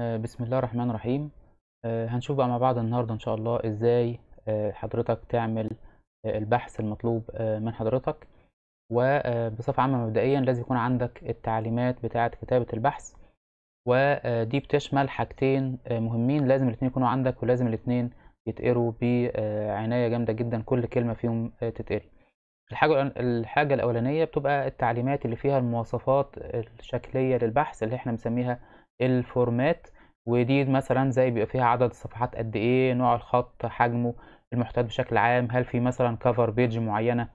آه، بسم الله الرحمن الرحيم آه، هنشوف بقى مع بعض النهاردة إن شاء الله إزاي آه، حضرتك تعمل البحث المطلوب من حضرتك وبصفة عامة مبدئيا لازم يكون عندك التعليمات بتاعة كتابة البحث ودي بتشمل حاجتين مهمين لازم الاتنين يكونوا عندك ولازم الاتنين يتقروا بعناية جامدة جدا كل كلمة فيهم تتقري الحاجة الحاجة الأولانية بتبقى التعليمات اللي فيها المواصفات الشكلية للبحث اللي احنا بنسميها الفورمات ودي مثلا زي بيبقى فيها عدد الصفحات قد ايه نوع الخط حجمه المحتوى بشكل عام هل في مثلا كفر بيج معينه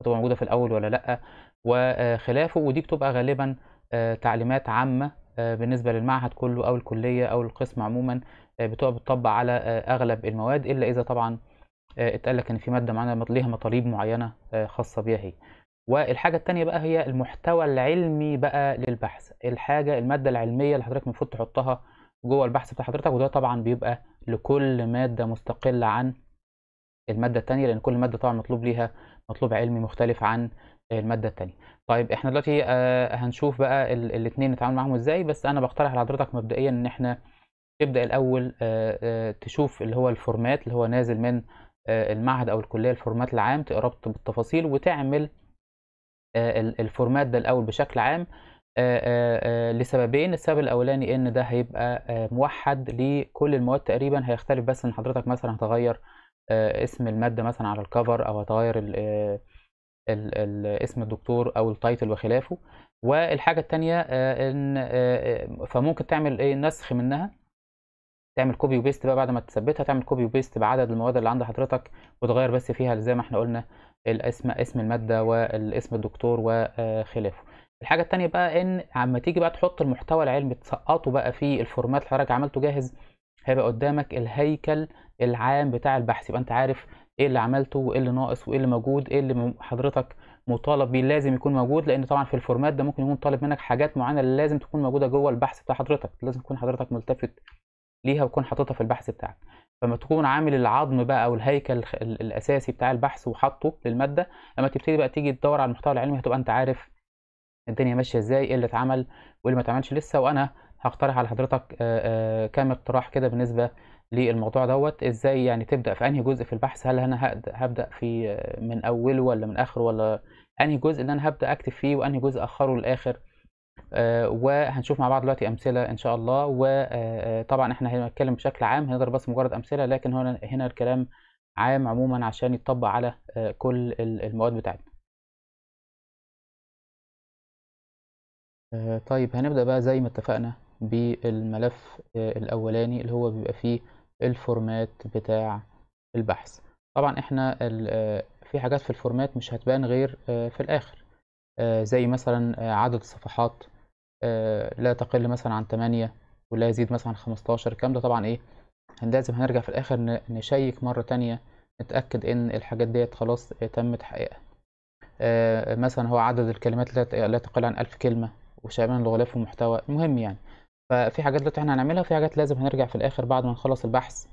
بتبقى موجوده في الاول ولا لا وخلافه ودي بتبقى غالبا آه، تعليمات عامه آه، بالنسبه للمعهد كله او الكليه او القسم عموما آه، بتبقى بتطبق على اغلب المواد الا اذا طبعا اتقال لك ان في ماده معينه ليها مطالب معينه خاصه بيها هي والحاجه التانية بقى هي المحتوى العلمي بقى للبحث الحاجه الماده العلميه اللي حضرتك المفروض تحطها جوه البحث بتاع حضرتك وده طبعا بيبقى لكل ماده مستقله عن الماده التانية لان كل ماده طبعا مطلوب ليها مطلوب علمي مختلف عن الماده التانية طيب احنا دلوقتي آه، هنشوف بقى الاتنين نتعامل معاهم ازاي بس انا بقترح لحضرتك مبدئيا ان احنا تبدا الاول آه، آه، تشوف اللي هو الفورمات اللي هو نازل من المعهد او الكليه الفورمات العام تقرا بالتفاصيل وتعمل آه، الفورمات ده الاول بشكل عام آه، آه، لسببين السبب الاولاني ان ده هيبقى موحد لكل المواد تقريبا هيختلف بس ان حضرتك مثلا هتغير اسم الماده مثلا على الكفر او هتغير اسم الدكتور او التايتل وخلافه والحاجه الثانيه ان فممكن تعمل ايه نسخ منها تعمل كوبي وبيست بقى بعد ما تثبتها تعمل كوبي وبيست بعدد المواد اللي عند حضرتك وتغير بس فيها زي ما احنا قلنا الاسم اسم الماده والاسم الدكتور وخلافه الحاجه الثانيه بقى ان اما تيجي بقى تحط المحتوى العلمي تسقطه بقى في الفورمات اللي حضرتك عملته جاهز هيبقى قدامك الهيكل العام بتاع البحث يبقى انت عارف ايه اللي عملته وايه اللي ناقص وايه اللي موجود ايه اللي حضرتك مطالب بيه لازم يكون موجود لان طبعا في الفورمات ده ممكن يكون طالب منك حاجات معينه لازم تكون موجوده جوه البحث بتاع حضرتك لازم تكون حضرتك ملتفت ليها وتكون حاططها في البحث بتاعك فما تكون عامل العظم بقى او الهيكل الاساسي بتاع البحث وحاطه للماده لما تبتدي بقى تيجي تدور على المحتوى العلمي هتبقى انت عارف الدنيا ماشيه ازاي ايه اللي اتعمل وايه اللي ما اتعملش لسه وانا هقترح على حضرتك كام اقتراح كده بالنسبه للموضوع دوت ازاي يعني تبدا في انهي جزء في البحث هل انا هبدا في من اوله ولا من اخره ولا انهي جزء اللي انا هبدا اكتب فيه وانهي جزء اخره للاخر آه، وهنشوف مع بعض دلوقتي امثله ان شاء الله وطبعا آه، آه، احنا هنتكلم بشكل عام هنضرب بس مجرد امثله لكن هنا هنا الكلام عام عموما عشان يتطبق على كل المواد بتاعتنا طيب هنبدأ بقى زي ما اتفقنا بالملف الأولاني اللي هو بيبقى فيه الفورمات بتاع البحث طبعا احنا في حاجات في الفورمات مش هتبان غير في الآخر آه، زي مثلا آه، عدد الصفحات آه، لا تقل مثلا عن 8 ولا يزيد مثلا عن 15 الكلام ده طبعا ايه لازم هنرجع في الاخر نشيك مره تانية نتاكد ان الحاجات ديت خلاص تم تحقيقها مثلا هو عدد الكلمات لا تقل عن 1000 كلمه وشامل الغلاف والمحتوى المهم يعني ففي حاجات دلوقتي احنا هنعملها وفي حاجات لازم هنرجع في الاخر بعد ما نخلص البحث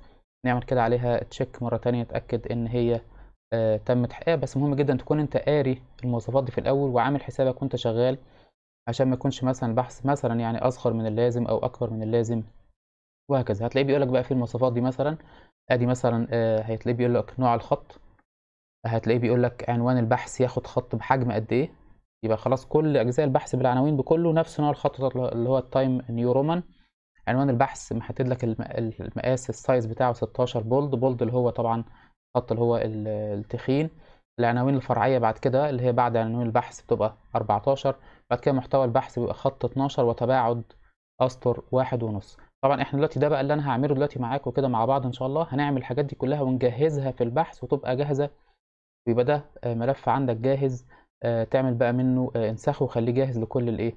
نعمل كده عليها تشيك مره تانية نتاكد ان هي آه، تم تحقيقها بس مهم جدا تكون انت قاري المواصفات دي في الاول وعامل حسابك وانت شغال عشان ما يكونش مثلا بحث مثلا يعني اصغر من اللازم او اكبر من اللازم وهكذا هتلاقيه بيقولك بقى في المواصفات دي مثلا ادي مثلا آه هتلاقيه بيقولك نوع الخط هتلاقيه بيقولك عنوان البحث ياخد خط بحجم قد ايه يبقى خلاص كل اجزاء البحث بالعناوين بكله نفس نوع الخط اللي هو التايم نيو رومان عنوان البحث محدد لك المقاس السايز بتاعه 16 بولد بولد اللي هو طبعا خط اللي هو التخين العناوين الفرعية بعد كده اللي هي بعد عناوين البحث بتبقى 14 بعد كده محتوى البحث بيبقى خط 12 وتباعد أسطر واحد ونص طبعا احنا دلوقتي ده بقى اللي انا هعمله دلوقتي معاكم كده مع بعض ان شاء الله هنعمل الحاجات دي كلها ونجهزها في البحث وتبقى جاهزة ويبقى ده آه، ملف عندك جاهز آه، تعمل بقى منه آه، انسخه وخليه جاهز لكل الايه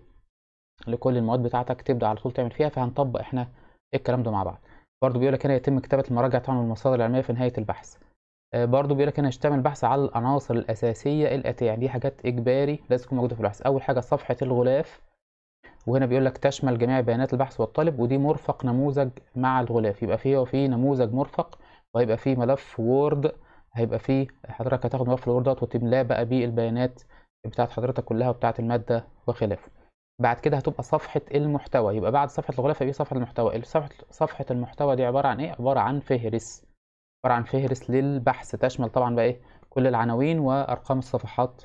لكل المواد بتاعتك تبدأ على طول تعمل فيها فهنطبق احنا الكلام ده مع بعض برضو بيقول لك هنا يتم كتابة المراجع طبعا المصادر العلمية في نهاية البحث آه، برضو بيقول لك هنا اشتمل بحث على العناصر الاساسيه الاتيه يعني دي حاجات اجباري لازم تكون موجوده في البحث اول حاجه صفحه الغلاف وهنا بيقول لك تشمل جميع بيانات البحث والطالب ودي مرفق نموذج مع الغلاف يبقى فيه وفي نموذج مرفق وهيبقى فيه ملف وورد هيبقى فيه حضرتك هتاخد ملف الوورد دوت وتملاه بقى بيه البيانات بتاعت حضرتك كلها وبتاعت الماده وخلافه بعد كده هتبقى صفحه المحتوى يبقى بعد صفحه الغلاف هيبقى صفحه المحتوى صفحه المحتوى دي عباره عن ايه عباره عن فهرس عبارة عن فهرس للبحث تشمل طبعا بقى ايه كل العناوين وارقام الصفحات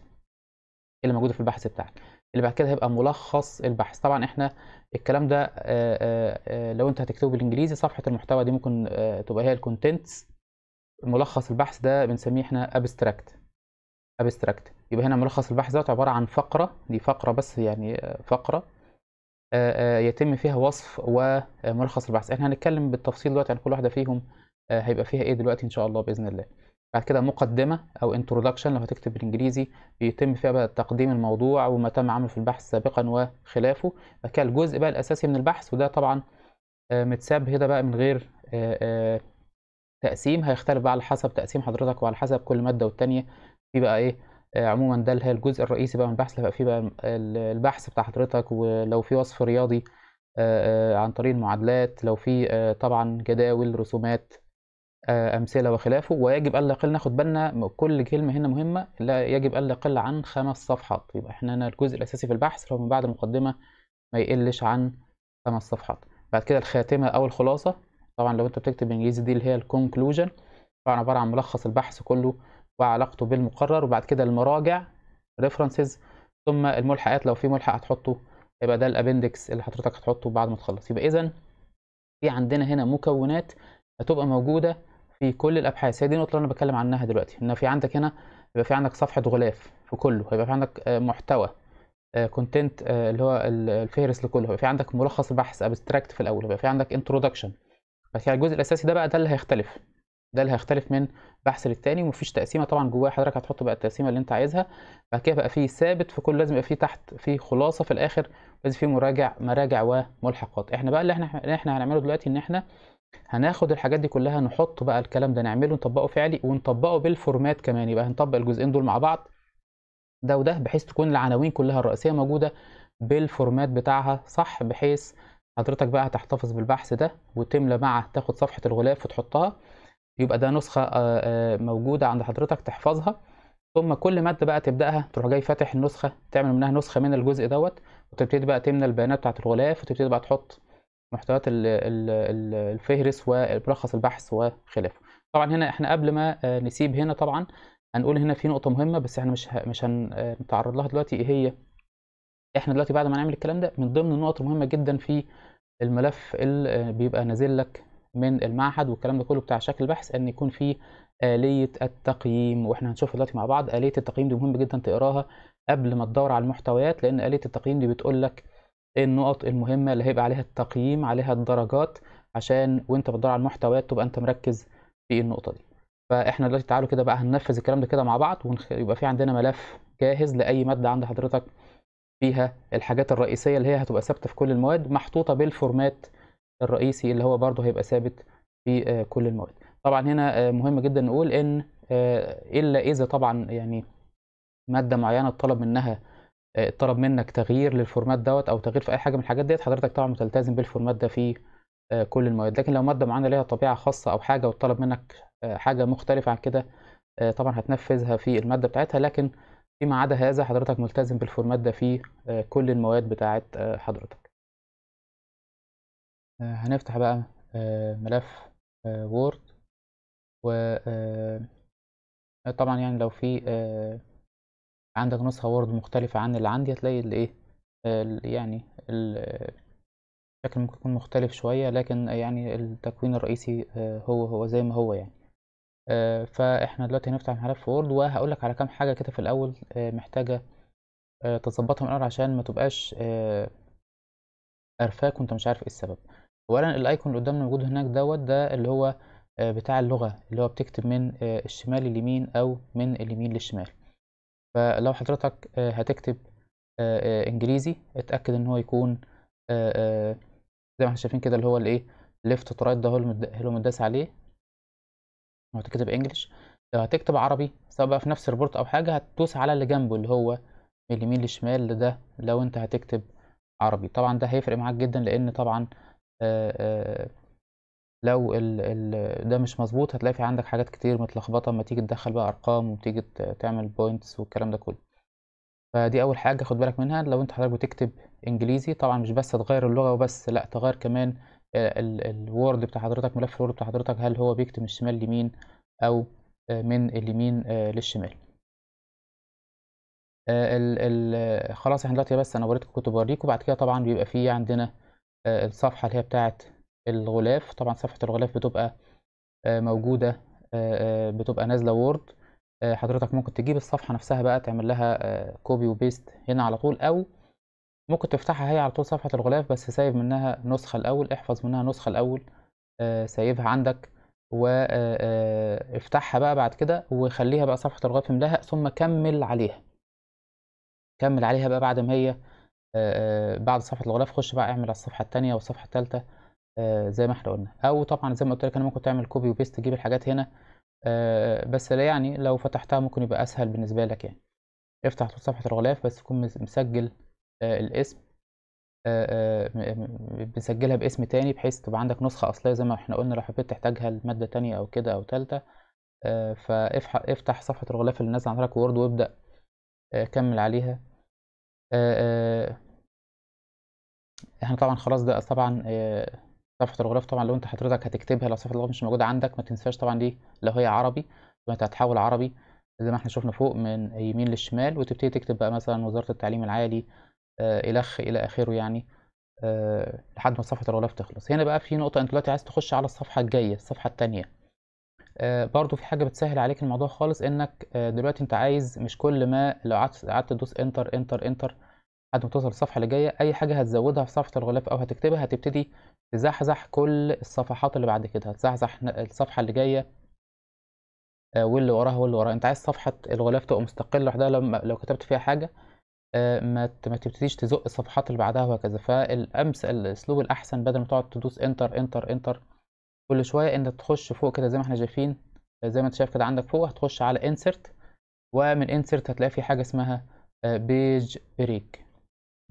اللي موجوده في البحث بتاعك اللي بعد كده هيبقى ملخص البحث طبعا احنا الكلام ده لو انت هتكتبه بالانجليزي صفحه المحتوى دي ممكن تبقى هي الكونتنتس ملخص البحث ده بنسميه احنا ابستراكت ابستراكت يبقى هنا ملخص البحث ده عباره عن فقره دي فقره بس يعني فقره يتم فيها وصف وملخص البحث احنا هنتكلم بالتفصيل دلوقتي يعني عن كل واحده فيهم آه، هيبقى فيها ايه دلوقتي ان شاء الله باذن الله بعد كده مقدمه او انترودكشن لو هتكتب بالانجليزي بيتم فيها بقى تقديم الموضوع وما تم عمله في البحث سابقا وخلافه بعد كده الجزء بقى الاساسي من البحث وده طبعا آه، متساب هنا بقى من غير آه، تقسيم هيختلف بقى على حسب تقسيم حضرتك وعلى حسب كل ماده والتانيه في بقى ايه عموما ده اللي هي الجزء الرئيسي بقى من البحث اللي بقى فيه بقى البحث بتاع حضرتك ولو في وصف رياضي عن طريق المعادلات لو في طبعا جداول رسومات آه، أمثلة وخلافه ويجب ألا يقل ناخد بالنا كل كلمة هنا مهمة لا يجب ألا يقل عن خمس صفحات يبقى إحنا هنا الجزء الأساسي في البحث رغم من بعد المقدمة ما يقلش عن خمس صفحات بعد كده الخاتمة أو الخلاصة طبعا لو أنت بتكتب انجليزي دي اللي هي الكونكلوجن طبعا عبارة عن ملخص البحث كله وعلاقته بالمقرر وبعد كده المراجع ريفرنسز ثم الملحقات لو في ملحق هتحطه يبقى ده الابندكس اللي حضرتك هتحطه بعد ما تخلص يبقى إذا في عندنا هنا مكونات هتبقى موجودة في كل الابحاث هي دي النقطه اللي انا بتكلم عنها دلوقتي ان في عندك هنا يبقى في عندك صفحه غلاف في كله هيبقى في عندك آه، محتوى كونتنت آه، آه، اللي هو الفهرس لكله هيبقى في عندك ملخص بحث ابستراكت في الاول هيبقى في عندك انترودكشن بس يعني الجزء الاساسي ده بقى ده اللي هيختلف ده اللي هيختلف من بحث للتاني ومفيش تقسيمه طبعا جواه حضرتك هتحط بقى التقسيمه اللي انت عايزها بعد كده بقى في ثابت في كل لازم يبقى في تحت في خلاصه في الاخر لازم في مراجع مراجع وملحقات احنا بقى اللي احنا احنا هنعمله دلوقتي ان احنا هناخد الحاجات دي كلها نحط بقى الكلام ده نعمله نطبقه فعلي ونطبقه بالفورمات كمان يبقى هنطبق الجزئين دول مع بعض ده وده بحيث تكون العناوين كلها الرئيسيه موجوده بالفورمات بتاعها صح بحيث حضرتك بقى هتحتفظ بالبحث ده وتملى مع تاخد صفحه الغلاف وتحطها يبقى ده نسخه آه، آه، موجوده عند حضرتك تحفظها ثم كل ماده بقى تبداها تروح جاي فاتح النسخه تعمل منها نسخه من الجزء دوت وتبتدي بقى تملى البيانات بتاعت الغلاف وتبتدي بقى تحط محتويات الفهرس وملخص البحث وخلافه طبعا هنا احنا قبل ما آه، نسيب هنا طبعا هنقول هنا في نقطه مهمه بس احنا مش مش هنتعرض آه، لها دلوقتي ايه هي احنا دلوقتي بعد ما نعمل الكلام ده من ضمن النقط المهمه جدا في الملف اللي آه، بيبقى نازل لك من المعهد والكلام ده كله بتاع شكل البحث ان يكون في آلية التقييم واحنا هنشوف دلوقتي مع بعض آلية التقييم دي مهم جدا تقراها قبل ما تدور على المحتويات لان آلية التقييم دي بتقول لك ايه النقط المهمة اللي هيبقى عليها التقييم عليها الدرجات عشان وانت بتدور على المحتويات تبقى انت مركز في النقطة دي فاحنا دلوقتي تعالوا كده بقى هننفذ الكلام ده كده مع بعض ويبقى في عندنا ملف جاهز لأي مادة عند حضرتك فيها الحاجات الرئيسية اللي هي هتبقى ثابتة في كل المواد محطوطة بالفورمات الرئيسي اللي هو برضه هيبقى ثابت في آه، كل المواد طبعا هنا آه، مهم جدا نقول ان آه، الا اذا طبعا يعني ماده معينه طلب منها آه، طلب منك تغيير للفورمات دوت او تغيير في اي حاجه من الحاجات ديت حضرتك طبعا متلتزم بالفورمات ده في آه، كل المواد لكن لو ماده معينه ليها طبيعه خاصه او حاجه واتطلب منك آه، حاجه مختلفه عن كده طبعا هتنفذها في الماده بتاعتها لكن فيما عدا هذا حضرتك ملتزم بالفورمات ده في كل المواد بتاعه حضرتك هنفتح بقى ملف وورد و طبعا يعني لو في عندك نسخة وورد مختلفة عن اللي عندي هتلاقي الايه يعني الشكل ممكن يكون مختلف شوية لكن يعني التكوين الرئيسي آه، هو هو زي ما هو يعني آه، فاحنا دلوقتي هنفتح ملف وورد وهقولك على كام حاجة كده في الأول آه، محتاجة تظبطها من الأول عشان ما تبقاش قرفاك وانت مش عارف ايه السبب اولا الايكون اللي قدامنا موجود هناك دوت ده اللي هو بتاع اللغة اللي هو بتكتب من الشمال لليمين او من اليمين للشمال فلو حضرتك آه، هتكتب آه، آه، انجليزي اتاكد ان هو يكون زي ما احنا شايفين كده اللي هو الايه ليفت تو رايت ده هو اللي عليه لو هتكتب انجلش لو هتكتب عربي سواء بقى في نفس الريبورت او حاجه هتدوس على اللي جنبه اللي هو من اليمين للشمال ده لو انت هتكتب عربي طبعا ده هيفرق معاك جدا لان طبعا آآ آآ لو ال ال ده مش مظبوط هتلاقي في عندك حاجات كتير متلخبطة أما تيجي تدخل بقى أرقام وتيجي تعمل بوينتس والكلام ده كله فدي أول حاجة خد بالك منها لو أنت حضرتك بتكتب إنجليزي طبعا مش بس تغير اللغة وبس لأ تغير كمان الوورد بتاع حضرتك ملف الوورد بتاع حضرتك هل هو بيكتب من الشمال لمين أو من اليمين للشمال ال خلاص احنا دلوقتي بس انا وريتكم كنت بوريكم بعد كده طبعا بيبقى في عندنا الصفحة اللي هي بتاعت الغلاف طبعا صفحة الغلاف بتبقى آه، موجودة آه، آه، بتبقى نازلة وورد حضرتك ممكن تجيب الصفحة نفسها بقى تعمل لها كوبي وبيست هنا على طول أو ممكن تفتحها هي على طول صفحة الغلاف بس سايب منها نسخة الأول احفظ منها نسخة الأول سايبها عندك وافتحها بقى بعد كده وخليها بقى صفحة الغلاف املاها ثم كمل عليها كمل عليها بقى بعد ما هي بعد صفحة الغلاف خش بقى اعمل على الصفحة التانية والصفحة التالتة آه زي ما احنا قلنا او طبعا زي ما قلت لك انا ممكن تعمل كوبي وبيست تجيب الحاجات هنا آه بس لا يعني لو فتحتها ممكن يبقى اسهل بالنسبه لك يعني افتح صفحه الغلاف بس تكون مسجل آه الاسم بنسجلها آه، آه، باسم تاني بحيث تبقى عندك نسخه اصليه زي ما احنا قلنا لو حبيت تحتاجها لماده تانية او كده او تالتة آه، فافتح صفحه الغلاف اللي نازله عندك وورد وابدا كمل عليها احنا طبعا خلاص ده طبعا صفحة الغلاف طبعا لو انت حضرتك هتكتبها لو صفحة الغلاف مش موجودة عندك ما تنساش طبعا دي لو هي عربي فانت هتحول عربي زي ما احنا شفنا فوق من يمين للشمال وتبتدي تكتب بقى مثلا وزارة التعليم العالي آه الخ الى اخره يعني آه لحد ما صفحة الغلاف تخلص هنا بقى في نقطة انت دلوقتي عايز تخش على الصفحة الجاية الصفحة التانية آه برضو في حاجة بتسهل عليك الموضوع خالص انك آه دلوقتي انت عايز مش كل ما لو قعدت تدوس انتر انتر انتر لحد ما توصل الصفحة اللي جاية اي حاجة هتزودها في صفحة الغلاف او هتكتبها هتبتدي تزحزح كل الصفحات اللي بعد كده هتزحزح الصفحة اللي جاية آه، واللي وراها واللي وراها انت عايز صفحة الغلاف تبقى مستقلة لوحدها لما لو كتبت فيها حاجة آه، ما ما تبتديش تزق الصفحات اللي بعدها وهكذا فالامس الاسلوب الاحسن بدل ما تقعد تدوس انتر انتر انتر كل شوية انت تخش فوق كده زي ما احنا شايفين آه، زي ما انت شايف كده عندك فوق هتخش على انسرت ومن انسرت هتلاقي في حاجة اسمها بيج بريك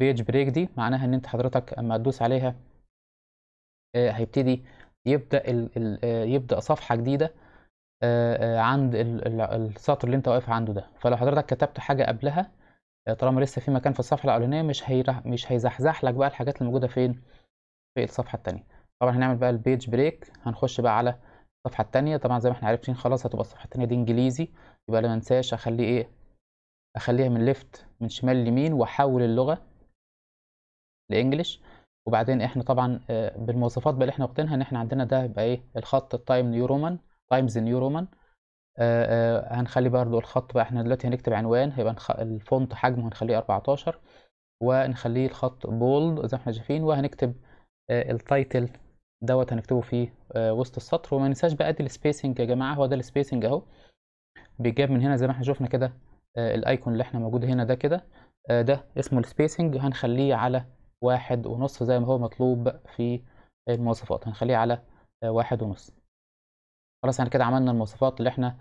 بيج بريك دي معناها ان انت حضرتك اما تدوس عليها آه، هيبتدي يبدا آه، يبدا صفحه جديده آه، عند السطر اللي انت واقف عنده ده فلو حضرتك كتبت حاجه قبلها طالما لسه في مكان في الصفحه الاولانيه مش هي مش هيزحزح لك بقى الحاجات اللي موجوده فين في الصفحه الثانيه طبعا هنعمل بقى البيج بريك هنخش بقى على الصفحه الثانيه طبعا زي ما احنا عارفين خلاص هتبقى الصفحه الثانيه دي انجليزي يبقى ما انساش اخليه ايه اخليها من ليفت من شمال ليمين واحول اللغه لانجلش وبعدين احنا طبعا آه، بالمواصفات بقى اللي احنا واخدينها ان احنا عندنا ده يبقى ايه الخط التايم نيو رومان تايمز نيو رومان هنخلي برضو الخط بقى احنا دلوقتي هنكتب عنوان هيبقى نخ... الفونت حجمه هنخليه 14 ونخليه الخط بولد زي ما احنا شايفين وهنكتب آه، التايتل دوت هنكتبه في آه، وسط السطر وما ننساش بقى ادي السبيسنج يا جماعه هو ده السبيسنج اهو بيجاب من هنا زي ما احنا شفنا كده الايكون اللي احنا موجود هنا ده كده ده اسمه السبيسنج هنخليه على واحد ونص زي ما هو مطلوب في المواصفات هنخليه على واحد ونص خلاص احنا كده عملنا المواصفات اللي احنا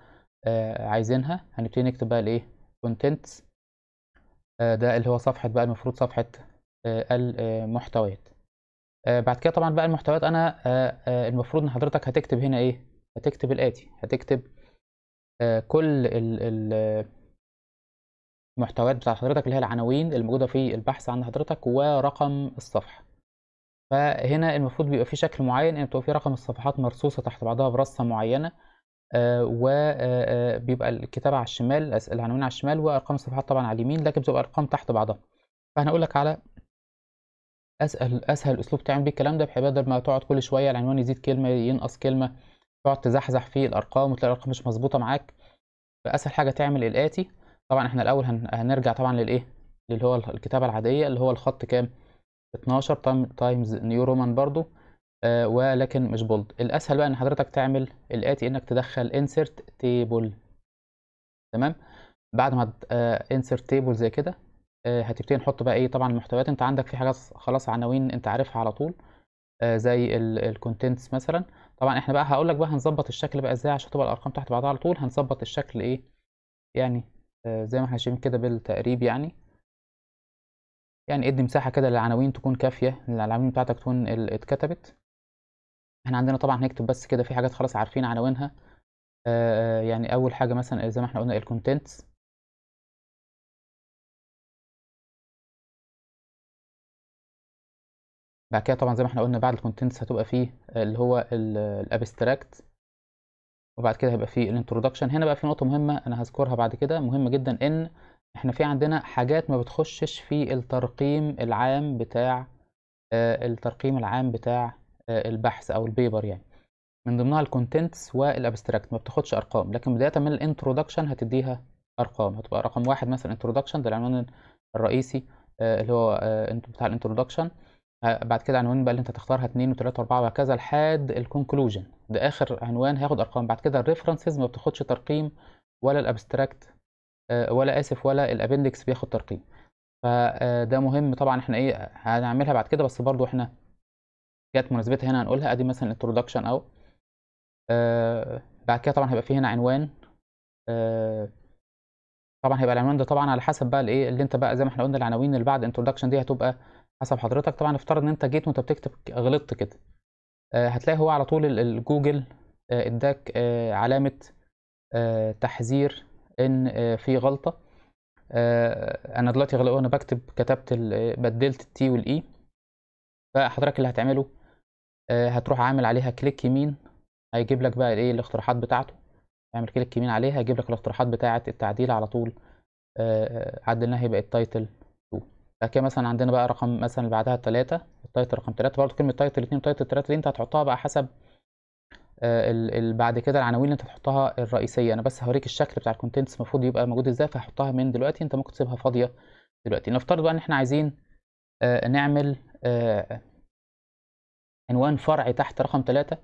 آه، عايزينها هنبتدي نكتب بقى الايه كونتنتس آه، ده اللي هو صفحة بقى المفروض صفحة آه، المحتويات بعد كده طبعا بقى المحتويات انا المفروض ان حضرتك هتكتب هنا ايه هتكتب الاتي هتكتب كل ال ال المحتويات بتاع حضرتك اللي هي العناوين الموجودة في البحث عن حضرتك ورقم الصفحة فهنا المفروض بيبقى في شكل معين ان يعني بتبقى في رقم الصفحات مرصوصة تحت بعضها برصة معينة آه وبيبقى آه، آه، الكتابة على الشمال العناوين على الشمال وارقام الصفحات طبعا على اليمين لكن بتبقى ارقام تحت بعضها فانا اقول لك على اسهل اسهل اسلوب تعمل بيه الكلام ده بحيث بدل ما تقعد كل شويه العنوان يزيد كلمه ينقص كلمه تقعد تزحزح في الارقام وتلاقي الارقام مش مظبوطه معاك فاسهل حاجه تعمل الاتي طبعا احنا الاول هن... هنرجع طبعا للايه اللي هو الكتابه العاديه اللي هو الخط كام 12 تايم... تايمز نيو رومان برضو آه ولكن مش بولد الاسهل بقى ان حضرتك تعمل الاتي انك تدخل insert table تمام بعد ما آه insert table زي كده آه هتبتدي نحط بقى ايه طبعا المحتويات انت عندك في حاجات خلاص عناوين انت عارفها على طول آه زي الكونتنتس مثلا طبعا احنا بقى هقول لك بقى هنظبط الشكل بقى ازاي عشان تبقى الارقام تحت بعضها على طول هنظبط الشكل ايه يعني آه، زي ما احنا شايفين كده بالتقريب يعني يعني ادي مساحة كده للعناوين تكون كافية العناوين بتاعتك تكون اتكتبت احنا عندنا طبعا هنكتب بس كده في حاجات خلاص عارفين عناوينها آه، آه، يعني أول حاجة مثلا زي ما احنا قلنا الكونتنتس بعد كده طبعا زي ما احنا قلنا بعد الكونتنتس هتبقى فيه اللي هو الابستراكت وبعد كده هيبقى في الانترودكشن هنا بقى في نقطه مهمه انا هذكرها بعد كده مهمه جدا ان احنا في عندنا حاجات ما بتخشش في الترقيم العام بتاع آه الترقيم العام بتاع آه البحث او البيبر يعني من ضمنها الكونتنتس والابستراكت ما بتاخدش ارقام لكن بدايه من الانترودكشن هتديها ارقام هتبقى رقم واحد مثلا انترودكشن ده العنوان الرئيسي آه اللي هو آه، بتاع الانترودكشن آه، بعد كده عنوان بقى اللي انت تختارها 2 و3 و4 وهكذا لحد الكونكلوجن ده اخر عنوان هياخد ارقام بعد كده الريفرنسز ما بتاخدش ترقيم ولا الابستراكت آه، ولا اسف ولا الابندكس بياخد ترقيم فده آه، مهم طبعا احنا ايه هنعملها بعد كده بس برضو احنا جت مناسبتها هنا هنقولها ادي مثلا انترودكشن او آه، بعد كده طبعا هيبقى في هنا عنوان طبعا هيبقى العنوان ده طبعا على حسب بقى الايه اللي انت بقى زي ما احنا قلنا العناوين اللي بعد انترودكشن دي هتبقى حسب حضرتك طبعا افترض ان انت جيت وانت بتكتب غلطت كده آه، هتلاقي هو على طول الجوجل آه، اداك آه، علامة تحذير ان في غلطة انا دلوقتي غلقوا انا بكتب كتبت بدلت التي والاي e. فحضرتك اللي هتعمله هتروح عامل عليها كليك يمين هيجيب لك بقى الايه الاقتراحات بتاعته اعمل كليك يمين عليها هيجيب لك الاقتراحات بتاعة التعديل على طول عدلناها يبقى التايتل بعد كده مثلا عندنا بقى رقم مثلا اللي بعدها التلاتة التايتل رقم تلاتة برضه كلمة تايتل اتنين وتايتل تلاتة دي انت هتحطها بقى حسب آه، ال بعد كده العناوين اللي انت هتحطها الرئيسية انا بس هوريك الشكل بتاع الكونتنتس المفروض يبقى موجود ازاي فهحطها من دلوقتي انت ممكن تسيبها فاضية دلوقتي نفترض بقى ان احنا عايزين آه، نعمل آه، عنوان فرعي تحت رقم تلاتة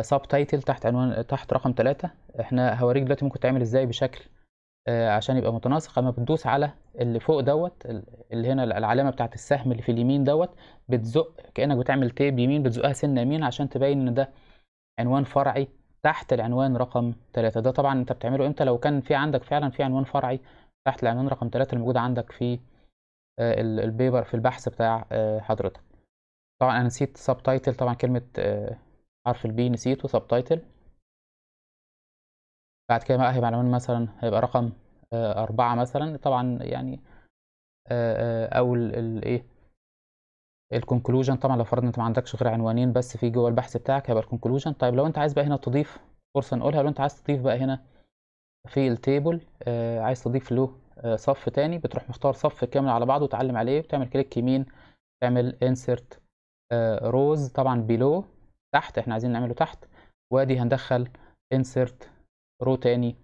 سب تايتل تحت عنوان تحت رقم تلاتة احنا هوريك دلوقتي ممكن تعمل ازاي بشكل آه، عشان يبقى متناسق اما بتدوس على اللي فوق دوت اللي هنا العلامه بتاعه السهم اللي في اليمين دوت بتزق كانك بتعمل تيب يمين بتزقها سنه يمين عشان تبين ان ده عنوان فرعي تحت العنوان رقم 3 ده طبعا انت بتعمله امتى لو كان في عندك فعلا في عنوان فرعي تحت العنوان رقم 3 الموجود عندك في آه، البيبر في البحث بتاع آه، حضرتك طبعا انا نسيت سب تايتل طبعا كلمه حرف البي نسيته سب تايتل بعد كده بقى هيبقى العنوان مثلا هيبقى رقم آه، أربعة مثلا طبعا يعني آه، آه، أو الإيه الكونكلوجن طبعا لو فرضنا انت ما عندكش غير عنوانين بس في جوه البحث بتاعك هيبقى الكونكلوجن طيب لو انت عايز بقى هنا تضيف فرصه نقولها لو انت عايز تضيف بقى هنا في التيبل عايز تضيف له صف تاني بتروح مختار صف كامل على بعضه وتعلم عليه بتعمل كليك يمين تعمل انسرت روز طبعا بيلو تحت احنا عايزين نعمله تحت وادي هندخل انسرت رو تاني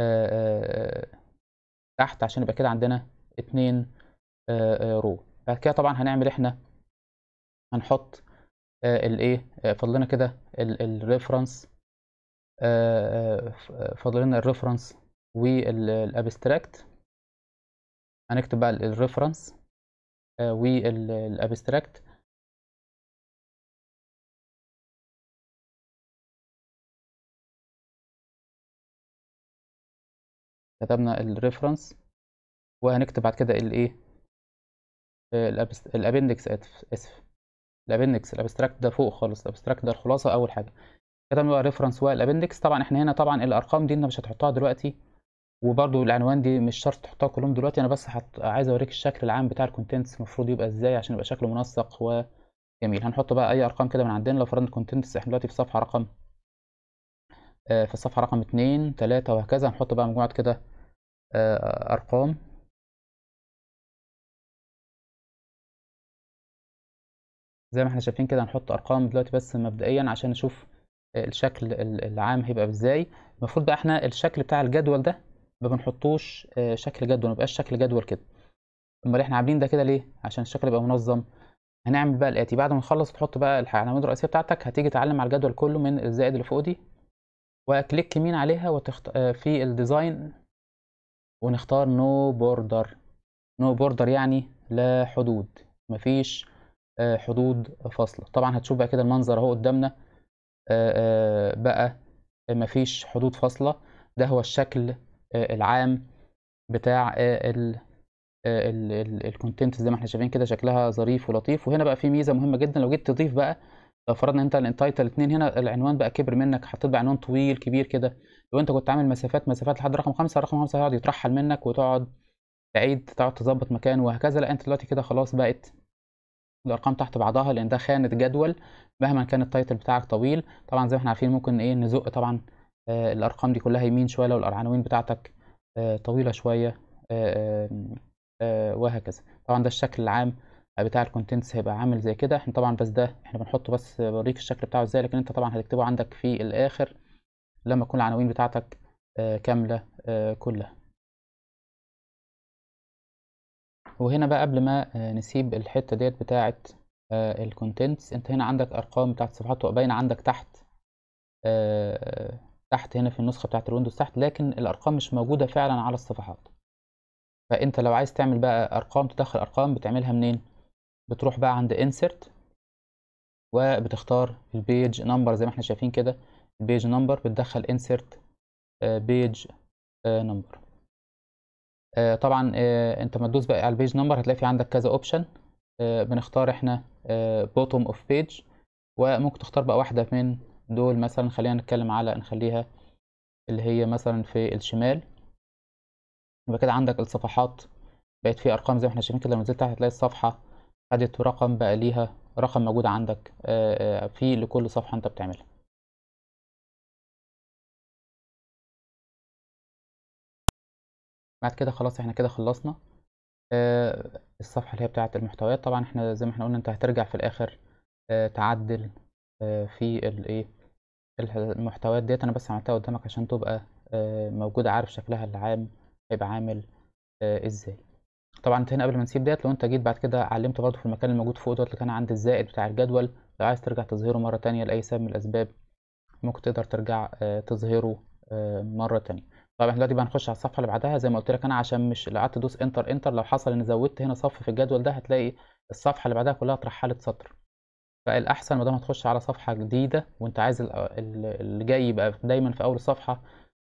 آه، آه، آه، تحت عشان يبقى كده عندنا اتنين رو بعد كده طبعا هنعمل احنا هنحط الايه فاضلنا كده الريفرنس فاضلنا الريفرنس والابستراكت هنكتب بقى الريفرنس والابستراكت كتبنا الريفرنس وهنكتب بعد كده الايه الابندكس اسف الابندكس الابستراكت ده فوق خالص الابستراكت ده الخلاصه اول حاجه كتبنا بقى الريفرنس والابندكس طبعا احنا هنا طبعا الارقام دي انت مش هتحطها دلوقتي وبرده العنوان دي مش شرط تحطها كلهم دلوقتي انا بس حط... عايز اوريك الشكل العام بتاع الكونتنتس المفروض يبقى ازاي عشان يبقى شكله منسق وجميل هنحط بقى اي ارقام كده من عندنا لو فرضنا الكونتنتس احنا دلوقتي في صفحه رقم آه، في الصفحه رقم 2 3 وهكذا هنحط بقى مجموعه كده آه، أرقام زي ما احنا شايفين كده هنحط ارقام دلوقتي بس مبدئيا عشان نشوف آه، الشكل العام هيبقى ازاي المفروض بقى احنا الشكل بتاع الجدول ده ما بنحطوش آه، شكل جدول ما بيبقاش شكل جدول كده امال احنا عاملين ده كده ليه عشان الشكل يبقى منظم هنعمل بقى الاتي بعد ما نخلص تحط بقى العناوين الرئيسيه بتاعتك هتيجي تعلم على الجدول كله من الزائد اللي فوق دي وكليك يمين عليها وتخت... في الديزاين ونختار نو بوردر نو بوردر يعني لا حدود مفيش آه، حدود فاصله طبعا هتشوف بقى كده المنظر اهو قدامنا آه، آه، بقى مفيش حدود فاصله ده هو الشكل العام بتاع الكونتنت زي ما احنا شايفين كده شكلها ظريف ولطيف وهنا بقى في ميزه مهمه جدا لو جيت تضيف بقى لو فرضنا انت الانتايتل 2 هنا العنوان بقى كبر منك حطيت بقى عنوان طويل كبير كده لو انت كنت عامل مسافات مسافات لحد رقم خمسة رقم خمسة هيقعد يترحل منك وتقعد تعيد تقعد تظبط مكانه وهكذا لا انت دلوقتي كده خلاص بقت الارقام تحت بعضها لان ده خانه جدول مهما كان التايتل بتاعك طويل طبعا زي ما احنا عارفين ممكن ايه نزق طبعا آه الارقام دي كلها يمين شويه لو العناوين بتاعتك آه طويله شويه آه آه, آه، وهكذا طبعا ده الشكل العام بتاع الكونتنتس هيبقى عامل زي كده احنا طبعا بس ده احنا بنحطه بس بوريك الشكل بتاعه ازاي لكن انت طبعا هتكتبه عندك في الاخر لما تكون العناوين بتاعتك آه، كاملة آه، كلها وهنا بقى قبل ما آه، نسيب الحتة ديت بتاعة الكونتنتس انت هنا عندك ارقام بتاعت الصفحات وباين عندك تحت تحت هنا في النسخة بتاعت الويندوز تحت لكن الارقام مش موجودة فعلا على الصفحات فانت لو عايز تعمل بقى ارقام تدخل ارقام بتعملها منين بتروح بقى عند insert وبتختار البيج نمبر زي ما احنا شايفين كده بيج نمبر بتدخل insert بيج آه، نمبر آه، آه، طبعا انت ما تدوس بقى على البيج نمبر هتلاقي في عندك كذا اوبشن بنختار احنا بوتوم اوف بيج وممكن تختار بقى واحده من دول مثلا خلينا نتكلم على نخليها اللي هي مثلا في الشمال يبقى كده عندك الصفحات بقت في ارقام زي ما احنا شايفين كده لما نزلت تحت هتلاقي الصفحه خدت رقم بقى ليها رقم موجود عندك في لكل صفحه انت بتعملها بعد كده خلاص احنا كده خلصنا آه الصفحة اللي هي بتاعة المحتويات طبعا احنا زي ما احنا قلنا انت هترجع في الاخر آه تعدل آه في الايه المحتويات ديت انا بس عملتها قدامك عشان تبقى آه، موجودة عارف شكلها العام هيبقى عامل آه، ازاي طبعا انت هنا قبل ما نسيب ديت لو انت جيت بعد كده علمت برضه في المكان الموجود فوق دوت اللي كان عند الزائد بتاع الجدول لو عايز ترجع تظهيره مرة تانية لأي سبب من الأسباب ممكن تقدر ترجع آه، تظهيره مرة تانية طب احنا دلوقتي بقى هنخش على الصفحه اللي بعدها زي ما قلت لك انا عشان مش لو قعدت ادوس انتر انتر لو حصل ان زودت هنا صف في الجدول ده هتلاقي الصفحه اللي بعدها كلها اترحلت سطر فالاحسن ما دام هتخش على صفحه جديده وانت عايز اللي جاي يبقى دايما في اول الصفحه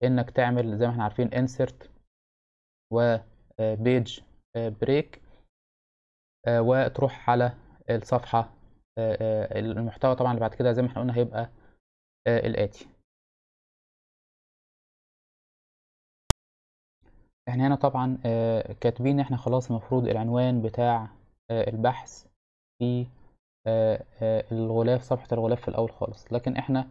انك تعمل زي ما احنا عارفين انسرت و بيج آه، بريك آه، آه، وتروح على الصفحه المحتوى طبعا اللي بعد كده زي ما احنا قلنا هيبقى الاتي يعني احنا هنا طبعا آه، كاتبين احنا خلاص المفروض العنوان بتاع آه، البحث في آه، الغلاف صفحة الغلاف في الأول خالص لكن احنا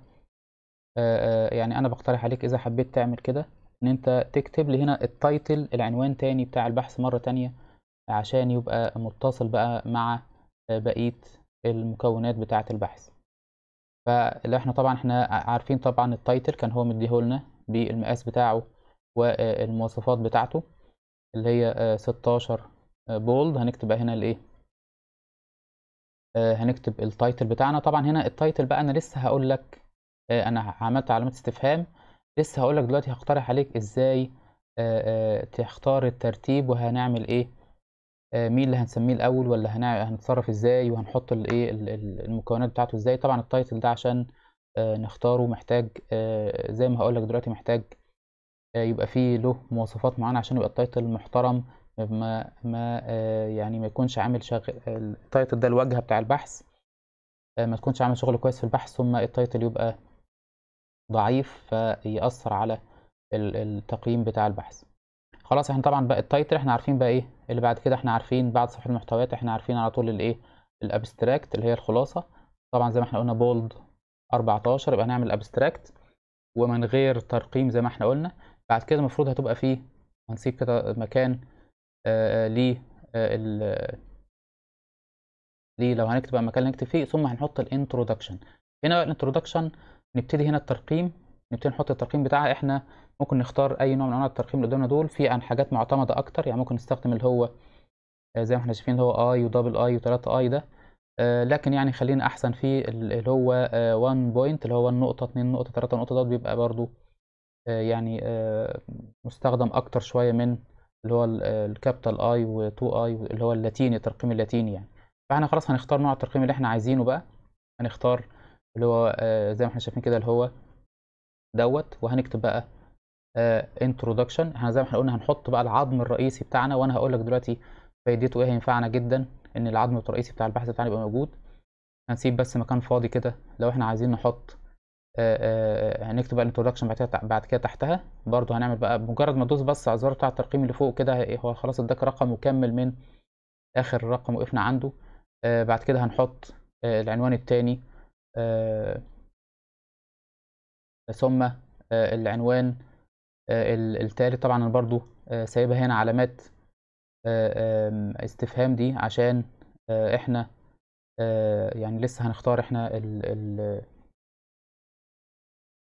يعني أنا بقترح عليك إذا حبيت تعمل كده إن أنت تكتب لي هنا التايتل العنوان تاني بتاع البحث مرة تانية عشان يبقى متصل بقى مع بقية المكونات بتاعة البحث فاللي احنا طبعا احنا عارفين طبعا التايتل كان هو مديهولنا بالمقاس بتاعه والمواصفات بتاعته اللي هي 16 آه، آه، بولد هنكتب بقى هنا الايه آه، هنكتب التايتل بتاعنا طبعا هنا التايتل بقى انا لسه هقول لك انا عملت علامه استفهام لسه هقول لك دلوقتي هقترح عليك ازاي تختار الترتيب وهنعمل ايه مين اللي هنسميه الاول ولا هنتصرف ازاي وهنحط الايه المكونات بتاعته ازاي طبعا التايتل ده عشان نختاره محتاج زي ما هقول لك دلوقتي محتاج آه، يبقى فيه له مواصفات معينه عشان يبقى التايتل محترم ما ما آه، يعني ما يكونش عامل شغل التايتل ده الواجهه بتاع البحث آه، ما تكونش عامل شغل كويس في البحث ثم التايتل يبقى ضعيف فيأثر على التقييم بتاع البحث خلاص احنا طبعا بقى التايتل احنا عارفين بقى ايه اللي بعد كده احنا عارفين بعد صفحه المحتويات احنا عارفين على طول الايه الابستراكت اللي هي الخلاصه طبعا زي ما احنا قلنا بولد 14 يبقى هنعمل ابستراكت ومن غير ترقيم زي ما احنا قلنا بعد كده المفروض هتبقى فيه هنسيب كده مكان آه، آه، ل ليه لو هنكتب المكان اللي نكتب فيه ثم هنحط الانترودكشن هنا بقى الانترودكشن نبتدي هنا الترقيم نبتدي نحط الترقيم بتاعها احنا ممكن نختار اي نوع من انواع الترقيم اللي قدامنا دول في عن حاجات معتمده اكتر يعني ممكن نستخدم اللي هو آه، زي ما احنا شايفين اللي هو اي ودبل اي وثلاثة اي ده لكن يعني خلينا احسن في اللي هو 1 بوينت اللي هو 1 نقطه 2 نقطه 3 نقطه دوت بيبقى برضو آه، يعني آه، مستخدم اكتر شويه من اللي هو الكابيتال اي و2 اي اللي هو اللاتيني الترقيم اللاتيني يعني فاحنا خلاص هنختار نوع الترقيم اللي احنا عايزينه بقى هنختار اللي هو آه، زي ما احنا شايفين كده اللي هو دوت وهنكتب بقى انترودكشن احنا زي ما احنا قلنا هنحط بقى العظم الرئيسي بتاعنا وانا هقول لك دلوقتي فايدته ايه هينفعنا جدا ان العظم الرئيسي بتاع البحث بتاعنا يبقى موجود هنسيب بس مكان فاضي كده لو احنا عايزين نحط آه، آه، آه، هنكتب بقى الانترودكشن بعد كده بعد كده تحتها برضو هنعمل بقى مجرد ما تدوس بس على الزرار بتاع الترقيم اللي فوق كده إيه، هو خلاص اداك رقم وكمل من اخر رقم وقفنا عنده آه بعد كده هنحط آه العنوان التاني آه ثم العنوان التالت طبعا انا برضو سايبها هنا علامات استفهام دي عشان احنا يعني لسه هنختار احنا ال ال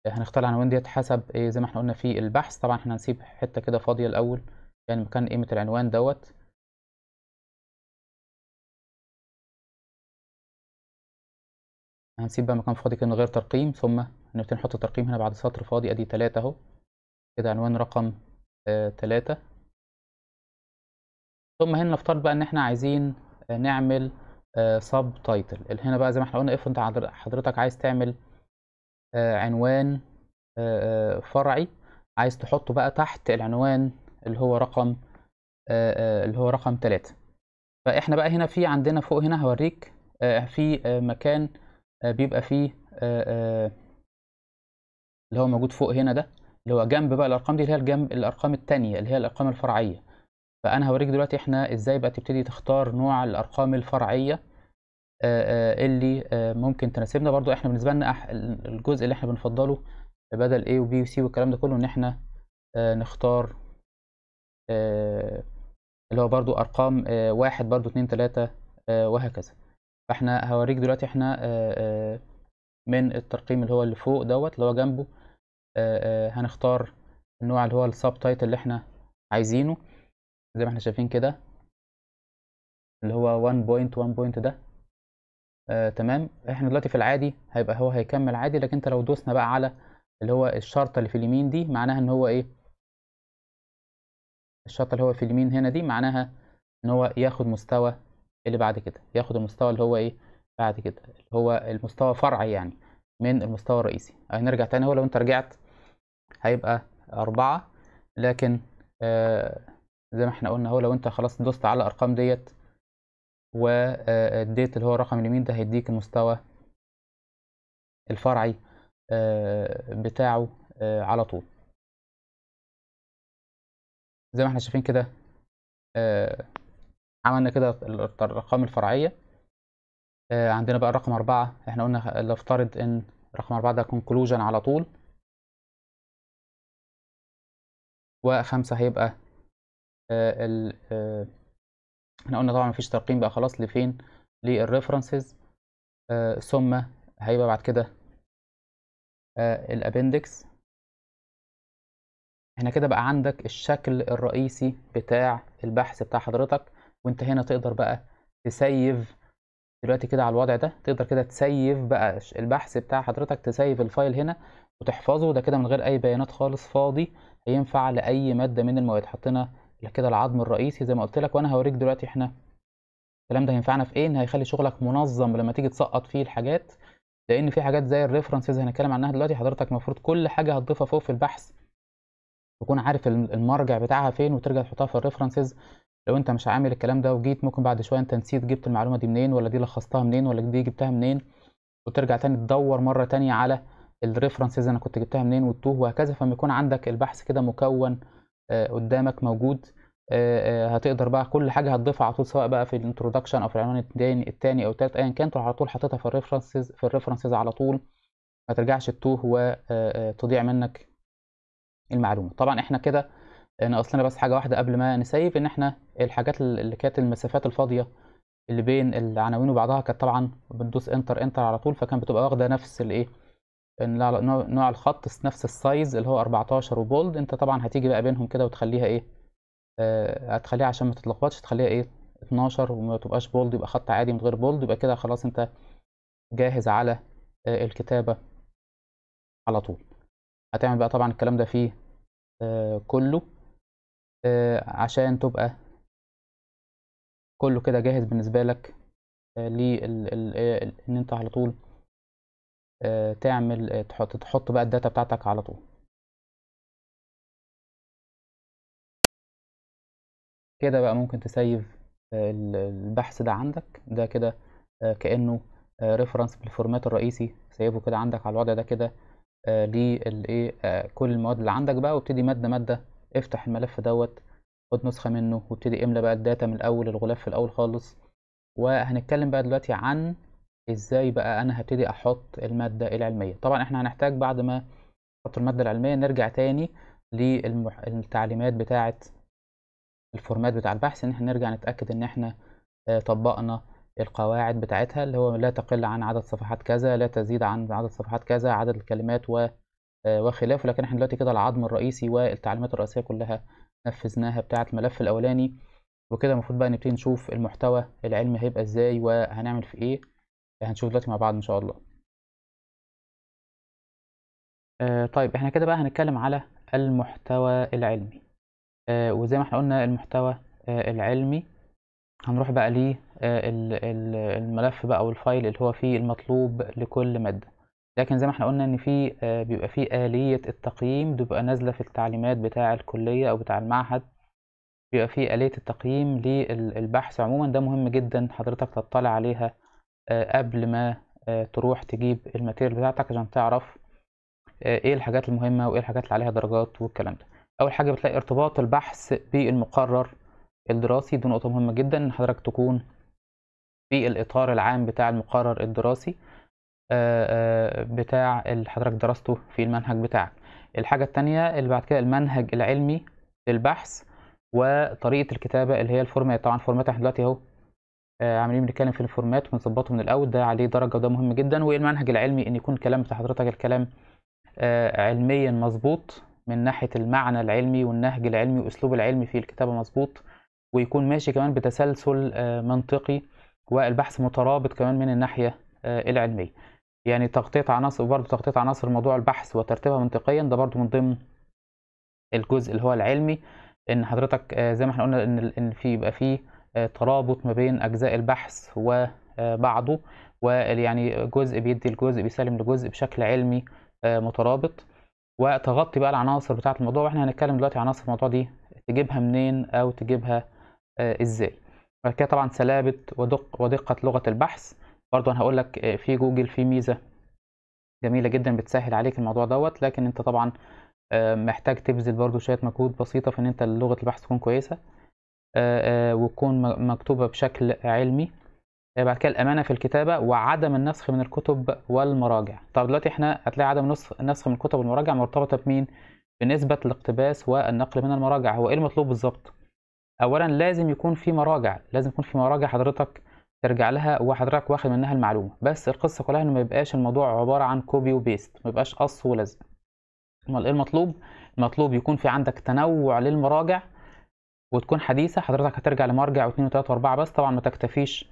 هنختار العنوان ديت حسب إيه زي ما احنا قلنا في البحث طبعا احنا هنسيب حته كده فاضيه الاول يعني مكان قيمه العنوان دوت هنسيب بقى مكان فاضي كده من غير ترقيم ثم هنبتدي نحط الترقيم هنا بعد سطر فاضي ادي تلاتة اهو كده عنوان رقم آه ثم هنا نفترض بقى ان احنا عايزين آه نعمل سب تايتل تايتل هنا بقى زي ما احنا قلنا اف انت حضرتك عايز تعمل آه، عنوان آه، آه، فرعي عايز تحطه بقى تحت العنوان اللي هو رقم اللي هو رقم 3 فاحنا بقى هنا في عندنا فوق هنا هوريك في مكان بيبقى فيه اللي هو موجود فوق هنا ده اللي هو جنب بقى الارقام دي اللي هي الجنب الارقام الثانيه اللي هي الارقام الفرعيه فانا هوريك دلوقتي احنا ازاي بقى تبتدي تختار نوع الارقام الفرعيه آه، آه، اللي آه، ممكن تناسبنا برضو احنا بالنسبه لنا الجزء اللي احنا بنفضله بدل A و B و C والكلام ده كله ان احنا نختار اللي هو برضو ارقام واحد برضو اتنين تلاتة وهكذا فاحنا هوريك دلوقتي احنا من الترقيم اللي هو اللي فوق دوت اللي هو جنبه هنختار النوع اللي هو السب تايتل اللي احنا عايزينه زي ما احنا شايفين كده اللي هو 1.1 بوينت ده آه تمام احنا دلوقتي في العادي هيبقى هو هيكمل عادي لكن انت لو دوسنا بقى على اللي هو الشرطه اللي في اليمين دي معناها ان هو ايه الشرطه اللي هو في اليمين هنا دي معناها ان هو ياخد مستوى اللي بعد كده ياخد المستوى اللي هو ايه بعد كده اللي هو المستوى فرعي يعني من المستوى الرئيسي هنرجع تاني هو لو انت رجعت هيبقى أربعة لكن آه زي ما احنا قلنا هو لو انت خلاص دوست على الأرقام ديت والديت اللي هو الرقم اليمين ده هيديك المستوى الفرعي آه، بتاعه آه، على طول زي ما احنا شايفين كده آه، عملنا كده الارقام الفرعيه عندنا بقى الرقم أربعة احنا قلنا نفترض ان رقم أربعة ده conclusion على طول وخمسة هيبقى احنا قلنا طبعا مفيش ترقيم بقى خلاص لفين للريفرنسز آه ثم هيبقى بعد كده آه الابندكس هنا كده بقى عندك الشكل الرئيسي بتاع البحث بتاع حضرتك وانت هنا تقدر بقى تسيف دلوقتي كده على الوضع ده تقدر كده تسيف بقى البحث بتاع حضرتك تسيف الفايل هنا وتحفظه ده كده من غير اي بيانات خالص فاضي هينفع لاي ماده من المواد حطينا كده العظم الرئيسي زي ما قلت لك وانا هوريك دلوقتي احنا الكلام ده هينفعنا في ايه ان هيخلي شغلك منظم لما تيجي تسقط فيه الحاجات لان في حاجات زي الريفرنسز هنتكلم عنها دلوقتي حضرتك المفروض كل حاجه هتضيفها فوق في البحث تكون عارف المرجع بتاعها فين وترجع تحطها في الريفرنسز لو انت مش عامل الكلام ده وجيت ممكن بعد شويه انت نسيت جبت المعلومه دي منين ولا دي لخصتها منين ولا دي جبتها منين وترجع تاني تدور مره تانية على الريفرنسز انا كنت جبتها منين وتوه وهكذا فما يكون عندك البحث كده مكون آه، قدامك موجود آه، آه، هتقدر بقى كل حاجه هتضيفها على طول سواء بقى في الانترودكشن او في العنوان الثاني الثاني او الثالث ايا كان تروح على طول حاططها في الريفرنسز في الريفرنسز على طول ما ترجعش تتوه وتضيع منك المعلومه طبعا احنا كده ناقص لنا بس حاجه واحده قبل ما نسيب ان احنا الحاجات اللي كانت المسافات الفاضيه اللي بين العناوين وبعضها كانت طبعا بندوس انتر انتر على طول فكان بتبقى واخده نفس الايه نوع الخط نفس السايز اللي هو 14 وبولد انت طبعا هتيجي بقى بينهم كده وتخليها ايه آه هتخليها عشان ما تتلخبطش تخليها ايه 12 وما تبقاش بولد يبقى خط عادي من غير بولد يبقى كده خلاص انت جاهز على آه الكتابة على طول هتعمل بقى طبعا الكلام ده فيه آه كله آه عشان تبقى كله كده جاهز بالنسبة لك آه, آه، ان انت على طول تعمل آه، تحط تحط بقى الداتا بتاعتك على طول كده بقى ممكن تسيف آه، البحث ده عندك ده كده آه، كأنه ريفرنس بالفورمات الرئيسي سيبه كده عندك على الوضع ده كده للايه كل المواد اللي عندك بقى وابتدي مادة مادة افتح الملف دوت خد نسخة منه وابتدي املى بقى الداتا من الأول الغلاف في الأول خالص وهنتكلم بقى دلوقتي عن إزاي بقى أنا هبتدي أحط المادة العلمية طبعا إحنا هنحتاج بعد ما نحط المادة العلمية نرجع تاني للتعليمات بتاعة الفورمات بتاع البحث إن إحنا نرجع نتأكد إن إحنا آه، طبقنا القواعد بتاعتها اللي هو لا تقل عن عدد صفحات كذا لا تزيد عن عدد صفحات كذا عدد الكلمات و آه، وخلافه لكن احنا دلوقتي كده العظم الرئيسي والتعليمات الرئيسية كلها نفذناها بتاعة الملف الأولاني وكده المفروض بقى نبتدي نشوف المحتوى العلمي هيبقى ازاي وهنعمل في ايه هنشوف دلوقتي مع بعض ان شاء الله آه طيب احنا كده بقى هنتكلم على المحتوى العلمي آه وزي ما احنا قلنا المحتوى آه العلمي هنروح بقى ليه آه، الملف بقى او الفايل اللي هو فيه المطلوب لكل ماده لكن زي ما احنا قلنا ان في آه، بيبقى في آلية التقييم دي بتبقى نازلة في التعليمات بتاع الكلية او بتاع المعهد بيبقى في آلية التقييم للبحث عموما ده مهم جدا حضرتك تطلع عليها آه، قبل ما آه، تروح تجيب الماتيريال بتاعتك عشان تعرف آه، ايه الحاجات المهمة وايه الحاجات اللي عليها درجات والكلام ده اول حاجة بتلاقي ارتباط البحث بالمقرر الدراسي دي نقطة مهمة جدا ان حضرتك تكون في الاطار العام بتاع المقرر الدراسي بتاع اللي حضرتك درسته في المنهج بتاعك الحاجة التانية اللي بعد كده المنهج العلمي للبحث وطريقة الكتابة اللي هي الفورمات طبعا الفورمات احنا دلوقتي اهو آه، عاملين بنتكلم في الفورمات ونظبطه من الاول ده عليه درجه وده مهم جدا والمنهج العلمي ان يكون الكلام بتاع حضرتك الكلام آه، علميا مظبوط من ناحيه المعنى العلمي والنهج العلمي واسلوب العلمي في الكتابه مظبوط ويكون ماشي كمان بتسلسل آه، منطقي والبحث مترابط كمان من الناحيه العلميه يعني تغطيه عناصر وبرضه تغطيه عناصر موضوع البحث وترتيبها منطقيا ده برضه من ضمن الجزء اللي هو العلمي ان حضرتك زي ما احنا قلنا ان في يبقى فيه آه، ترابط ما بين أجزاء البحث وبعضه آه، ويعني جزء بيدي الجزء بيسلم لجزء بشكل علمي آه، مترابط وتغطي بقى العناصر بتاعة الموضوع واحنا هنتكلم دلوقتي عن عناصر الموضوع دي تجيبها منين أو تجيبها إزاي بعد كده طبعا سلابة ودق ودقة لغة البحث برضو أنا هقول لك في جوجل في ميزة جميلة جدا بتسهل عليك الموضوع دوت لكن أنت طبعا محتاج تبذل برضو شوية مجهود بسيطة في إن أنت لغة البحث تكون كويسة آه، آه، وتكون مكتوبة بشكل علمي آه، بعد كده الأمانة في الكتابة وعدم النسخ من الكتب والمراجع طب دلوقتي احنا هتلاقي عدم النسخ من الكتب والمراجع مرتبطة بمين؟ بنسبة الاقتباس والنقل من المراجع هو ايه المطلوب بالظبط؟ أولا لازم يكون في مراجع لازم يكون في مراجع حضرتك ترجع لها وحضرتك واخد منها المعلومة بس القصة كلها إنه ما يبقاش الموضوع عبارة عن كوبي وبيست ما يبقاش قص ولزق أمال إيه المطلوب؟ المطلوب يكون في عندك تنوع للمراجع وتكون حديثه حضرتك هترجع لمرجع واثنين وثلاثة واربعة بس طبعا ما تكتفيش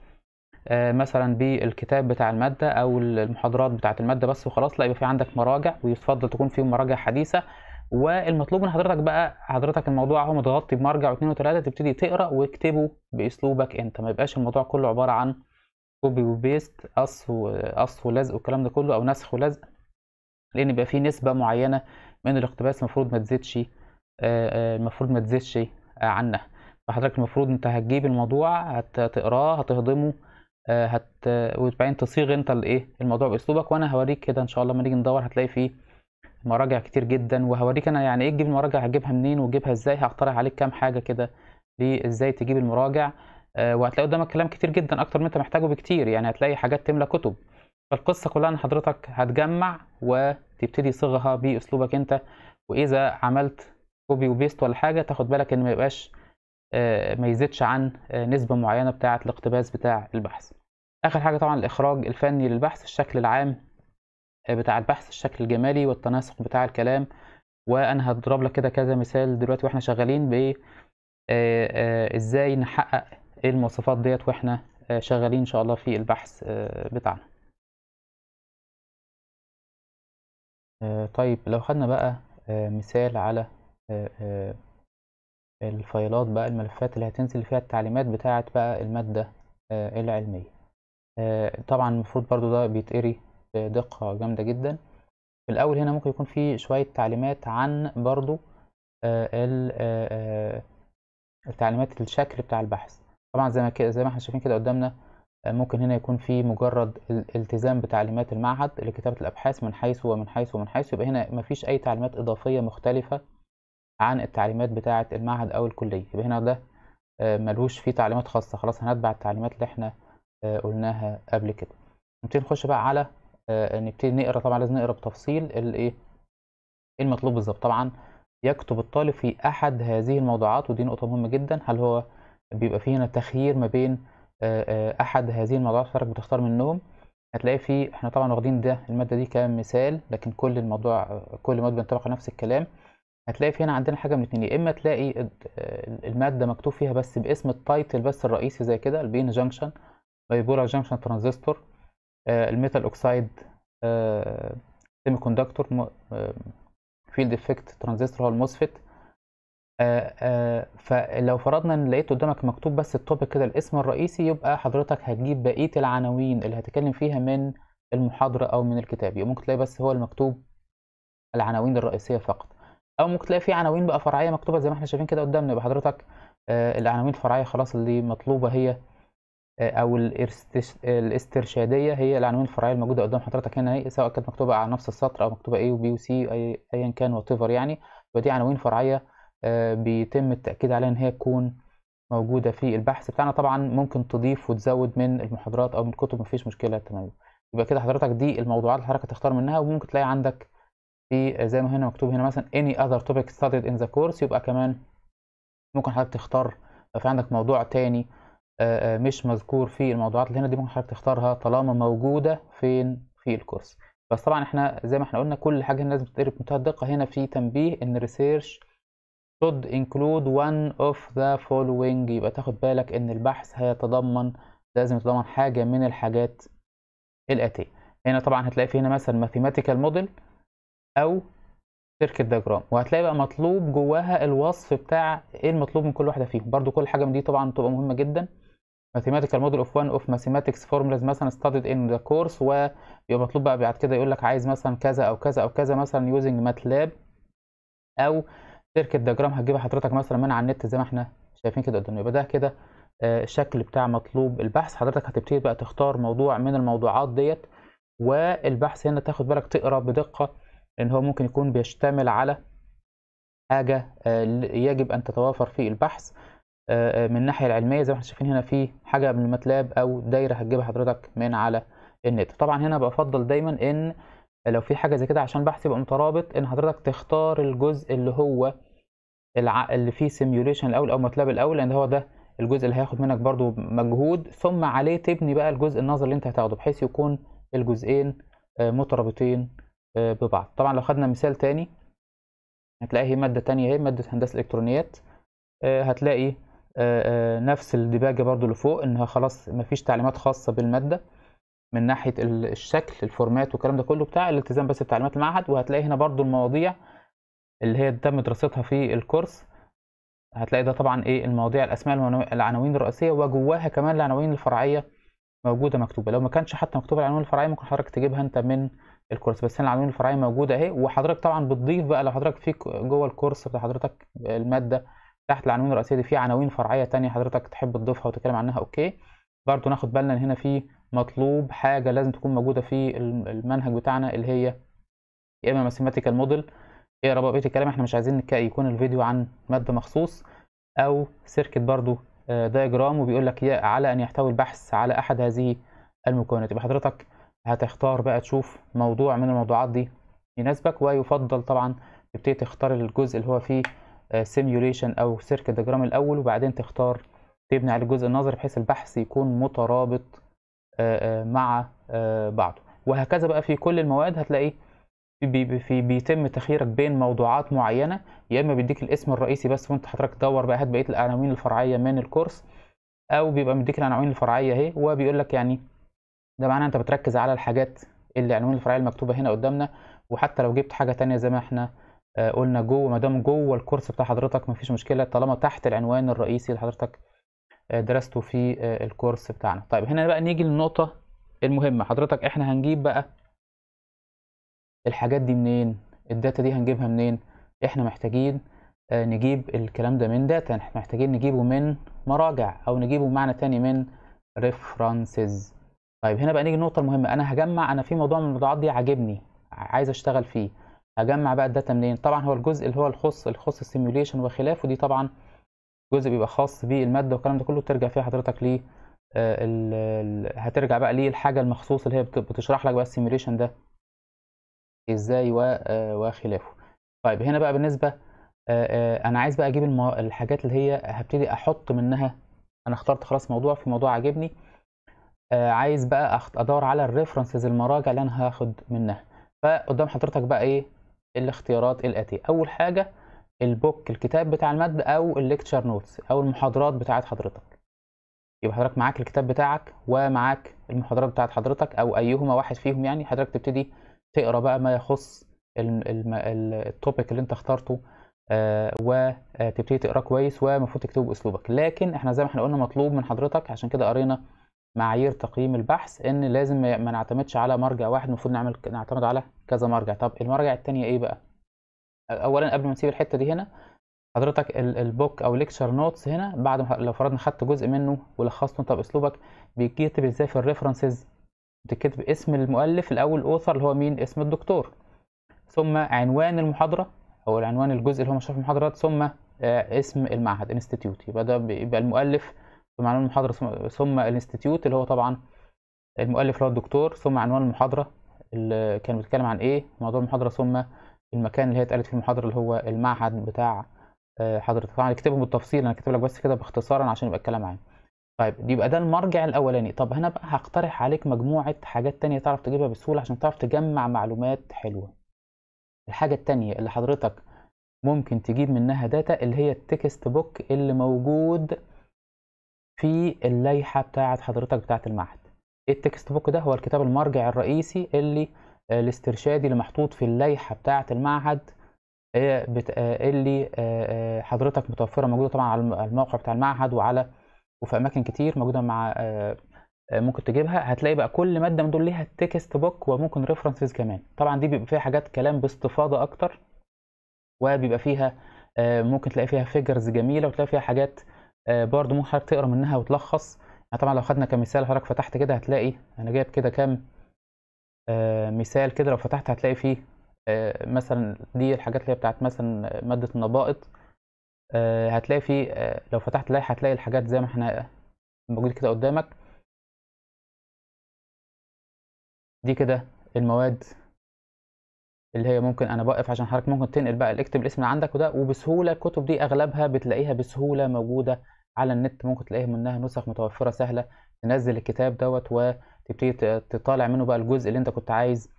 آه، مثلا بالكتاب بتاع الماده او المحاضرات بتاعه الماده بس وخلاص لا يبقى في عندك مراجع ويفضل تكون فيهم مراجع حديثه والمطلوب من حضرتك بقى حضرتك الموضوع اهو متغطي بمرجع واثنين وثلاثه تبتدي تقرا واكتبه باسلوبك انت ما يبقاش الموضوع كله عباره عن كوبي وبيست قص وقص ولزق والكلام ده كله او نسخ ولزق لان يبقى في نسبه معينه من الاقتباس المفروض ما تزيدش آه، آه، المفروض ما تزيدش عنها فحضرتك المفروض انت هتجيب الموضوع هتقراه هتهضمه آه، هت وبعدين تصيغ انت الايه الموضوع باسلوبك وانا هوريك كده ان شاء الله لما نيجي ندور هتلاقي فيه مراجع كتير جدا وهوريك انا يعني ايه تجيب المراجع هتجيبها منين وتجيبها ازاي هقترح عليك كام حاجه كده لازاي تجيب المراجع آه، وهتلاقي قدامك كلام كتير جدا اكتر من انت محتاجه بكتير يعني هتلاقي حاجات تملى كتب فالقصه كلها ان حضرتك هتجمع وتبتدي صيغها باسلوبك انت واذا عملت كوبي وبيست ولا حاجه تاخد بالك ان ما يبقاش آه، ما يزيدش عن آه، نسبه معينه بتاعه الاقتباس بتاع البحث اخر حاجه طبعا الاخراج الفني للبحث الشكل العام آه، بتاع البحث الشكل الجمالي والتناسق بتاع الكلام وانا هضرب لك كده كذا مثال دلوقتي واحنا شغالين ب ازاي نحقق المواصفات ديت واحنا شغالين ان شاء الله في البحث بتاعنا طيب لو خدنا بقى مثال على آه، آه، الفايلات بقى الملفات اللي هتنزل فيها التعليمات بتاعة بقى المادة آه، العلمية طبعا المفروض برضو ده بيتقري بدقة جامدة جدا في الأول هنا ممكن يكون في شوية تعليمات عن برضو التعليمات الشكل بتاع البحث طبعا زي ما كده زي ما احنا شايفين كده قدامنا ممكن هنا يكون في مجرد التزام بتعليمات المعهد لكتابة الأبحاث من حيث ومن حيث ومن حيث يبقى هنا مفيش أي تعليمات إضافية مختلفة عن التعليمات بتاعة المعهد أو الكلية يبقى هنا ده آه، ملوش فيه تعليمات خاصة خلاص هنتبع التعليمات اللي احنا آه، قلناها قبل كده نبتدي نخش بقى على آه، نبتدي نقرا طبعا لازم نقرا بتفصيل الايه إيه المطلوب بالظبط طبعا يكتب الطالب في احد هذه الموضوعات ودي نقطه مهمه جدا هل هو بيبقى فيه هنا تخيير ما بين احد هذه الموضوعات حضرتك بتختار منهم هتلاقي فيه احنا طبعا واخدين ده الماده دي كمثال لكن كل الموضوع كل ماده على نفس الكلام هتلاقي في هنا عندنا حاجه من اتنين يا اما تلاقي الماده مكتوب فيها بس باسم التايتل بس الرئيسي زي كده البين جانكشن بايبولا جانكشن ترانزستور آه، الميتال اوكسايد آه، سيمي كوندكتور آه، فيلد افكت ترانزستور هو الموسفيت فلو فرضنا ان لقيت قدامك مكتوب بس التوبيك كده الاسم الرئيسي يبقى حضرتك هتجيب بقيه العناوين اللي هتتكلم فيها من المحاضره او من الكتاب يبقى ممكن تلاقي بس هو المكتوب العناوين الرئيسيه فقط او ممكن تلاقي في عناوين بقى فرعيه مكتوبه زي ما احنا شايفين كده قدامنا يبقى حضرتك آه، العناوين الفرعيه خلاص اللي مطلوبه هي آه، او الاسترشاديه هي العناوين الفرعيه الموجوده قدام حضرتك هنا هي سواء كانت مكتوبه على نفس السطر او مكتوبه اي وبي وسي اي ايا كان وات يعني ودي عناوين فرعيه آه، بيتم التاكيد عليها ان هي تكون موجوده في البحث بتاعنا طبعا ممكن تضيف وتزود من المحاضرات او من الكتب مفيش مشكله تمام يبقى كده حضرتك دي الموضوعات اللي حضرتك هتختار منها وممكن تلاقي عندك في زي ما هنا مكتوب هنا مثلا any other topic studied in the course يبقى كمان ممكن حضرتك تختار في عندك موضوع تاني آه، آه، مش مذكور في الموضوعات اللي هنا دي ممكن حضرتك تختارها طالما موجودة فين في الكورس بس طبعا احنا زي ما احنا قلنا كل حاجة هنا لازم تتقرب بمنتهى الدقة هنا في تنبيه ان research should include one of the following يبقى تاخد بالك ان البحث هيتضمن لازم يتضمن حاجة من الحاجات الآتية هنا طبعا هتلاقي في هنا مثلا mathematical model او سيركت دياجرام وهتلاقي بقى مطلوب جواها الوصف بتاع ايه المطلوب من كل واحده فيهم برضو كل حاجه من دي طبعا بتبقى مهمه جدا mathematical model of one of mathematics formulas مثلا studied in the course ويبقى مطلوب بقى بعد كده يقول لك عايز مثلا كذا او كذا او كذا مثلا using MATLAB او سيركت دياجرام هتجيبها حضرتك مثلا من على النت زي ما احنا شايفين كده قدامنا يبقى ده كده آه، الشكل بتاع مطلوب البحث حضرتك هتبتدي بقى تختار موضوع من الموضوعات ديت والبحث هنا تاخد بالك تقرا بدقه لأن هو ممكن يكون بيشتمل على حاجة آه، يجب أن تتوافر في البحث آه، آه، من الناحية العلمية زي ما احنا شايفين هنا في حاجة من الماتلاب أو دايرة هتجيبها حضرتك من على النت طبعا هنا بفضل دايما إن لو في حاجة زي كده عشان البحث يبقى مترابط إن حضرتك تختار الجزء اللي هو اللي فيه سيميوليشن الأول أو ماتلاب الأول لأن هو ده الجزء اللي هياخد منك برضو مجهود ثم عليه تبني بقى الجزء النظري اللي انت هتاخده بحيث يكون الجزئين مترابطين آه، ببعض طبعا لو خدنا مثال تاني هتلاقي هي مادة تانية اهي مادة هندسة الإلكترونيات آه، هتلاقي آه، نفس الديباجة برضو اللي فوق انها خلاص مفيش تعليمات خاصة بالمادة من ناحية الشكل الفورمات والكلام ده كله بتاع الالتزام بس بتعليمات المعهد وهتلاقي هنا برضو المواضيع اللي هي تم دراستها في الكورس هتلاقي ده طبعا ايه المواضيع الاسماء العناوين الرئيسية وجواها كمان العناوين الفرعية موجودة مكتوبة لو ما كانش حتى مكتوبة العناوين الفرعية ممكن حضرتك تجيبها انت من الكورس بس احنا عاملين الفرعيه موجوده اهي وحضرتك طبعا بتضيف بقى لو حضرتك في جوه الكورس بتاع حضرتك الماده تحت العناوين الرئيسيه دي في عناوين فرعيه تانية حضرتك تحب تضيفها وتتكلم عنها اوكي برضو ناخد بالنا ان هنا في مطلوب حاجه لازم تكون موجوده في المنهج بتاعنا اللي هي يا اما ماثيماتيكال موديل يا رب بقيه الكلام احنا مش عايزين يكون الفيديو عن ماده مخصوص او سيركت برضو دايجرام آه، وبيقول لك على ان يحتوي البحث على احد هذه المكونات يبقى حضرتك هتختار بقى تشوف موضوع من الموضوعات دي يناسبك ويفضل طبعا تبتدي تختار الجزء اللي هو فيه سيميوليشن آه، او سيرك ديجرام الاول وبعدين تختار تبني على الجزء النظري بحيث البحث يكون مترابط آه، آه، مع بعضه وهكذا بقى في كل المواد هتلاقي بي في بيتم تخييرك بين موضوعات معينه يا اما بيديك الاسم الرئيسي بس وانت حضرتك تدور بقى هات بقيه العناوين الفرعيه من الكورس او بيبقى مديك العناوين الفرعيه اهي وبيقول لك يعني ده معناه أنت بتركّز على الحاجات اللي عنوان الفرعية المكتوبة هنا قدّامنا، وحتى لو جِبت حاجة ثانيه زي ما إحنا آه، قُلنا جوّه ما دام جوّه الكورس بتاع حضرتك ما فيش مشكلة، طالما تحت العنوان الرئيسي اللي حضرتك آه، درسته في آه، الكورس بتاعنا. طيب هنا بقى نيجي للنقطة المهمة، حضرتك إحنا هنجيب بقى الحاجات دي منين، الداتا دي هنجيبها منين؟ إحنا محتاجين نجيب الكلام ده من داتا إحنا محتاجين نجيبه من مراجع أو نجيبه بمعنى تاني من references. طيب هنا بقى نيجي النقطة المهمة أنا هجمع أنا في موضوع من الموضوعات دي عاجبني عايز أشتغل فيه هجمع بقى الداتا منين طبعا هو الجزء اللي هو الخص الخص السيميوليشن وخلافه دي طبعا جزء بيبقى خاص بالمادة والكلام ده كله ترجع فيه حضرتك ليه آه، هترجع بقى للحاجة المخصوص اللي هي بتشرح لك بقى السيميوليشن ده ازاي آه، وخلافه طيب هنا بقى بالنسبة آه، انا عايز بقى اجيب الحاجات اللي هي هبتدي احط منها انا اخترت خلاص موضوع في موضوع عاجبني آه، عايز بقى ادور على الريفرنسز المراجع اللي انا هاخد منها فقدام حضرتك بقى ايه الاختيارات الاتيه اول حاجه البوك الكتاب بتاع الماده او الليكتشر نوتس او المحاضرات بتاعه حضرتك يبقى حضرتك معاك الكتاب بتاعك ومعاك المحاضرات بتاعه حضرتك او ايهما واحد فيهم يعني حضرتك تبتدي تقرا بقى ما يخص التوبيك اللي انت اخترته آه، وتبتدي آه، تقراه كويس ومفروض تكتبه باسلوبك لكن احنا زي ما احنا قلنا مطلوب من حضرتك عشان كده قرينا معايير تقييم البحث ان لازم ما نعتمدش على مرجع واحد المفروض نعمل نعتمد على كذا مرجع طب المرجع التانية ايه بقى اولا قبل ما نسيب الحته دي هنا حضرتك البوك او ليكشر نوتس هنا بعد ما لو فرضنا خدت جزء منه ولخصته انت باسلوبك بيتكتب ازاي في الريفرنسز بتكتب اسم المؤلف الاول اوثر اللي هو مين اسم الدكتور ثم عنوان المحاضره او العنوان الجزء اللي هو مشروع المحاضرات ثم آه، اسم المعهد انستيتيوت يبقى ده بيبقى المؤلف عنوان المحاضرة ثم الانستيتيوت اللي هو طبعا المؤلف اللي هو الدكتور ثم عنوان المحاضرة اللي كان بيتكلم عن ايه موضوع المحاضرة ثم المكان اللي هي اتقالت فيه المحاضرة اللي هو المعهد بتاع آه، حضرتك طبعا اكتبهم بالتفصيل انا كاتب لك بس كده باختصارا عشان يبقى الكلام عام طيب يبقى ده المرجع الاولاني طب هنا بقى هقترح عليك مجموعه حاجات تانية تعرف تجيبها بسهوله عشان تعرف تجمع معلومات حلوه الحاجه التانية اللي حضرتك ممكن تجيب منها داتا اللي هي التكست بوك اللي موجود في اللائحه بتاعه حضرتك بتاعه المعهد التكست بوك ده هو الكتاب المرجع الرئيسي اللي آه، الاسترشادي اللي محطوط في اللائحه بتاعه المعهد آه، آه، اللي حضرتك متوفره موجوده طبعا على الموقع بتاع المعهد وعلى وفي اماكن كتير موجوده مع ممكن تجيبها هتلاقي بقى كل ماده من دول ليها تكست بوك وممكن ريفرنسز كمان طبعا دي بيبقى فيها حاجات كلام باستفاضه اكتر وبيبقى فيها ممكن تلاقي فيها فيجرز جميله وتلاقي فيها حاجات آه، برضو ممكن حضرتك تقرا منها وتلخص يعني طبعا لو خدنا كمثال حضرتك فتحت كده هتلاقي انا جايب كده كام آه، مثال كده لو فتحت هتلاقي فيه آه، مثلا دي الحاجات اللي هي بتاعت مثلا مادة النبائط هتلاقي فيه لو فتحت لائحة هتلاقي الحاجات زي ما احنا موجود كده قدامك دي كده المواد اللي هي ممكن انا بوقف عشان حضرتك ممكن تنقل بقى اكتب الاسم اللي عندك وده وبسهوله الكتب دي اغلبها بتلاقيها بسهوله موجوده على النت ممكن تلاقيها منها نسخ متوفره سهله تنزل الكتاب دوت وتبتدي تطالع منه بقى الجزء اللي انت كنت عايز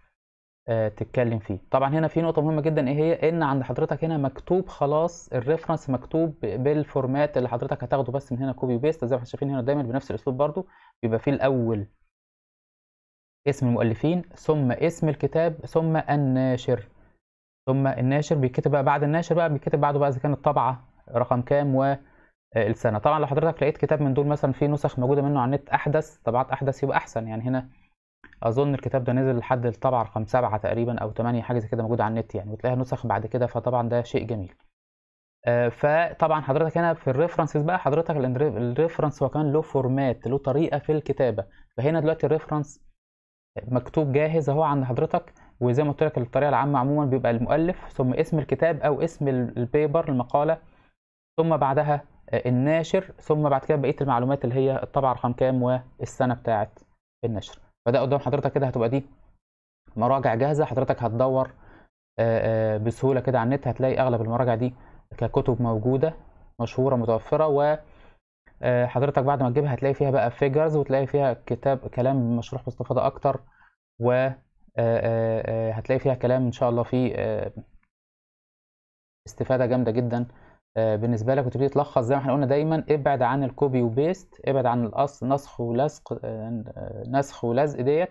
آه، تتكلم فيه طبعا هنا في نقطه مهمه جدا ايه هي ان عند حضرتك هنا مكتوب خلاص الريفرنس مكتوب بالفورمات اللي حضرتك هتاخده بس من هنا كوبي بيست زي ما احنا شايفين هنا دايما بنفس الاسلوب برده بيبقى فيه الاول اسم المؤلفين ثم اسم الكتاب ثم الناشر ثم الناشر بيتكتب بقى بعد الناشر بقى بيتكتب بعده بقى اذا كانت الطبعه رقم كام والسنه طبعا لو حضرتك لقيت كتاب من دول مثلا في نسخ موجوده منه على النت احدث طبعات احدث يبقى احسن يعني هنا اظن الكتاب ده نزل لحد الطبعه رقم سبعة تقريبا او تمانية حاجه زي كده موجوده على النت يعني وتلاقيها نسخ بعد كده فطبعا ده شيء جميل آه، فطبعا حضرتك هنا في الريفرنسز بقى حضرتك الريفرنس هو كمان له فورمات له طريقه في الكتابه فهنا دلوقتي الريفرنس مكتوب جاهز اهو عند حضرتك وزي ما قلت لك الطريقه العامه عموما بيبقى المؤلف ثم اسم الكتاب او اسم البيبر المقاله ثم بعدها آه، الناشر ثم بعد كده بقيه المعلومات اللي هي الطبعه رقم كام والسنه بتاعه النشر فده قدام حضرتك كده هتبقى دي مراجع جاهزه حضرتك هتدور آه، آه، بسهوله كده على النت هتلاقي اغلب المراجع دي ككتب موجوده مشهوره متوفره و آه، حضرتك بعد ما تجيبها هتلاقي فيها بقى فيجرز وتلاقي فيها كتاب كلام مشروح باستفاضه اكتر و آه، آه، هتلاقي فيها كلام ان شاء الله فيه استفاده جامده جدا بالنسبه لك وتبتدي تلخص زي ما احنا قلنا دايما ابعد عن الكوبي وبيست ابعد عن القص نسخ ولزق نسخ ولزق ديت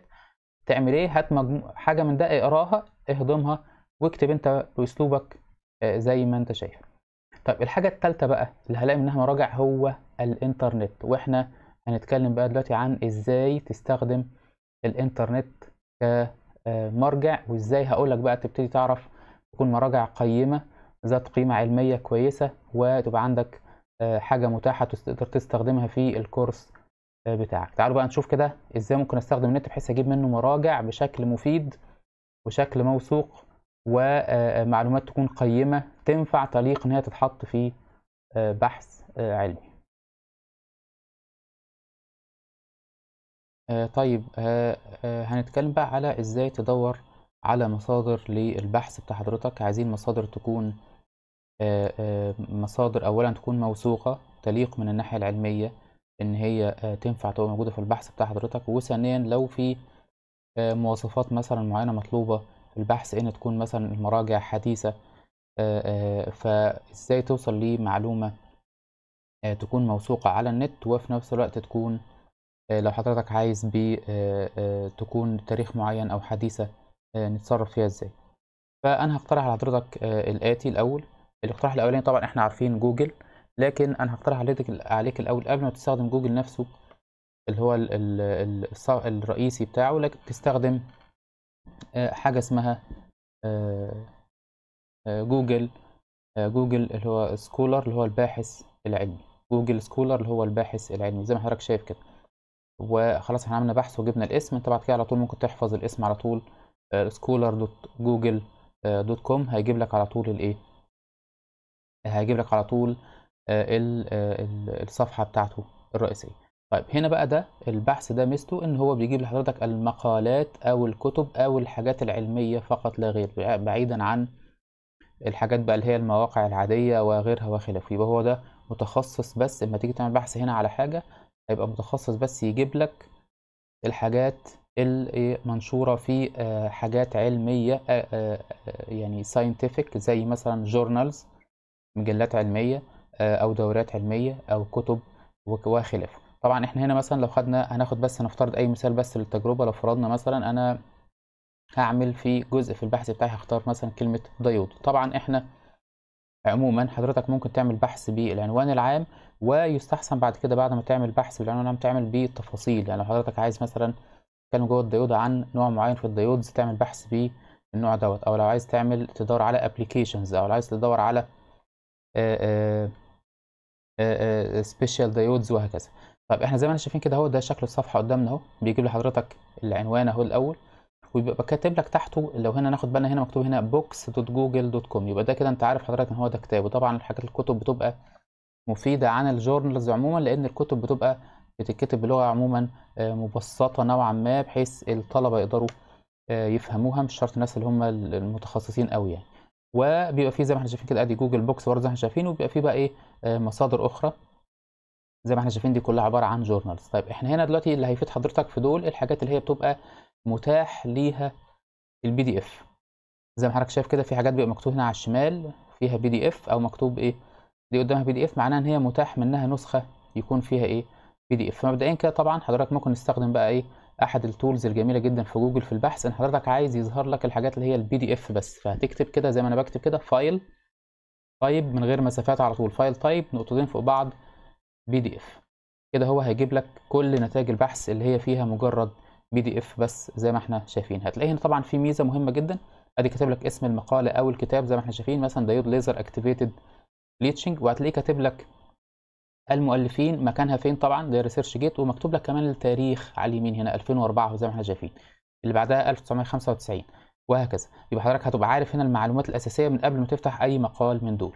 تعمل ايه هات حاجه من ده اقراها اهضمها واكتب انت باسلوبك زي ما انت شايف طب الحاجة التالتة بقى اللي هلاقي منها مراجع هو الانترنت واحنا هنتكلم بقى دلوقتي عن ازاي تستخدم الانترنت كمرجع وازاي هقولك بقى تبتدي تعرف تكون مراجع قيمة ذات قيمة علمية كويسة وتبقى عندك حاجة متاحة تقدر تستخدمها في الكورس بتاعك تعالوا بقى نشوف كده ازاي ممكن استخدم النت بحيث اجيب منه مراجع بشكل مفيد وشكل موثوق ومعلومات تكون قيمة تنفع تليق ان هي تتحط في آه، بحث آه، علمي آه، طيب هنتكلم بقى على ازاي تدور على مصادر للبحث بتاع حضرتك عايزين مصادر تكون مصادر اولا تكون موثوقة تليق من الناحية العلمية ان هي تنفع تبقى موجودة في البحث بتاع حضرتك وثانيا لو في مواصفات مثلا معينة مطلوبة في البحث ان تكون مثلا المراجع حديثة آه، آه، فإزاي توصل لمعلومة آه، تكون موثوقة على النت، وفي نفس الوقت تكون لو حضرتك عايز ب تكون تاريخ معين أو حديثة نتصرّف فيها إزاي. فأنا هقترح على حضرتك الآتي الأول، الاقتراح الأولاني طبعًا إحنا عارفين جوجل، لكن أنا هقترح عليك عليك الأول قبل ما تستخدم جوجل نفسه اللي هو الـ الـ الـ الرئيسي بتاعه، لكن تستخدم حاجة اسمها آه، جوجل آه، جوجل اللي هو سكولر اللي هو الباحث العلمي جوجل سكولر اللي هو الباحث العلمي زي ما حضرتك شايف كده وخلاص احنا عملنا بحث وجبنا الاسم انت بعد كده على طول ممكن تحفظ الاسم على طول سكولر آه، دوت جوجل دوت كوم هيجيب لك على طول الايه هيجيب لك على طول الصفحه بتاعته الرئيسيه طيب هنا بقى ده البحث ده ميزته ان هو بيجيب لحضرتك المقالات او الكتب او الحاجات العلميه فقط لا غير بعيدا عن الحاجات بقى اللي هي المواقع العادية وغيرها وخلافه يبقى هو ده متخصص بس اما تيجي تعمل بحث هنا على حاجة هيبقى متخصص بس يجيب لك الحاجات المنشورة في آه، حاجات علمية آه، آه، يعني scientific زي مثلا journals مجلات علمية أو دورات علمية أو كتب وخلافه طبعا احنا هنا مثلا لو خدنا هناخد بس نفترض أي مثال بس للتجربة لو فرضنا مثلا أنا هعمل في جزء في البحث بتاعي هختار مثلا كلمة ديود طبعا احنا عموما حضرتك ممكن تعمل بحث بالعنوان العام ويستحسن بعد كده بعد ما تعمل بحث بالعنوان العام تعمل بالتفاصيل يعني لو حضرتك عايز مثلا تتكلم جوه الديود عن نوع معين في الديودز تعمل بحث بالنوع دوت او لو عايز تعمل تدور على ابلكيشنز او لو عايز تدور على سبيشال ديودز وهكذا طب احنا زي ما احنا شايفين كده اهو ده شكل الصفحه قدامنا اهو بيجيب لحضرتك العنوان اهو الاول ويبقى كاتب لك تحته لو هنا ناخد بالنا هنا مكتوب هنا بوكس دوت جوجل دوت كوم يبقى ده كده انت عارف حضرتك ان هو ده كتاب وطبعا الحاجات الكتب بتبقى مفيده عن الجورنالز عموما لان الكتب بتبقى بتتكتب بلغه عموما آه، مبسطه نوعا ما بحيث الطلبه يقدروا آه، يفهموها مش شرط الناس اللي هم المتخصصين قوي يعني وبيبقى فيه زي ما احنا شايفين كده ادي جوجل بوكس برضه زي ما احنا شايفين وبيبقى فيه بقى ايه آه، مصادر اخرى زي ما احنا شايفين دي كلها عباره عن جورنالز طيب احنا هنا دلوقتي اللي هيفيد حضرتك في دول الحاجات اللي هي بتبقى متاح ليها البي دي اف زي ما حضرتك شايف كده في حاجات بيبقى مكتوب هنا على الشمال فيها بي دي اف او مكتوب ايه دي قدامها بي دي اف معناها ان هي متاح منها نسخه يكون فيها ايه بي دي اف فمبدئيا كده طبعا حضرتك ممكن تستخدم بقى ايه احد التولز الجميله جدا في جوجل في البحث ان حضرتك عايز يظهر لك الحاجات اللي هي البي دي اف بس فهتكتب كده زي ما انا بكتب كده فايل تايب من غير مسافات على طول فايل تايب نقطتين فوق بعض بي دي اف كده هو هيجيب لك كل نتائج البحث اللي هي فيها مجرد بي دي اف بس زي ما احنا شايفين هتلاقي هنا طبعا في ميزه مهمه جدا ادي كاتب لك اسم المقاله او الكتاب زي ما احنا شايفين مثلا دايود ليزر اكتيفيتد بليتشنج وهتلاقيه كاتب لك المؤلفين مكانها فين طبعا ده ريسيرش جيت ومكتوب لك كمان التاريخ على اليمين هنا 2004 زي ما احنا شايفين اللي بعدها 1995 وهكذا يبقى حضرتك هتبقى عارف هنا المعلومات الاساسيه من قبل ما تفتح اي مقال من دول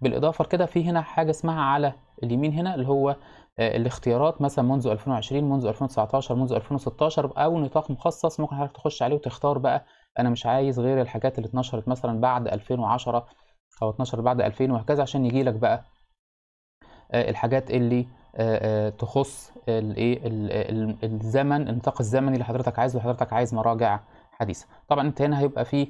بالاضافه لكده في هنا حاجه اسمها على اليمين هنا اللي هو آه، الاختيارات مثلا منذ 2020 منذ 2019 منذ 2016 او نطاق مخصص ممكن حضرتك تخش عليه وتختار بقى انا مش عايز غير الحاجات اللي اتنشرت مثلا بعد 2010 او اتنشرت بعد 2000 وهكذا عشان يجي لك بقى آه، الحاجات اللي آه، تخص الايه الزمن النطاق الزمني اللي حضرتك عايزه وحضرتك عايز مراجع حديثه طبعا انت هنا هيبقى فيه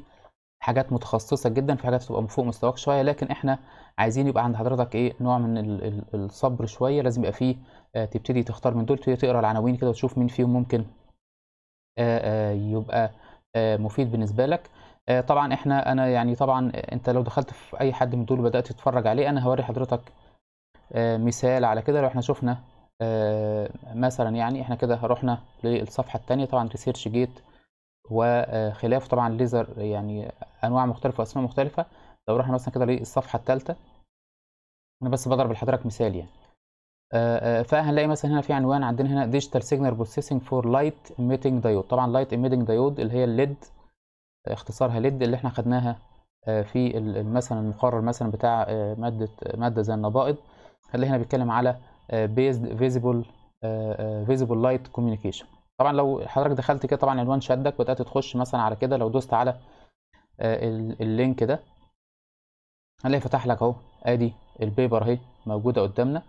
حاجات متخصصه جدا في حاجات بتبقى فوق مستواك شويه لكن احنا عايزين يبقى عند حضرتك ايه نوع من الصبر شويه لازم يبقى فيه آه تبتدي تختار من دول تقرا العناوين كده وتشوف مين فيهم ممكن آه آه يبقى آه مفيد بالنسبه لك آه طبعا احنا انا يعني طبعا انت لو دخلت في اي حد من دول وبدات تتفرج عليه انا هوري حضرتك آه مثال على كده لو احنا شفنا آه مثلا يعني احنا كده رحنا للصفحه الثانيه طبعا ريسيرش جيت وخلافه طبعا ليزر يعني انواع مختلفه واسماء مختلفه لو رحنا مثلا كده للصفحه الثالثه انا بس بضرب لحضرتك مثال يعني آه، آه، فهنلاقي مثلا هنا في عنوان عندنا هنا ديجيتال سيجنال بروسيسنج فور لايت ايميتنج دايود طبعا لايت ايميتنج دايود اللي هي الليد اختصارها ليد اللي احنا خدناها آه، في مثلا المقرر مثلا بتاع ماده ماده زي النبائض اللي هنا بيتكلم على بيزد فيزيبل فيزيبل لايت كوميونيكيشن طبعا لو حضرتك دخلت كده طبعا عنوان شدك وبدات تخش مثلا على كده لو دوست على آه، اللينك ده هنلاقي فتح لك اهو ادي البيبر اهي موجوده قدامنا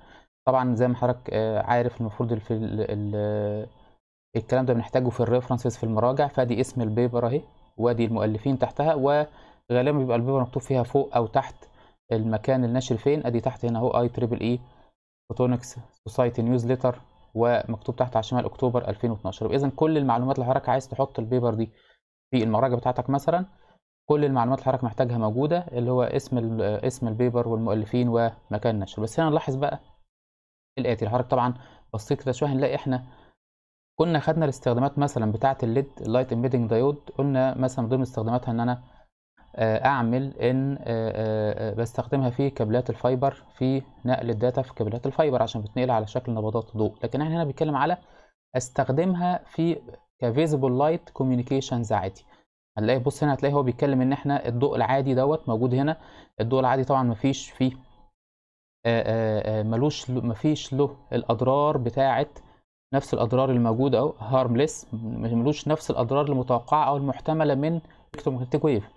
طبعا زي ما حضرتك آه، عارف المفروض في الـ الـ الكلام ده بنحتاجه في الريفرنسز في المراجع فادي اسم البيبر اهي وادي المؤلفين تحتها وغالبا بيبقى البيبر مكتوب فيها فوق او تحت المكان الناشر فين ادي تحت هنا اهو اي تريبل اي فوتونكس سوسايتي نيوزليتر ومكتوب تحت على الشمال اكتوبر 2012 اذا كل المعلومات اللي حضرتك عايز تحط البيبر دي في المراجع بتاعتك مثلا كل المعلومات اللي حضرتك محتاجها موجوده اللي هو اسم اسم البيبر والمؤلفين ومكان النشر بس هنا نلاحظ بقى الاتي حضرتك طبعا بصيت كده شويه هنلاقي احنا كنا خدنا الاستخدامات مثلا بتاعه الليد اللايت امبيدنج دايود قلنا مثلا ضمن استخداماتها ان انا آه، اعمل ان آه، آه، بستخدمها في كابلات الفايبر في نقل الداتا في كابلات الفايبر عشان بتنقلها على شكل نبضات ضوء لكن احنا هنا بنتكلم على استخدمها في كفيزبل لايت كوميونيكيشنز عادي هنلاقي بص هنا هتلاقي هو بيتكلم ان احنا الضوء العادي دوت موجود هنا الضوء العادي طبعا مفيش فيه ملوش مفيش له الاضرار بتاعه نفس الاضرار الموجوده او هارمليس ملوش نفس الاضرار المتوقعه او المحتمله من الكترومagnetic ويف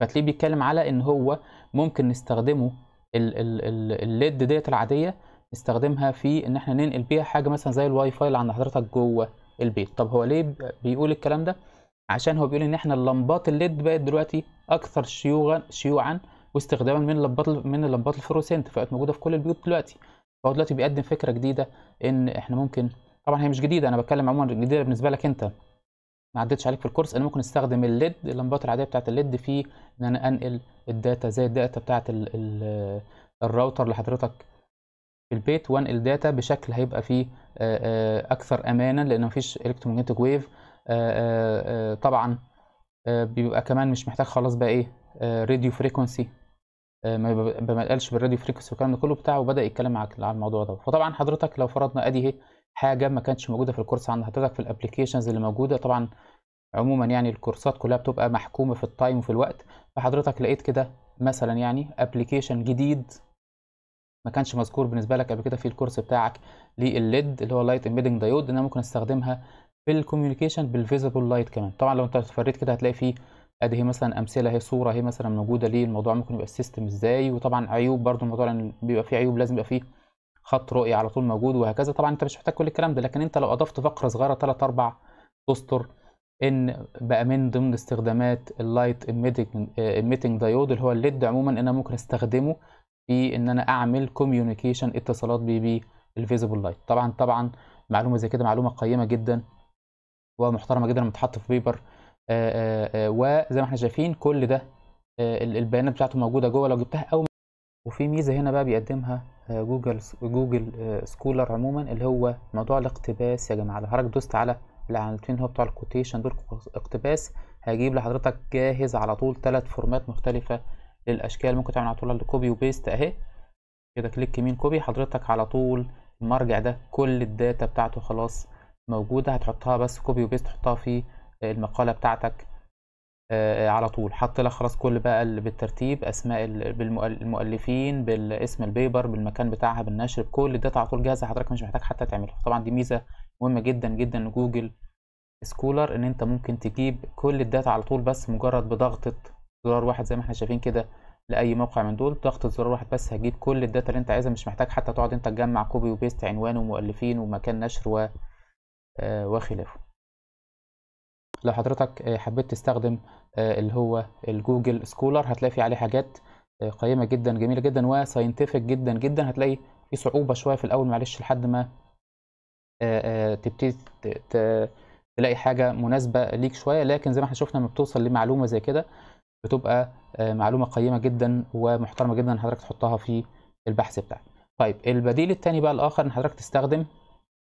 فتلاقيه بيتكلم على ان هو ممكن نستخدمه الليد ديت العاديه نستخدمها في ان احنا ننقل بيها حاجه مثلا زي الواي فاي اللي عند حضرتك جوه البيت طب هو ليه بيقول الكلام ده عشان هو بيقول ان احنا اللمبات الليد بقت دلوقتي اكثر شيوعا شيوعا واستخداما من لمبات من اللمبات الفلوسنت فبقت موجوده في كل البيوت دلوقتي فهو دلوقتي بيقدم فكره جديده ان احنا ممكن طبعا هي مش جديده انا بتكلم عموما جديده بالنسبه لك انت ما عدتش عليك في الكورس انا ممكن استخدم الليد اللمبات العاديه بتاعت الليد في ان انا انقل الداتا زي الداتا بتاعت الـ الـ الراوتر لحضرتك في البيت وانقل داتا بشكل هيبقى فيه اكثر امانا لان مفيش الكترومagnetic ويف طبعا بيبقى كمان مش محتاج خلاص بقى ايه راديو فريكونسي ما بقالش بالراديو فريكونسي والكلام ده كله بتاعه وبدا يتكلم معاك على الموضوع ده فطبعا حضرتك لو فرضنا ادي اهي حاجه ما كانتش موجوده في الكورس عند حضرتك في الابلكيشنز اللي موجوده طبعا عموما يعني الكورسات كلها بتبقى محكومه في التايم وفي الوقت فحضرتك لقيت كده مثلا يعني ابلكيشن جديد ما كانش مذكور بالنسبه لك قبل كده في الكورس بتاعك للليد اللي هو لايت امبيدنج دايود انا ممكن استخدمها في الكوميونيكيشن بالفيزيبل لايت كمان طبعا لو انت اتفرجت كده هتلاقي فيه ادي هي مثلا امثله هي صوره هي مثلا موجوده ليه الموضوع ممكن يبقى السيستم ازاي وطبعا عيوب برضو الموضوع لان بيبقى فيه عيوب لازم يبقى فيه خط رؤيه على طول موجود وهكذا طبعا انت مش محتاج كل الكلام ده لكن انت لو اضفت فقره صغيره 3 4 تستر ان بقى من ضمن استخدامات اللايت اميتنج دايود اللي هو الليد عموما ان انا ممكن استخدمه في ان انا اعمل كوميونيكيشن اتصالات بي بي الفيزيبل لايت طبعا طبعا معلومه زي كده معلومه قيمه جدا ومحترمه جدا لما تتحط في بيبر آه، آه، آه، وزي ما احنا شايفين كل ده البيانات بتاعته موجوده جوه لو جبتها اول وفي ميزة هنا بقى بيقدمها آه، جوجل جوجل آه، سكولر عموما اللي هو موضوع الاقتباس يا جماعة لو حضرتك دوست على العنوانين اللي هو بتوع الكوتيشن دول اقتباس هيجيب لحضرتك جاهز على طول ثلاث فورمات مختلفة للأشكال ممكن تعمل على طول كوبي وبيست أهي كده كليك يمين كوبي حضرتك على طول المرجع ده كل الداتا بتاعته خلاص موجودة هتحطها بس كوبي وبيست تحطها في المقالة بتاعتك آه، على طول حط لك خلاص كل بقى بالترتيب اسماء المؤلفين بالاسم البيبر بالمكان بتاعها بالنشر بكل الداتا على طول جاهزه حضرتك مش محتاج حتى تعملها طبعا دي ميزه مهمه جدا جدا لجوجل سكولر ان انت ممكن تجيب كل الداتا على طول بس مجرد بضغطه زرار واحد زي ما احنا شايفين كده لاي موقع من دول ضغطه زرار واحد بس هتجيب كل الداتا اللي انت عايزها مش محتاج حتى تقعد انت تجمع كوبي وبيست عنوان ومؤلفين ومكان نشر و آه، وخلافه لو حضرتك آه، حبيت تستخدم آه، اللي هو الجوجل سكولر هتلاقي فيه عليه حاجات آه، قيمه جدا جميله جدا وساينتفك جدا جدا هتلاقي في صعوبه شويه في الاول معلش لحد ما تبتدي تلاقي حاجه مناسبه ليك شويه لكن زي ما احنا شفنا لما بتوصل لمعلومه زي كده بتبقى معلومه قيمه جدا ومحترمه جدا ان حضرتك تحطها في البحث بتاعك طيب البديل الثاني بقى الاخر ان حضرتك تستخدم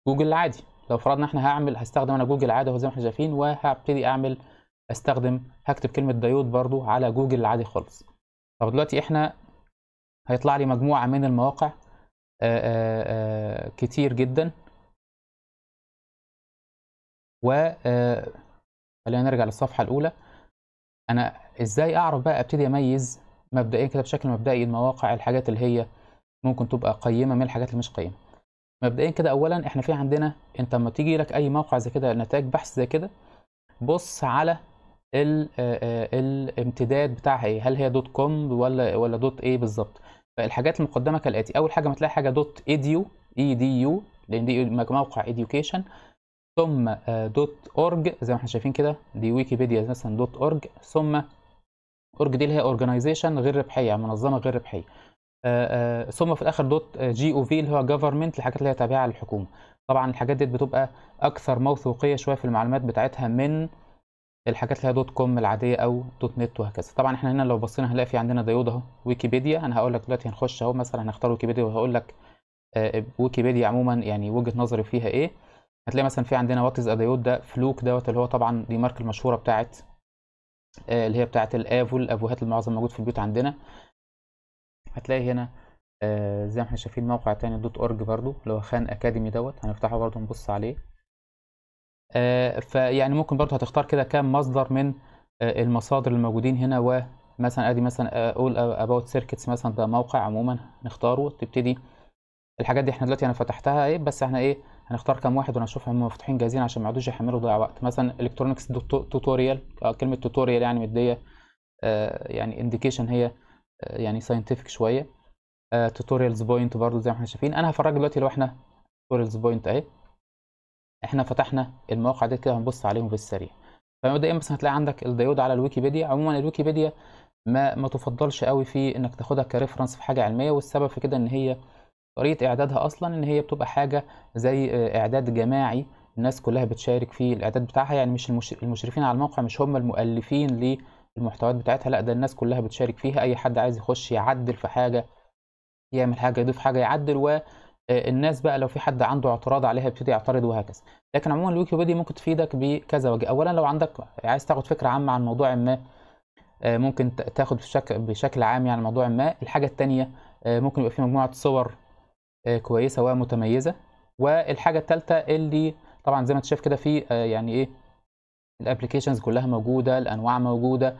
جوجل العادي لو فرضنا احنا هعمل هستخدم انا جوجل عادي اهو زي ما احنا شايفين وهبتدي اعمل استخدم هكتب كلمه دايود برضو على جوجل العادي خالص طب دلوقتي احنا هيطلع لي مجموعه من المواقع آآ آه، آآ آه، آه، كتير جدا و خلينا نرجع للصفحه الاولى انا ازاي اعرف بقى ابتدي اميز مبدئيا كده بشكل مبدئي المواقع الحاجات اللي هي ممكن تبقى قيمه من الحاجات اللي مش قيمه مبدئيا كده اولا احنا في عندنا انت لما تيجي لك اي موقع زي كده نتائج بحث زي كده بص على الـ آه، آه، الـ الامتداد بتاعها ايه هل هي دوت كوم ولا ولا دوت ايه بالظبط فالحاجات المقدمه كالاتي اول حاجه ما تلاقي حاجه دوت ايديو اي دي يو لان دي موقع ايديوكيشن ثم آه، دوت اورج زي ما احنا شايفين كده دي ويكيبيديا مثلا دوت اورج ثم اورج دي اللي هي اورجنايزيشن غير ربحيه منظمه غير ربحيه آه، آه، ثم في الاخر دوت جي او في اللي هو جفرمنت الحاجات اللي هي تابعه للحكومه طبعا الحاجات دي بتبقى اكثر موثوقيه شويه في المعلومات بتاعتها من الحاجات اللي هي دوت كوم العاديه او دوت نت وهكذا طبعا احنا هنا لو بصينا هنلاقي في عندنا ديود اهو ويكيبيديا انا هقول لك دلوقتي هنخش اهو مثلا هنختار ويكيبيديا وهقول لك آه، ويكيبيديا عموما يعني وجهه نظري فيها ايه هتلاقي مثلا في عندنا وات از ديود ده فلوك دوت اللي هو طبعا دي مارك المشهوره بتاعت اللي هي بتاعت الافو الافوهات المعظم موجود في البيوت عندنا هتلاقي هنا آه زي ما احنا شايفين موقع تاني دوت اورج برضو اللي هو خان اكاديمي دوت هنفتحه برضو نبص عليه آه فيعني ممكن برضو هتختار كده كام مصدر من آه المصادر الموجودين هنا ومثلا ادي مثلا آه، اقول اباوت سيركتس مثلا ده موقع عموما نختاره تبتدي الحاجات دي احنا دلوقتي انا فتحتها ايه بس احنا ايه هنختار كام واحد وهنشوفهم هم مفتوحين جاهزين عشان ما يقعدوش يحملوا ضيع وقت مثلا الكترونكس توتوريال آه، كلمه توتوريال يعني مديه آه يعني انديكيشن هي آه، يعني ساينتفك شويه توتوريالز آه، بوينت برضو زي ما احنا شايفين انا هفرجك دلوقتي لو احنا توتوريالز بوينت اهي احنا فتحنا المواقع دي كده هنبص عليهم بالسريع فمبدئيا بس هتلاقي عندك الديود على الويكيبيديا عموما الويكيبيديا ما ما تفضلش قوي في انك تاخدها كريفرنس في حاجه علميه والسبب في كده ان هي طريقه اعدادها اصلا ان هي بتبقى حاجه زي آه، اعداد جماعي الناس كلها بتشارك في الاعداد بتاعها يعني مش المشرفين على الموقع مش هم المؤلفين المحتويات بتاعتها لا ده الناس كلها بتشارك فيها اي حد عايز يخش يعدل في حاجه يعمل حاجه يضيف حاجه يعدل و آه، الناس بقى لو في حد عنده اعتراض عليها يبتدي يعترض وهكذا لكن عموما الويكيبيديا ممكن تفيدك بكذا وجه اولا لو عندك عايز تاخد فكره عامه عن موضوع ما آه، ممكن تاخد بشكل, بشكل عام يعني موضوع ما الحاجه الثانيه آه، ممكن يبقى في مجموعه صور كويسه ومتميزه والحاجه الثالثه اللي طبعا زي ما انت شايف كده في يعني ايه الابلكيشنز كلها موجوده الانواع موجوده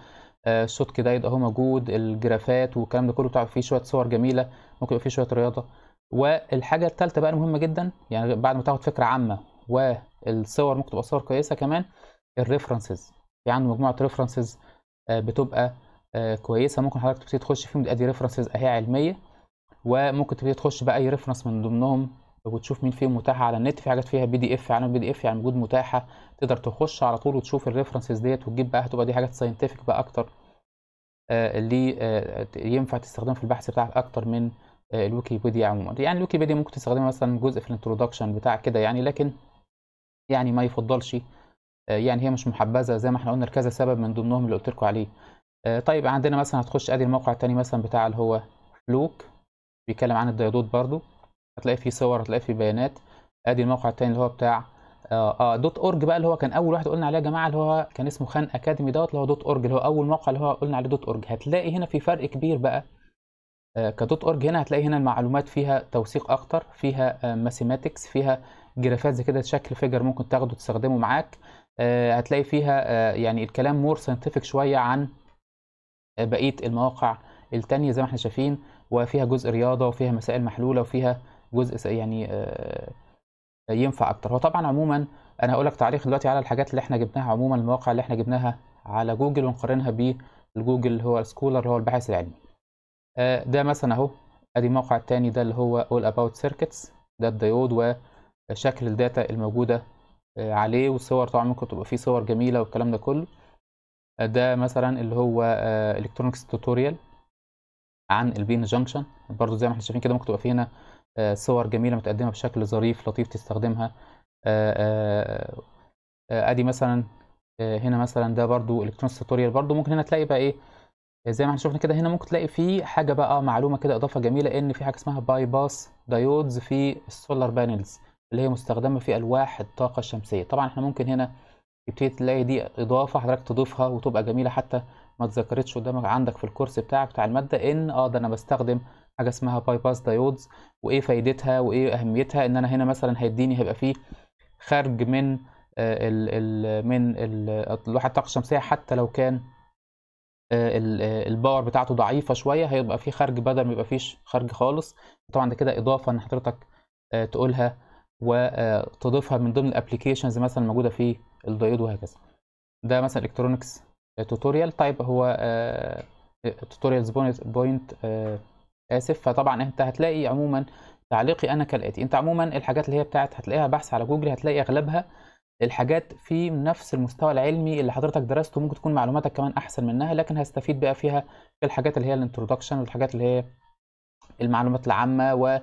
الصوت آه، كده يبقى اهو موجود الجرافات والكلام ده كله بتاع فيه شويه صور جميله ممكن يبقى فيه شويه رياضه والحاجه الثالثه بقى المهمه جدا يعني بعد ما تاخد فكره عامه والصور ممكن تبقى صور كويسه كمان الريفرنسز في عنده مجموعه ريفرنسز آه، بتبقى آه، كويسه ممكن حضرتك تبتدي تخش فيهم ادي ريفرنسز اهي علميه وممكن تبتدي تخش بقى اي ريفرنس من ضمنهم وتشوف مين فيهم متاحه على النت في حاجات فيها بي دي اف يعني بي دي اف يعني موجود متاحه تقدر تخش على طول وتشوف الريفرنسز ديت وتجيب بقى هتبقى دي حاجات ساينتفك بقى اكتر آه، اللي آه، ينفع تستخدمها في البحث بتاعك اكتر من آه، الويكيبيديا عموما يعني الويكيبيديا ممكن تستخدمها مثلا جزء في الانترودكشن بتاع كده يعني لكن يعني ما يفضلش يعني هي مش محبذه زي ما احنا قلنا كذا سبب من ضمنهم اللي قلت لكم عليه طيب عندنا مثلا هتخش ادي الموقع التاني مثلا بتاع اللي هو فلوك بيتكلم عن الديادود برضو هتلاقي فيه صور هتلاقي فيه بيانات ادي الموقع التاني اللي هو بتاع اه اه دوت اورج بقى اللي هو كان اول واحد قلنا عليه يا جماعه اللي هو كان اسمه خان اكاديمي دوت اللي هو دوت اورج اللي هو اول موقع اللي هو قلنا عليه دوت اورج هتلاقي هنا في فرق كبير بقى آه كدوت اورج هنا هتلاقي هنا المعلومات فيها توثيق اكتر فيها آه ماثيماتكس فيها جرافات زي كده شكل فيجر ممكن تاخده وتستخدمه معاك آه هتلاقي فيها آه يعني الكلام مور ساينتفك شويه عن آه بقيه المواقع التانية زي ما احنا شايفين وفيها جزء رياضه وفيها مسائل محلوله وفيها جزء يعني آه ينفع اكتر هو طبعا عموما انا هقول لك تعليق دلوقتي على الحاجات اللي احنا جبناها عموما المواقع اللي احنا جبناها على جوجل ونقارنها بالجوجل اللي هو اللي هو الباحث العلمي آه، ده مثلا اهو ادي الموقع الثاني ده اللي هو اول اباوت سيركتس ده الديود وشكل الداتا الموجودة آه، عليه والصور طبعا ممكن تبقى فيه صور جميلة والكلام ده كله آه، ده مثلا اللي هو الكترونكس توتوريال عن البين جانكشن برضو زي ما احنا شايفين كده ممكن تبقى فيه هنا آه، صور جميله متقدمه بشكل ظريف لطيف تستخدمها آه، آه، ادي مثلا هنا مثلا ده برضو الكترونس توتوريال برضو ممكن هنا تلاقي بقى ايه زي ما احنا شفنا كده هنا ممكن تلاقي في حاجه بقى معلومه كده اضافه جميله ان في حاجه اسمها باي باس دايودز في السولار بانلز اللي هي مستخدمه في الواح الطاقه الشمسيه طبعا احنا ممكن هنا تبتدي تلاقي دي اضافه حضرتك تضيفها وتبقى جميله حتى ما اتذكرتش قدامك عندك في الكورس بتاعك بتاع الماده ان اه ده انا بستخدم حاجه اسمها باي باس دايودز وايه فايدتها وايه اهميتها ان انا هنا مثلا هيديني هيبقى فيه خرج من آه، ال ال من لوحه الطاقه الشمسيه حتى لو كان آه، الباور آه، بتاعته ضعيفه شويه هيبقى فيه خرج بدل ما يبقى فيش خرج خالص طبعا ده كده اضافه ان حضرتك تقولها وتضيفها من ضمن الابلكيشنز مثلا الموجوده في الدايود وهكذا ده مثلا الكترونكس توتوريال طيب هو توتوريالز بوينت بوينت اسف فطبعا انت هتلاقي عموما تعليقي انا كالاتي انت عموما الحاجات اللي هي بتاعت هتلاقيها بحث على جوجل هتلاقي اغلبها الحاجات في نفس المستوى العلمي اللي حضرتك درسته ممكن تكون معلوماتك كمان احسن منها لكن هستفيد بقى فيها في الحاجات اللي هي الانترودكشن والحاجات اللي هي المعلومات العامه و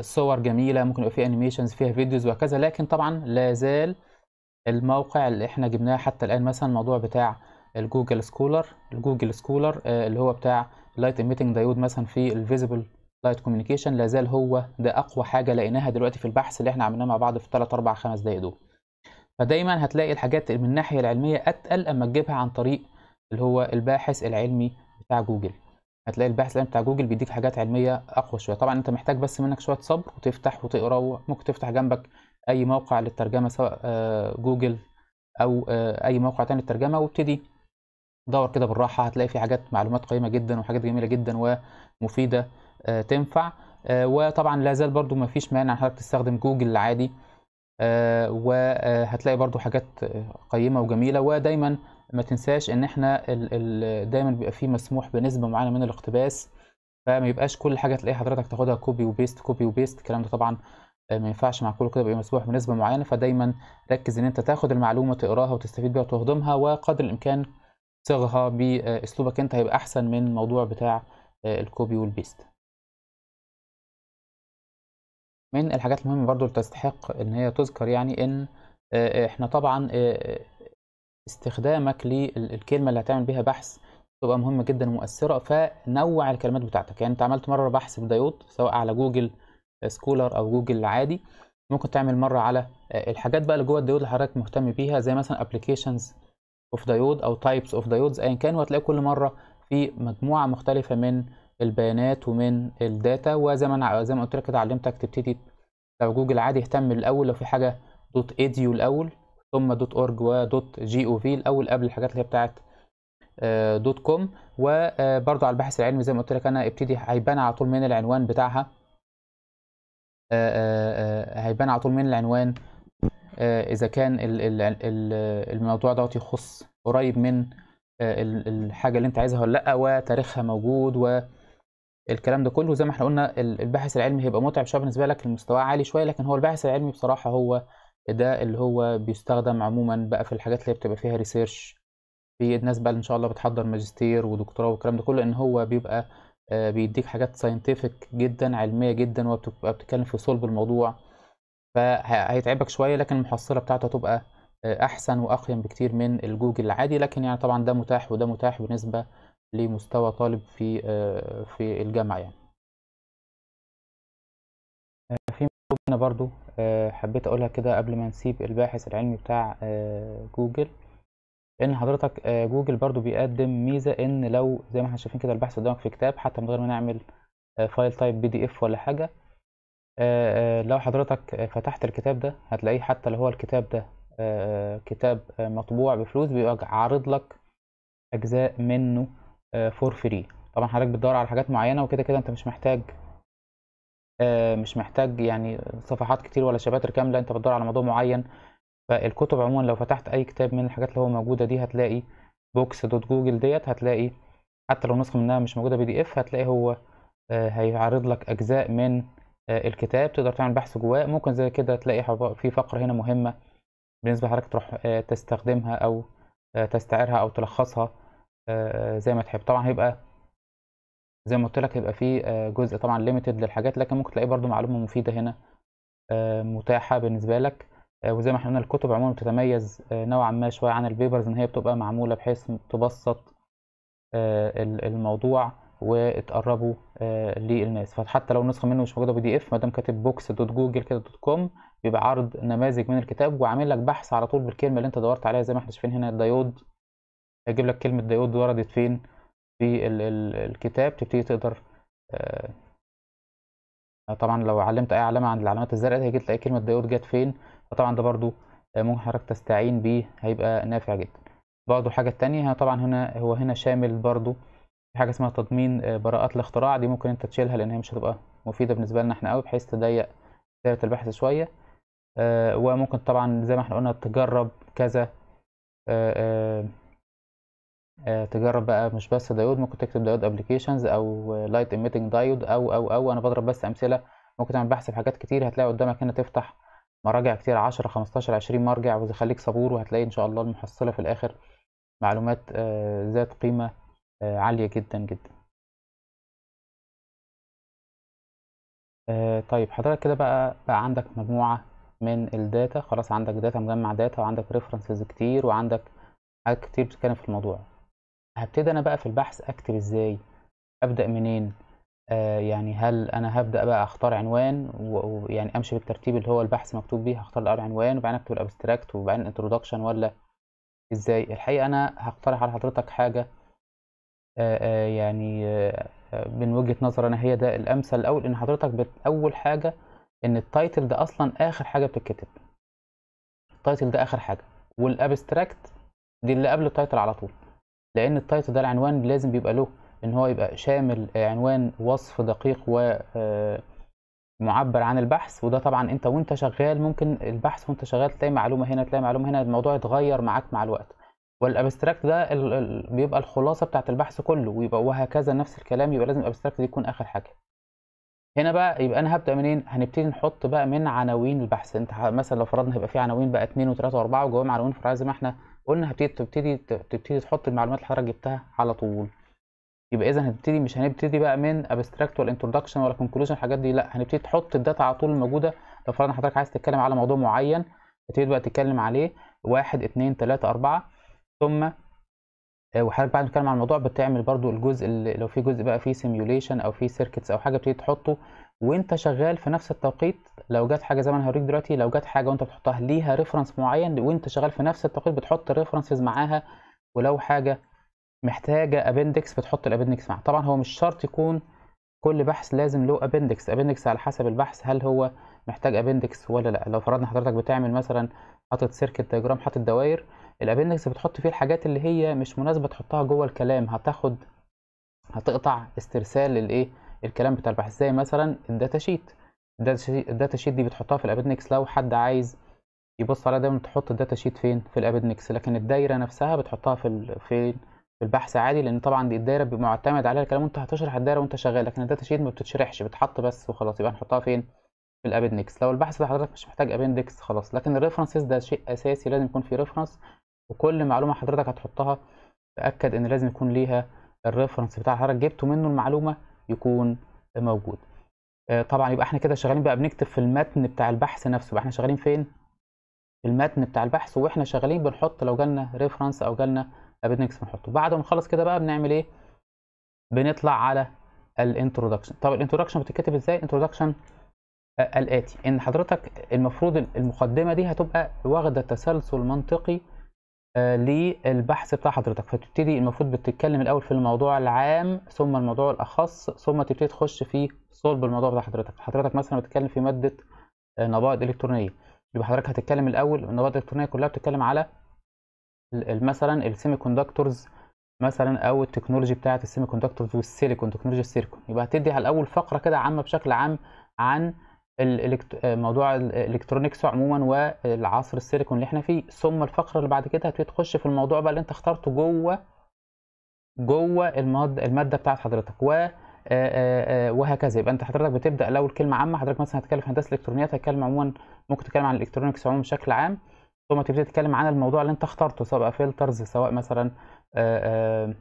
صور جميله ممكن يبقى فيها انيميشنز فيها فيديوز وكذا لكن طبعا لا زال الموقع اللي احنا جبناه حتى الان مثلا الموضوع بتاع الجوجل سكولر الجوجل سكولر اللي هو بتاع اللايت ايميتنج دايود مثلا في الفيزيبل لايت كوميونيكيشن لا زال هو ده اقوى حاجه لقيناها دلوقتي في البحث اللي احنا عملناه مع بعض في 3 4 5 دقائق دول فدايما هتلاقي الحاجات من الناحيه العلميه اتقل اما تجيبها عن طريق اللي هو الباحث العلمي بتاع جوجل هتلاقي الباحث العلمي بتاع جوجل بيديك حاجات علميه اقوى شويه طبعا انت محتاج بس منك شويه صبر وتفتح وتقرا ممكن تفتح جنبك اي موقع للترجمه سواء آه، جوجل او آه، اي موقع تاني للترجمه وابتدي دور كده بالراحه هتلاقي في حاجات معلومات قيمه جدا وحاجات جميله جدا ومفيده آه، تنفع آه، وطبعا لا زال برضو ما فيش مانع حضرتك تستخدم جوجل عادي آه، وهتلاقي برضو حاجات قيمه وجميله ودايما ما تنساش ان احنا ال ال دايما بيبقى فيه مسموح بنسبه معينه من الاقتباس فما يبقاش كل حاجه تلاقي حضرتك تاخدها كوبي وبيست كوبي وبيست الكلام ده طبعا ما ينفعش مع كله كده بيبقى مسموح بنسبه معينه فدايما ركز ان انت تاخد المعلومه تقراها وتستفيد بيها وتهضمها وقدر الامكان صيغها باسلوبك آه، انت هيبقى احسن من الموضوع بتاع آه، الكوبي والبيست من الحاجات المهمه برضو اللي تستحق ان هي تذكر يعني ان آه، احنا طبعا استخدامك للكلمه اللي هتعمل بيها بحث تبقى مهمه جدا ومؤثره فنوع الكلمات بتاعتك يعني انت عملت مره بحث بدايود سواء على جوجل سكولر او جوجل عادي ممكن تعمل مره على الحاجات بقى اللي جوه الدايوت اللي حضرتك مهتم بيها زي مثلا ابلكيشنز اوف دايود او تايبس اوف دايودز ايا كان وهتلاقي كل مره في مجموعه مختلفه من البيانات ومن الداتا وزي ما انا زي ما قلت لك كده علمتك تبتدي لو جوجل عادي اهتم الاول لو في حاجه دوت ايديو الاول ثم دوت اورج ودوت جي او في الاول قبل الحاجات اللي هي بتاعت دوت آه، كوم وبرضو آه، على البحث العلمي زي ما قلت لك انا ابتدي هيبان على طول من العنوان بتاعها آه، هيبان على طول من العنوان آه، اذا كان الموضوع دوت يخص قريب من آه، الحاجه اللي انت عايزها ولا لا وتاريخها موجود و الكلام ده كله زي ما احنا قلنا الباحث العلمي هيبقى متعب شويه بالنسبه لك المستوى عالي شويه لكن هو الباحث العلمي بصراحه هو ده اللي هو بيستخدم عموما بقى في الحاجات اللي بتبقى فيها ريسيرش في الناس بقى ان شاء الله بتحضر ماجستير ودكتوراه والكلام ده كله ان هو بيبقى آه، بيديك حاجات ساينتفك جدا علميه جدا وبتبقى بتتكلم في صلب الموضوع فهيتعبك شويه لكن المحصله بتاعته هتبقى آه، احسن واقيم بكتير من الجوجل العادي لكن يعني طبعا ده متاح وده متاح بالنسبه لمستوى طالب في آه، في الجامعه يعني آه، في هنا برضو حبيت اقولها كده قبل ما نسيب الباحث العلمي بتاع جوجل ان حضرتك جوجل برضو بيقدم ميزه ان لو زي ما احنا شايفين كده البحث قدامك في كتاب حتى من غير ما نعمل فايل تايب بي دي اف ولا حاجه آه، آه، لو حضرتك فتحت الكتاب ده هتلاقيه حتى لو هو الكتاب ده آه، كتاب مطبوع بفلوس بيبقى عارض لك اجزاء منه فور فري طبعا حضرتك بتدور على حاجات معينه وكده كده انت مش محتاج مش محتاج يعني صفحات كتير ولا شباتر كامله انت بتدور على موضوع معين فالكتب عموما لو فتحت اي كتاب من الحاجات اللي هو موجوده دي هتلاقي بوكس دوت جوجل ديت هتلاقي حتى لو نسخه منها مش موجوده بي دي اف هتلاقي هو هيعرض لك اجزاء من آه، الكتاب تقدر تعمل بحث جواه ممكن زي كده تلاقي في فقرة هنا مهمة بالنسبة لحضرتك تروح آه، تستخدمها أو آه، تستعيرها أو تلخصها زي ما تحب طبعا هيبقى زي ما قلت لك هيبقى في جزء طبعا ليميتد للحاجات لكن ممكن تلاقي برضو معلومة مفيدة هنا متاحة بالنسبة لك وزي ما احنا قلنا الكتب عموما بتتميز نوعا ما شوية عن البيبرز إن هي بتبقى معمولة بحيث تبسط الموضوع وتقربوا آه، للناس فحتى لو النسخه منه مش موجوده بي دي اف ما دام كاتب بوكس دوت جوجل كده دوت كوم بيبقى عرض نماذج من الكتاب وعامل لك بحث على طول بالكلمه اللي انت دورت عليها زي ما احنا شايفين هنا الدايود هيجيب لك كلمه ديود وردت فين في ال ال الكتاب تبتدي تقدر آه، طبعا لو علمت اي علامه عند العلامات الزرقاء هيجي تلاقي كلمه ديود جت فين فطبعا ده برضو آه، ممكن حضرتك تستعين بيه هيبقى نافع جدا برضو حاجه تانية طبعا هنا هو هنا شامل برضو في حاجه اسمها تضمين آه، براءات الاختراع دي ممكن انت تشيلها لان هي مش هتبقى مفيده بالنسبه لنا احنا قوي بحيث تضيق دايره البحث شويه آه، وممكن طبعا زي ما احنا قلنا تجرب كذا آه، تجرب بقى مش بس دايود ممكن تكتب دايود ابلكيشنز او لايت ايميتنج دايود او او او انا بضرب بس امثله ممكن تعمل بحث في حاجات كتير هتلاقي قدامك هنا تفتح مراجع كتير 10 15 20 مرجع وخليك صبور وهتلاقي ان شاء الله المحصله في الاخر معلومات ذات قيمه آه، عالية جدا جدا آه، طيب حضرتك كده بقى بقى عندك مجموعة من الداتا خلاص عندك داتا مجمع داتا وعندك ريفرنسز كتير وعندك حاجات كتير بتتكلم في الموضوع هبتدي انا بقى في البحث اكتب ازاي ابدأ منين آه يعني هل انا هبدأ بقى اختار عنوان ويعني امشي بالترتيب اللي هو البحث مكتوب بيه هختار الاول عنوان وبعدين اكتب الابستراكت وبعدين انترودكشن ولا ازاي الحقيقة انا هقترح على حضرتك حاجة آه، آه، يعني آه، من وجهه نظر انا هي ده الامثل الاول ان حضرتك بت... اول حاجه ان التايتل ده اصلا اخر حاجه بتتكتب التايتل ده اخر حاجه والابستراكت دي اللي قبل التايتل على طول لان التايتل ده العنوان لازم بيبقى له ان هو يبقى شامل عنوان وصف دقيق و معبر عن البحث وده طبعا انت وانت شغال ممكن البحث وانت شغال تلاقي معلومه هنا تلاقي معلومه هنا الموضوع يتغير معاك مع الوقت والابستراكت ده ال... ال... بيبقى الخلاصه بتاعه البحث كله ويبقى وهكذا نفس الكلام يبقى لازم الابستراكت دي يكون اخر حاجه هنا بقى يبقى انا هبدا منين هنبتدي نحط بقى من عناوين البحث انت مثلا لو فرضنا هيبقى في عناوين بقى 2 و3 و4 وجواهم عناوين فراع زي ما احنا قلنا هبتدي تبتدي تبتدي تحط المعلومات اللي حضرتك جبتها على طول يبقى اذا هنبتدي مش هنبتدي بقى من ابستراكت ولا انتدكشن ولا كونكلوجن الحاجات دي لا هنبتدي تحط الداتا على طول الموجوده لو فرضنا حضرتك عايز تتكلم على موضوع معين هتبتدي بقى تتكلم عليه واحد اتنين تلاته اربعه ثم آه، وحضرتك بعد ما تتكلم عن الموضوع بتعمل برضو الجزء اللي لو في جزء بقى فيه سيميوليشن او فيه سيركتس او حاجه بتيجي تحطه وانت شغال في نفس التوقيت لو جت حاجه زي ما انا هوريك دلوقتي لو جت حاجه وانت بتحطها ليها ريفرنس معين وانت شغال في نفس التوقيت بتحط الريفرنسز معاها ولو حاجه محتاجه ابندكس بتحط الابندكس معاها طبعا هو مش شرط يكون كل بحث لازم له ابندكس ابندكس على حسب البحث هل هو محتاج ابندكس ولا لا لو فرضنا حضرتك بتعمل مثلا حاطط سيركت دايجرام حاطط دوائر الابندكس بتحط فيه الحاجات اللي هي مش مناسبه تحطها جوه الكلام هتاخد هتقطع استرسال الايه الكلام بتاع البحث زي مثلا الداتا شيت الداتا شيت دي بتحطها في الابندكس لو حد عايز يبص عليها دايما تحط الداتا شيت فين في الابندكس لكن الدايره نفسها بتحطها في في البحث عادي لان طبعا دي الدايره معتمد عليها الكلام وانت هتشرح الدايره وانت شغال لكن الداتا شيت ما بتتشرحش بتحط بس وخلاص يبقى هنحطها فين في الابندكس لو البحث ده حضرتك مش محتاج ابندكس خلاص لكن الريفرنسز ده شيء اساسي لازم يكون في ريفرنس وكل معلومه حضرتك هتحطها تاكد ان لازم يكون ليها الريفرنس بتاع حضرتك جبته منه المعلومه يكون موجود آه، طبعا يبقى احنا كده شغالين بقى بنكتب في المتن بتاع البحث نفسه يبقى احنا شغالين فين في المتن بتاع البحث واحنا شغالين بنحط لو جالنا ريفرنس او جالنا ابنكس بنحطه بعد ما نخلص كده بقى بنعمل ايه بنطلع على الانترودكشن طب الانترودكشن بتتكتب ازاي الانترودكشن آه، الاتي ان حضرتك المفروض المقدمه دي هتبقى واخده تسلسل منطقي للبحث بتاع حضرتك، فتبتدي المفروض بتتكلم الأول في الموضوع العام، ثم الموضوع الأخص، ثم تبتدي تخش في صلب الموضوع بتاع حضرتك، حضرتك مثلًا بتتكلم في مادة آه، نبائض إلكترونية، يبقى حضرتك هتتكلم الأول النبائض الإلكترونية كلها بتتكلم على مثلا السيمي كوندكتورز مثلًا أو التكنولوجي بتاعة السيمي كوندكتورز والسيليكون تكنولوجيا السيليكون يبقى هتدي على الأول فقرة كده عامة بشكل عام عن آه، موضوع الالكترونيكس عموما والعصر السيليكون اللي احنا فيه ثم الفقره اللي بعد كده هتبتدي تخش في الموضوع بقى اللي انت اخترته جوه جوه الماده الماده بتاعت حضرتك و آه، آه، وهكذا يبقى انت حضرتك بتبدا الاول كلمه عامه حضرتك مثلا هتتكلم في هندسه الالكترونيات هتتكلم عموما ممكن تتكلم عن الالكترونيكس عموما بشكل عام ثم تبتدي تتكلم عن الموضوع اللي انت اخترته سواء فلترز سواء مثلا آآ آآ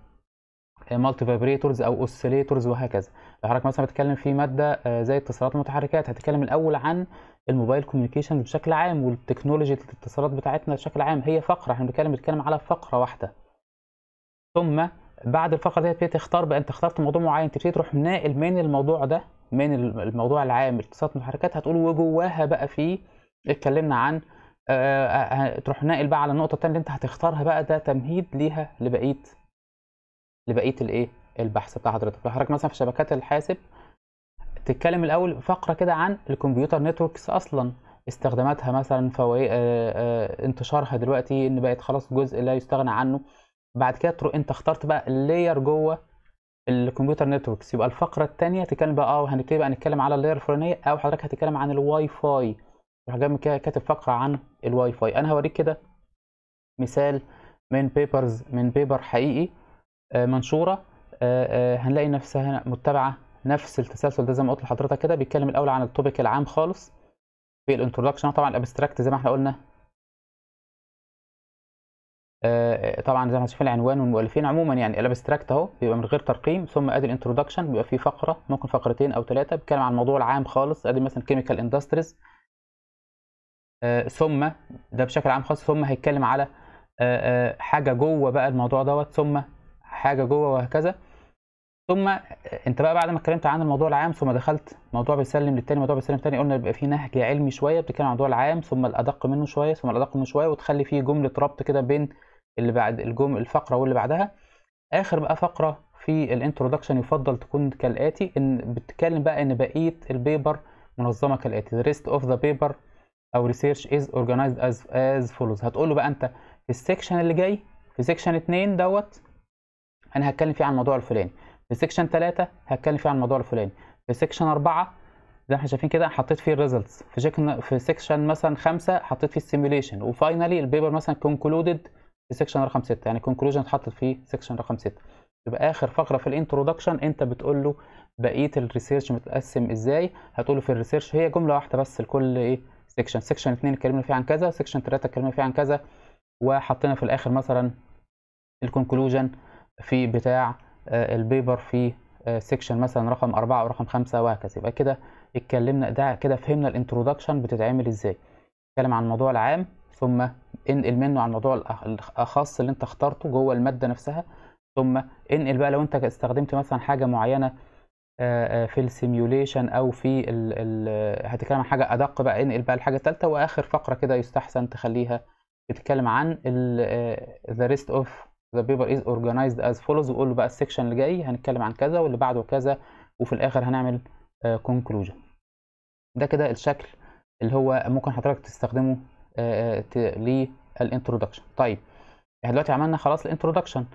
مالتي آه، فايبريتورز او اوسيليتورز وهكذا لو حضرتك مثلا بتتكلم في ماده آه، زي اتصالات المتحركات هتتكلم الاول عن الموبايل كوميونيكيشن بشكل عام والتكنولوجي الاتصالات بتاعتنا بشكل عام هي فقره احنا بنتكلم بنتكلم على فقره واحده ثم بعد الفقره ديت تختار بقى انت اخترت موضوع معين تبتدي تروح ناقل من الموضوع ده من الموضوع العام اتصالات المتحركات هتقول وجواها بقى في اتكلمنا عن آه, آه، تروح ناقل بقى على النقطه الثانيه اللي انت هتختارها بقى ده تمهيد ليها لبقيه لبقيه الايه البحث بتاع حضرتك لو حضرتك مثلا في شبكات الحاسب تتكلم الاول فقره كده عن الكمبيوتر نتوركس اصلا استخداماتها مثلا فوائد آه، آه، انتشارها دلوقتي ان بقت خلاص جزء لا يستغنى عنه بعد كده انت اخترت بقى اللاير جوه الكمبيوتر نتوركس يبقى الفقره الثانيه تتكلم بقى اه هنبتدي بقى نتكلم على اللاير الفلانيه او حضرتك هتتكلم عن الواي فاي راح جاي كده كاتب فقره عن الواي فاي انا هوريك كده مثال من بيبرز من بيبر حقيقي آه، منشوره آه، آه، هنلاقي نفسها متبعه نفس التسلسل ده زي ما قلت لحضرتك كده بيتكلم الاول عن التوبيك العام خالص في الانترودكشن طبعا الابستراكت زي ما احنا قلنا طبعا زي ما شايفين العنوان والمؤلفين عموما يعني الابستراكت اهو بيبقى من غير ترقيم ثم ادي الانترودكشن بيبقى فيه فقره ممكن فقرتين او ثلاثه بيتكلم عن الموضوع العام خالص ادي مثلا كيميكال اندستريز ثم ده بشكل عام خالص ثم هيتكلم على حاجه جوه بقى الموضوع دوت ثم حاجه جوه وهكذا ثم انت بقى بعد ما اتكلمت عن الموضوع العام ثم دخلت موضوع بيسلم للتاني موضوع بيسلم للتاني قلنا بيبقى فيه نهج علمي شويه بتتكلم عن الموضوع العام ثم الادق منه شويه ثم الادق منه شويه وتخلي فيه جمله ربط كده بين اللي بعد الجم الفقره واللي بعدها اخر بقى فقره في الانترودكشن يفضل تكون كالاتي ان بتتكلم بقى ان بقيه البيبر منظمه كالاتي the rest of the paper او research is organized as as follows هتقول له بقى انت في السكشن اللي جاي في سكشن 2 دوت انا هتكلم فيه عن الموضوع الفلاني في سيكشن 3 هتكلم فيه عن الموضوع الفلاني في سيكشن 4 زي ما احنا شايفين كده حطيت فيه الريزلتس في شكل في سيكشن مثلا 5 حطيت فيه السيميوليشن وفاينالي البيبر مثلا كونكلودد في سيكشن رقم 6 يعني كونكلوجن اتحطت في سيكشن رقم 6 يبقى اخر فقره في الانترودكشن انت بتقول له بقيه الريسيرش متقسم ازاي هتقول له في الريسيرش هي جمله واحده بس لكل ايه سيكشن سيكشن 2 اتكلمنا فيه عن كذا سيكشن 3 اتكلمنا فيه عن كذا وحطينا في الاخر مثلا الكونكلوجن في بتاع آه، البيبر في سيكشن آه، مثلا رقم أربعة أو رقم خمسة وهكذا يبقى كده اتكلمنا ده كده فهمنا الانترودكشن بتتعمل ازاي اتكلم عن الموضوع العام ثم انقل منه عن الموضوع الخاص اللي انت اخترته جوه المادة نفسها ثم انقل بقى لو انت استخدمت مثلا حاجة معينة آه، في السيميوليشن او في ال ال هتتكلم عن حاجة ادق بقى انقل بقى الحاجة التالتة واخر فقرة كده يستحسن تخليها بتتكلم عن ال the rest of ذا بيبر از اورجنايزد از فولوز وقول له بقى السكشن اللي جاي هنتكلم عن كذا واللي بعده كذا وفي الاخر هنعمل كونكلوجن آه، ده كده الشكل اللي هو ممكن حضرتك تستخدمه آه، آه، للانترودكشن طيب احنا دلوقتي عملنا خلاص الانترودكشن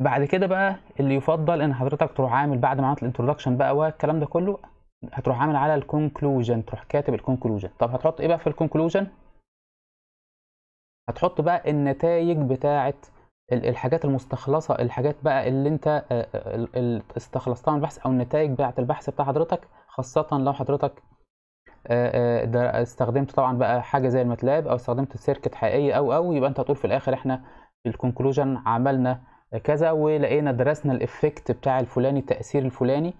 بعد كده بقى اللي يفضل ان حضرتك تروح عامل بعد ما عملت الانترودكشن بقى والكلام ده كله هتروح عامل على الكونكلوجن تروح كاتب الكونكلوجن طب هتحط ايه بقى في الكونكلوجن هتحط بقى النتائج بتاعه الحاجات المستخلصه الحاجات بقى اللي انت آه، آه، استخلصتها من البحث او النتائج بتاعه البحث بتاع حضرتك خاصه لو حضرتك آه، استخدمت طبعا بقى حاجه زي الماتلاب او استخدمت سيركت حقيقيه او او يبقى انت هتقول في الاخر احنا الكونكلوجن عملنا كذا ولقينا درسنا الافكت بتاع الفلاني التاثير الفلاني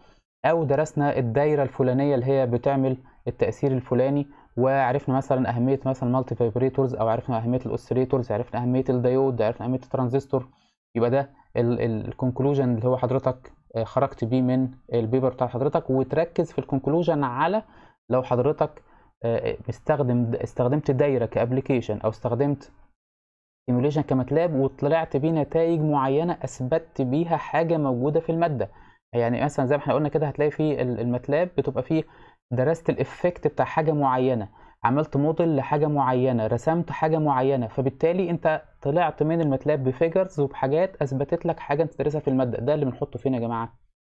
او درسنا الدايره الفلانيه اللي هي بتعمل التاثير الفلاني وعرفنا مثلا اهميه مثلا المالتي فايبريتورز او عرفنا اهميه الاوسيليتورز عرفنا اهميه الدايود عرفنا اهميه الترانزستور يبقى ده الكونكلوجن اللي هو حضرتك آه، خرجت بيه من البيبر بتاع حضرتك وتركز في الكونكلوجن على لو حضرتك مستخدم آه، استخدمت دايره كابلكيشن او استخدمت سيموليشن كماتلاب وطلعت بيه نتائج معينه اثبتت بيها حاجه موجوده في الماده يعني مثلا زي ما احنا قلنا كده هتلاقي في الماتلاب بتبقى فيه درست الإفكت بتاع حاجة معينة عملت موديل لحاجة معينة رسمت حاجة معينة فبالتالي أنت طلعت من الماتلاب بفيجرز وبحاجات أثبتت لك حاجة أنت درسها في المادة ده اللي بنحطه فين يا جماعة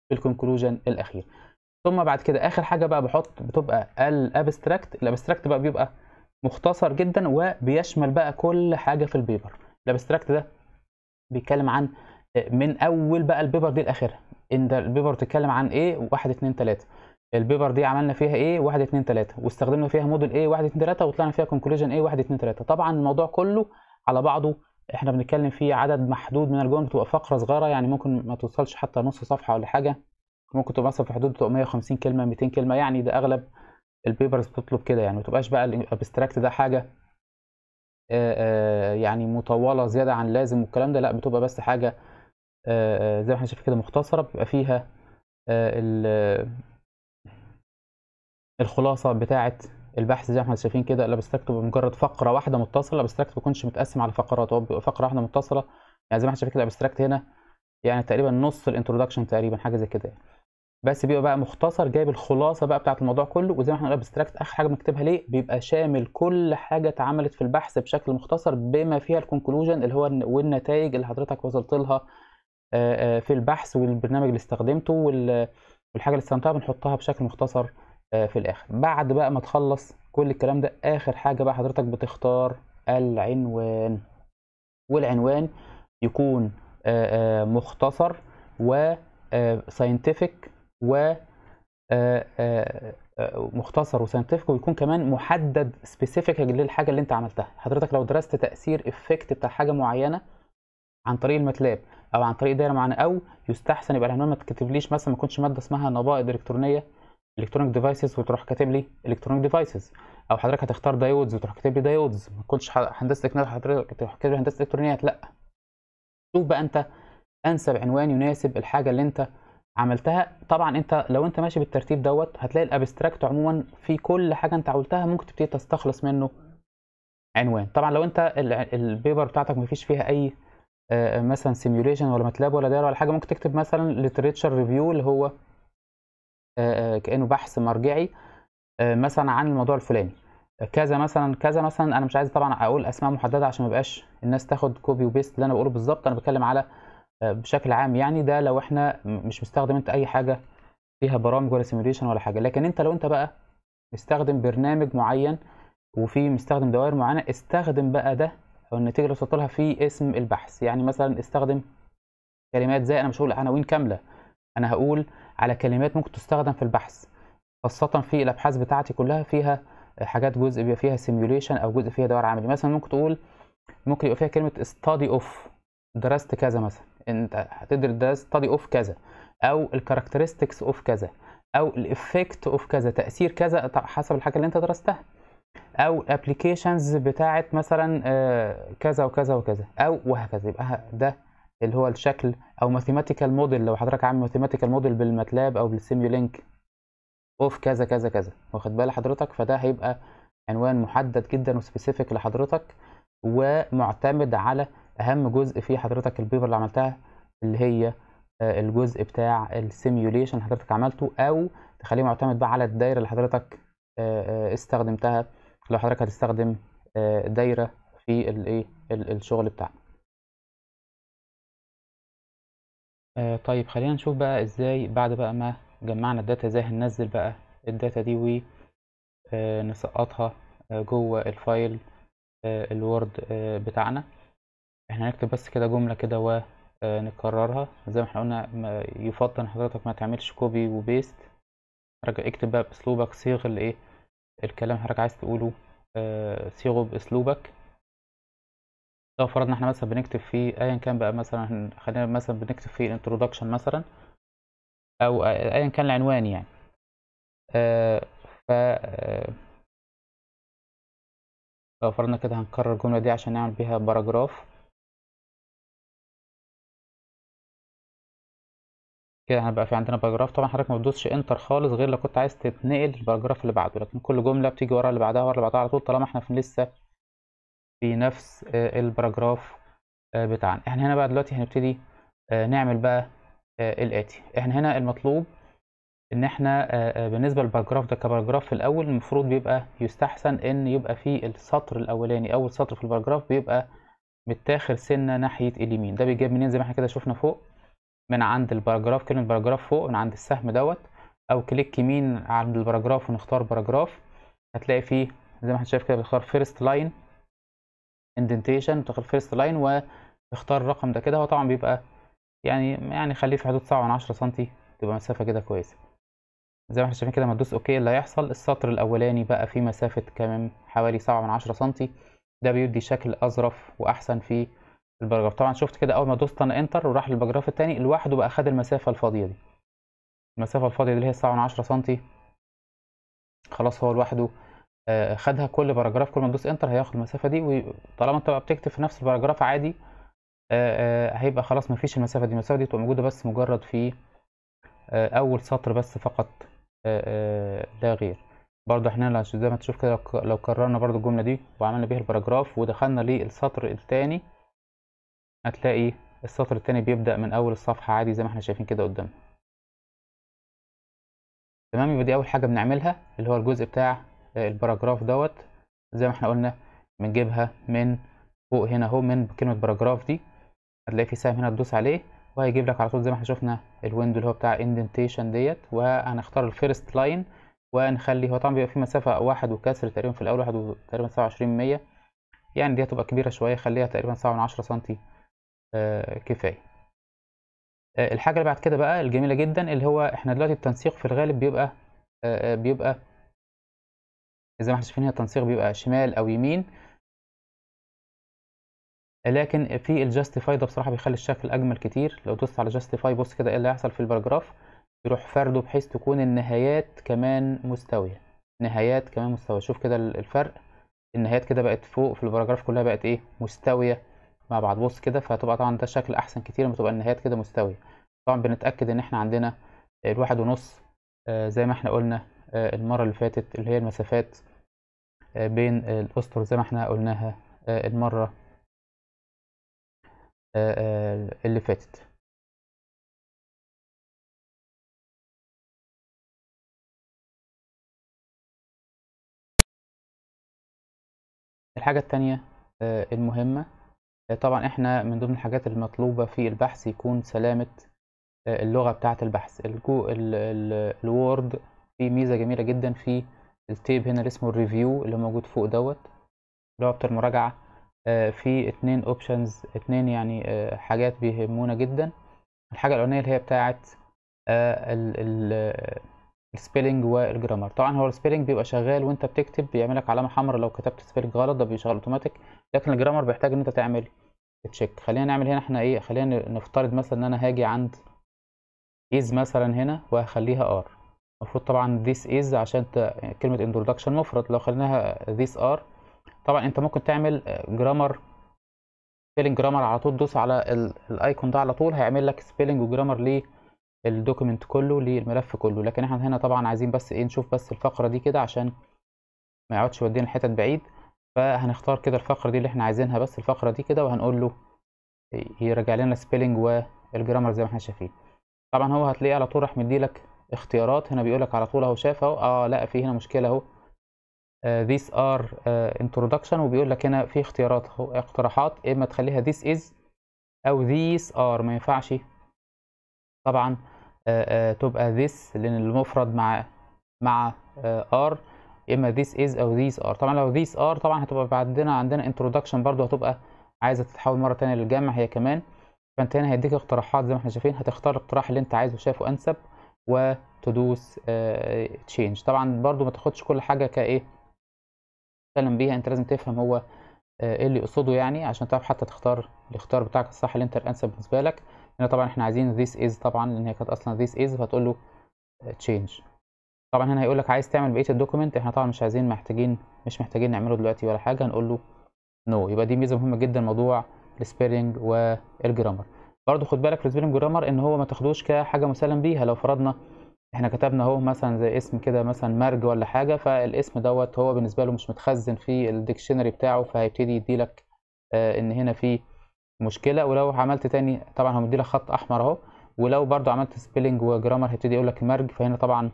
في الكونكلوجن الأخير ثم بعد كده آخر حاجة بقى بحط بتبقى الأبستراكت الأبستراكت بقى بيبقى مختصر جدا وبيشمل بقى كل حاجة في البيبر الأبستراكت ده بيتكلم عن آه، من اول بقى البيبر دي لاخرها ان ده البيبر بتتكلم عن ايه 1 2 3 البيبر دي عملنا فيها ايه 1 2 3 واستخدمنا فيها موديل ايه 1 2 3 وطلعنا فيها كونكلوجن ايه 1 2 3 طبعا الموضوع كله على بعضه احنا بنتكلم فيه عدد محدود من الجمل بتبقى فقره صغيره يعني ممكن ما توصلش حتى نص صفحه ولا حاجه ممكن تبقى مثلا في حدود 150 كلمه 200 كلمه يعني ده اغلب البيبرز بتطلب كده يعني ما تبقاش بقى الابستراكت ده حاجه آآ يعني مطوله زياده عن اللازم والكلام ده لا بتبقى بس حاجه زي ما احنا شايفين كده مختصره بيبقى فيها الخلاصه بتاعه البحث زي ما احنا شايفين كده الابستراكت بمجرد فقره واحده متصله الابستراكت ما بيكونش متقسم على فقرات هو بيبقى فقره واحده متصله يعني زي ما احنا شايفين كده الابستراكت هنا يعني تقريبا نص الانترودكشن تقريبا حاجه زي كده يعني بس بيبقى بقى مختصر جايب الخلاصه بقى بتاعه الموضوع كله وزي ما احنا قلنا الابستراكت اخر حاجه بنكتبها ليه بيبقى شامل كل حاجه اتعملت في البحث بشكل مختصر بما فيها الكونكلوجن اللي هو والنتائج اللي حضرتك وصلت لها آه، آه، في البحث والبرنامج اللي استخدمته والحاجه اللي استخدمتها بنحطها بشكل مختصر آه، في الاخر بعد بقى ما تخلص كل الكلام ده اخر حاجه بقى حضرتك بتختار العنوان والعنوان يكون آه، آه، مختصر و ساينتفك و مختصر وساينتفك ويكون كمان محدد سبيسيفيك للحاجه اللي انت عملتها حضرتك لو درست تاثير افكت بتاع حاجه معينه عن طريق الماتلاب او عن طريق دايره معينه او يستحسن يبقى العنوان ما تكتبليش مثلا ما تكونش ماده اسمها نظائر الكترونيه الكترونيك ديفايسز وتروح كاتب لي الكترونيك ديفايسز او حضرتك هتختار دايودز وتروح كاتب لي دايودز ما تكونش هندسه الكترونيات حضرتك تروح كاتب لي هندسه الكترونيات لا شوف بقى انت انسب عنوان يناسب الحاجه اللي انت عملتها طبعا انت لو انت ماشي بالترتيب دوت هتلاقي الابستراكت عموما في كل حاجه انت عملتها ممكن تبتدي تستخلص منه عنوان طبعا لو انت البيبر بتاعتك مفيش فيها اي آه، مثلا سيميوليشن ولا ماتلاب ولا دايره ولا حاجه ممكن تكتب مثلا ليتريتشر ريفيو اللي هو آه، آه، كانه بحث مرجعي آه، مثلا عن الموضوع الفلاني كذا مثلا كذا مثلا انا مش عايز طبعا اقول اسماء محدده عشان ما يبقاش الناس تاخد كوبي وبيست اللي انا بقوله بالظبط انا بتكلم على بشكل عام يعني ده لو احنا مش مستخدم انت اي حاجه فيها برامج ولا سيميوليشن ولا حاجه لكن انت لو انت بقى مستخدم برنامج معين وفي مستخدم دوائر معينه استخدم بقى ده او النتيجه اللي وصلت لها في اسم البحث يعني مثلا استخدم كلمات زي انا مش هقول عناوين كامله انا هقول على كلمات ممكن تستخدم في البحث خاصة في الابحاث بتاعتي كلها فيها حاجات جزء بيبقى فيها سيميوليشن او جزء فيها دور عملي مثلا ممكن تقول ممكن يبقى فيها كلمة study of درست كذا مثلا انت هتدرس درست study of كذا او الكاركترستكس اوف كذا او الافكت اوف كذا تاثير كذا حسب الحاجه اللي انت درستها او الابليكيشنز بتاعت مثلا آه، كذا وكذا وكذا او وهكذا يبقى ده اللي هو الشكل او ماثيماتيكال موديل لو حضرتك عامل ماثيماتيكال موديل بالماتلاب او بالسيميولينك اوف كذا كذا كذا واخد بال حضرتك فده هيبقى عنوان محدد جدا وسبيسيفيك لحضرتك ومعتمد على اهم جزء في حضرتك البيبر اللي عملتها اللي هي آه، الجزء بتاع السيميوليشن حضرتك عملته او تخليه معتمد بقى على الدايره اللي حضرتك آه، آه، استخدمتها لو حضرتك هتستخدم دايره في الايه الشغل بتاعك آه طيب خلينا نشوف بقى ازاي بعد بقى ما جمعنا الداتا ازاي هننزل بقى الداتا دي ونسقطها آه،, آه جوه الفايل آه الوورد آه، بتاعنا احنا هنكتب بس كده جملة كده ونكررها آه، زي ما احنا قلنا يفضل حضرتك ما تعملش كوبي وبيست رجع اكتب بقى باسلوبك صيغ الايه الكلام حضرتك عايز تقوله صيغه باسلوبك لو فرضنا احنا مثلا بنكتب فيه ايا كان بقى مثلا خلينا مثلا بنكتب فيه الانترودكشن مثلا او ايا كان العنوان يعني آه ف آه، لو فرضنا كده هنكرر الجملة دي عشان نعمل بيها باراجراف كده هنبقى في عندنا باراجراف طبعا حضرتك ما بتدوسش انتر خالص غير لو كنت عايز تتنقل للباراجراف اللي بعده لكن كل جمله بتيجي ورا اللي بعدها ورا اللي بعدها على طول طالما احنا في لسه في نفس آه، الباراجراف آه، بتاعنا احنا هنا بقى دلوقتي هنبتدي آه، نعمل بقى الاتي احنا هنا المطلوب ان احنا بالنسبه للباراجراف ده كباراجراف في الاول المفروض بيبقى يستحسن ان يبقى في السطر الاولاني اول سطر في الباراجراف بيبقى متاخر سنه ناحيه اليمين ده بيجيب منين زي ما احنا كده شفنا فوق من عند الباراجراف كلمه باراجراف فوق من عند السهم دوت او كليك يمين عند الباراجراف ونختار باراجراف هتلاقي فيه زي ما احنا شايف كده بيختار فيرست لاين indentation بتاخد فيرست لاين وتختار الرقم ده كده هو طبعا بيبقى يعني يعني خليه في حدود 7.10 سم تبقى مسافة كده كويسة زي ما احنا شايفين كده لما تدوس اوكي اللي هيحصل السطر الاولاني بقى فيه مسافة كمان حوالي سبعة من عشرة سنتي ده بيدي شكل اظرف واحسن في الباراجراف طبعا شفت كده اول ما دوست انا انتر وراح للباراجراف التاني لوحده بقى خد المسافة الفاضية دي المسافة الفاضية دي اللي هي سبعة من عشرة سنتي خلاص هو لوحده آه، خدها كل باراجراف كل ما تدوس انتر هياخد المسافه دي وطالما انت بقى بتكتب في نفس الباراجراف عادي آه، آه، هيبقى خلاص مفيش المسافه دي المسافه دي تبقى موجوده بس مجرد في اول سطر بس فقط لا غير برضه احنا زي ما تشوف كده لو كررنا برضه الجمله دي وعملنا بيها الباراجراف ودخلنا للسطر الثاني هتلاقي السطر الثاني بيبدا من اول الصفحه عادي زي ما احنا شايفين كده قدامنا تمام يبقى دي اول حاجه بنعملها اللي هو الجزء بتاع الباراجراف دوت زي ما احنا قلنا بنجيبها من فوق هنا اهو من كلمه باراجراف دي هتلاقي في سهم هنا تدوس عليه وهيجيب لك على طول زي ما احنا شفنا الويندو اللي هو بتاع اندنتيشن ديت وهنختار الفيرست لاين ونخلي هو طبعا بيبقى في مسافه واحد وكسر تقريبا في الاول واحد تقريبا سبعة وعشرين مية يعني دي هتبقى كبيره شويه خليها تقريبا سبعة من عشرة سنتي آه كفايه آه، الحاجه اللي بعد كده بقى الجميله جدا اللي هو احنا دلوقتي التنسيق في الغالب بيبقى آه، آه، بيبقى زي ما احنا شايفين هنا التنسيق بيبقى شمال او يمين لكن في الجاستيفاي ده بصراحه بيخلي الشكل اجمل كتير لو دوست على جاستيفاي بص كده ايه اللي هيحصل في الباراجراف يروح فرده بحيث تكون النهايات كمان مستويه نهايات كمان مستويه شوف كده الفرق النهايات كده بقت فوق في الباراجراف كلها بقت ايه مستويه مع بعض بص كده فهتبقى طبعا ده شكل احسن كتير لما تبقى النهايات كده مستويه طبعا بنتاكد ان احنا عندنا الواحد ونص آه، زي ما احنا قلنا آه، المرة اللي فاتت اللي هي المسافات آه، بين الأسطر زي ما احنا قلناها آه، المرة اللي فاتت الحاجة التانية المهمة طبعا احنا من ضمن الحاجات المطلوبة في البحث يكون سلامة اللغة بتاعة البحث الوورد في ميزه جميله جدا في التيب هنا اللي اسمه الريفيو اللي موجود فوق دوت اللي هو بتاع المراجعه آه، في اتنين اوبشنز اتنين يعني آه، حاجات بيهمونا جدا الحاجه الاولانيه اللي هي بتاعه السبيلنج والجرامر طبعا هو السبيلنج بيبقى شغال وانت بتكتب بيعمل لك علامه حمراء لو كتبت سبيلنج غلط ده بيشتغل اوتوماتيك لكن الجرامر بيحتاج ان انت تعمل تشيك خلينا نعمل هنا احنا ايه خلينا نفترض مثلا ان انا هاجي عند از مثلا هنا وهخليها ار المفروض طبعا this is عشان كلمة introduction مفرد لو خليناها this are طبعا انت ممكن تعمل جرامر سبيلنج جرامر على طول دوس على الايكون ده على طول هيعمل لك سبيلنج وجرامر للدوكيمنت كله للملف كله لكن احنا هنا طبعا عايزين بس ايه نشوف بس الفقرة دي كده عشان ما يقعدش يودينا لحتت بعيد فهنختار كده الفقرة دي اللي احنا عايزينها بس الفقرة دي كده وهنقول له يرجع لنا سبيلنج والجرامر زي ما احنا شايفين طبعا هو هتلاقيه على طول راح مديلك اختيارات هنا بيقول لك على طول اهو شاف اهو اه لا في هنا مشكله اهو ذيس آه، are آه، introduction وبيقول لك هنا في اختيارات اهو اقتراحات اما تخليها this is او these are ما ينفعش طبعا uh, uh, تبقى this لان المفرد مع مع are اما this is او these are طبعا لو these are طبعا هتبقى بعدنا عندنا introduction برضو هتبقى عايزه تتحول مره تانية للجمع هي كمان فانت هنا هيديك اقتراحات زي ما احنا شايفين هتختار الاقتراح اللي انت عايزه شايفه انسب وتدوس تشينج آه، طبعا برضو ما تاخدش كل حاجه كايه تتكلم بيها انت لازم تفهم هو آه، ايه اللي يقصده يعني عشان تعرف حتى تختار الاختيار بتاعك الصح اللي انت الانسب بالنسبه لك هنا طبعا احنا عايزين this is طبعا لان هي كانت اصلا this is فهتقول له آه، change طبعا هنا هيقول لك عايز تعمل بقيه الدوكيمنت احنا طبعا مش عايزين محتاجين مش محتاجين نعمله دلوقتي ولا حاجه هنقول له نو no. يبقى دي ميزه مهمه جدا موضوع السبيرنج والجرامر برضو خد بالك في جرامر ان هو ما تاخدوش كحاجه مسلم بيها لو فرضنا احنا كتبنا اهو مثلا زي اسم كده مثلا مرج ولا حاجه فالاسم دوت هو بالنسبه له مش متخزن في الديكشنري بتاعه فهيبتدي يديلك لك آه، ان هنا في مشكله ولو عملت تاني طبعا هو مديلك خط احمر اهو ولو برضو عملت سبيلنج وجرامر هيبتدي يقول لك مرج فهنا طبعا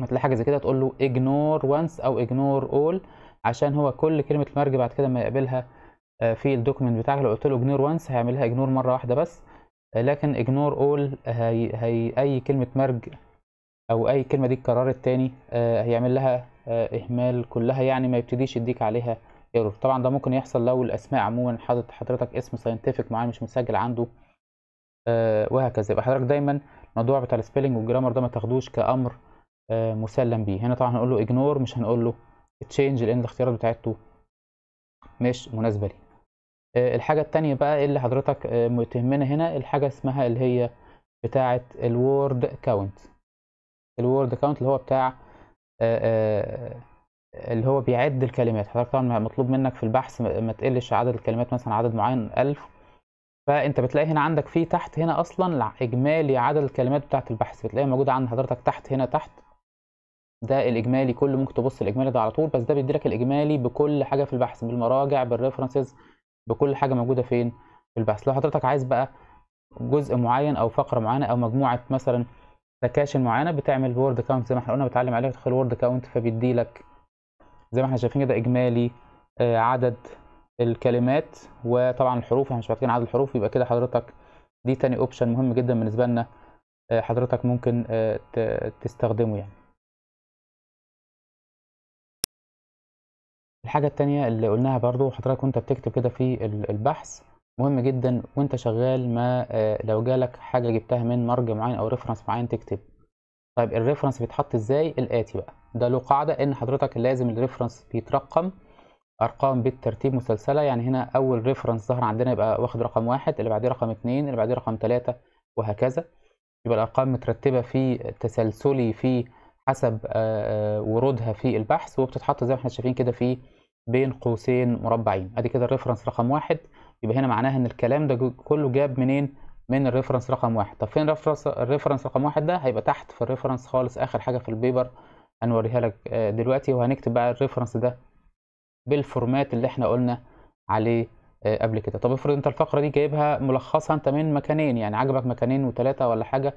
ما تلاقي حاجه زي كده تقول له اجنور وانس او اجنور اول عشان هو كل كلمه مرج بعد كده ما يقابلها آه، في الدوكمنت بتاعك لو قلت له اجنور وانس هيعملها اجنور مره واحده بس آه، لكن اجنور اول هي, هي اي كلمه مرج او اي كلمه دي اتكررت تاني آه، هيعمل لها اهمال كلها يعني ما يبتديش يديك عليها ايرور طبعا ده ممكن يحصل لو الاسماء عموما حاطط حضرتك اسم ساينتفك معين مش مسجل عنده وهكذا يبقى حضرتك دايما الموضوع بتاع السبيلنج والجرامر ده ما تاخدوش كامر مسلم بيه هنا طبعا هنقول له اجنور مش هنقول له تشينج لان الاختيارات بتاعته مش مناسبه ليه آه، الحاجة التانية بقى اللي حضرتك آه، تهمنا هنا الحاجة اسمها اللي هي بتاعة الورد كاونت الورد كاونت اللي هو بتاع آه، اللي هو بيعد الكلمات حضرتك طبعا مطلوب منك في البحث ما تقلش عدد الكلمات مثلا عدد معين ألف فانت بتلاقي هنا عندك في تحت هنا اصلا اجمالي عدد الكلمات بتاعة البحث بتلاقيها موجودة عند حضرتك تحت هنا تحت ده الاجمالي كله ممكن تبص الاجمالي ده على طول بس ده بيديلك الاجمالي بكل حاجه في البحث بالمراجع بالريفرنسز بكل حاجه موجوده فين في البحث لو حضرتك عايز بقى جزء معين او فقره معينه او مجموعه مثلا سكاشن معينه بتعمل وورد كاونت زي ما احنا قلنا بتعلم عليها تدخل وورد كاونت فبيدي لك زي ما احنا شايفين كده اجمالي آه، عدد الكلمات وطبعا الحروف احنا مش محتاجين عدد الحروف يبقى كده حضرتك دي تاني اوبشن مهم جدا بالنسبه لنا آه، حضرتك ممكن آه، تستخدمه يعني الحاجة التانية اللي قلناها برضو حضرتك وانت بتكتب كده في البحث مهم جدا وانت شغال ما آه، لو جالك حاجة جبتها من مرجع معين او ريفرنس معين تكتب طيب الريفرنس بيتحط ازاي الاتي بقى ده له قاعدة ان حضرتك لازم الريفرنس بيترقم ارقام بالترتيب مسلسلة يعني هنا اول ريفرنس ظهر عندنا يبقى واخد رقم واحد اللي بعديه رقم اتنين اللي بعديه رقم تلاتة وهكذا يبقى الارقام مترتبة في تسلسلي في حسب آه، آه، ورودها في البحث وبتتحط زي ما احنا شايفين كده في بين قوسين مربعين ادي كده الريفرنس رقم واحد يبقى هنا معناها ان الكلام ده كله جاب منين من الريفرنس رقم واحد طب فين الريفرنس الريفرنس رقم واحد ده هيبقى تحت في الريفرنس خالص اخر حاجه في البيبر هنوريها لك آه، دلوقتي وهنكتب بقى الريفرنس ده بالفورمات اللي احنا قلنا عليه قبل كده طب افرض انت الفقره دي جايبها ملخصها انت من مكانين يعني عجبك مكانين وثلاثه ولا حاجه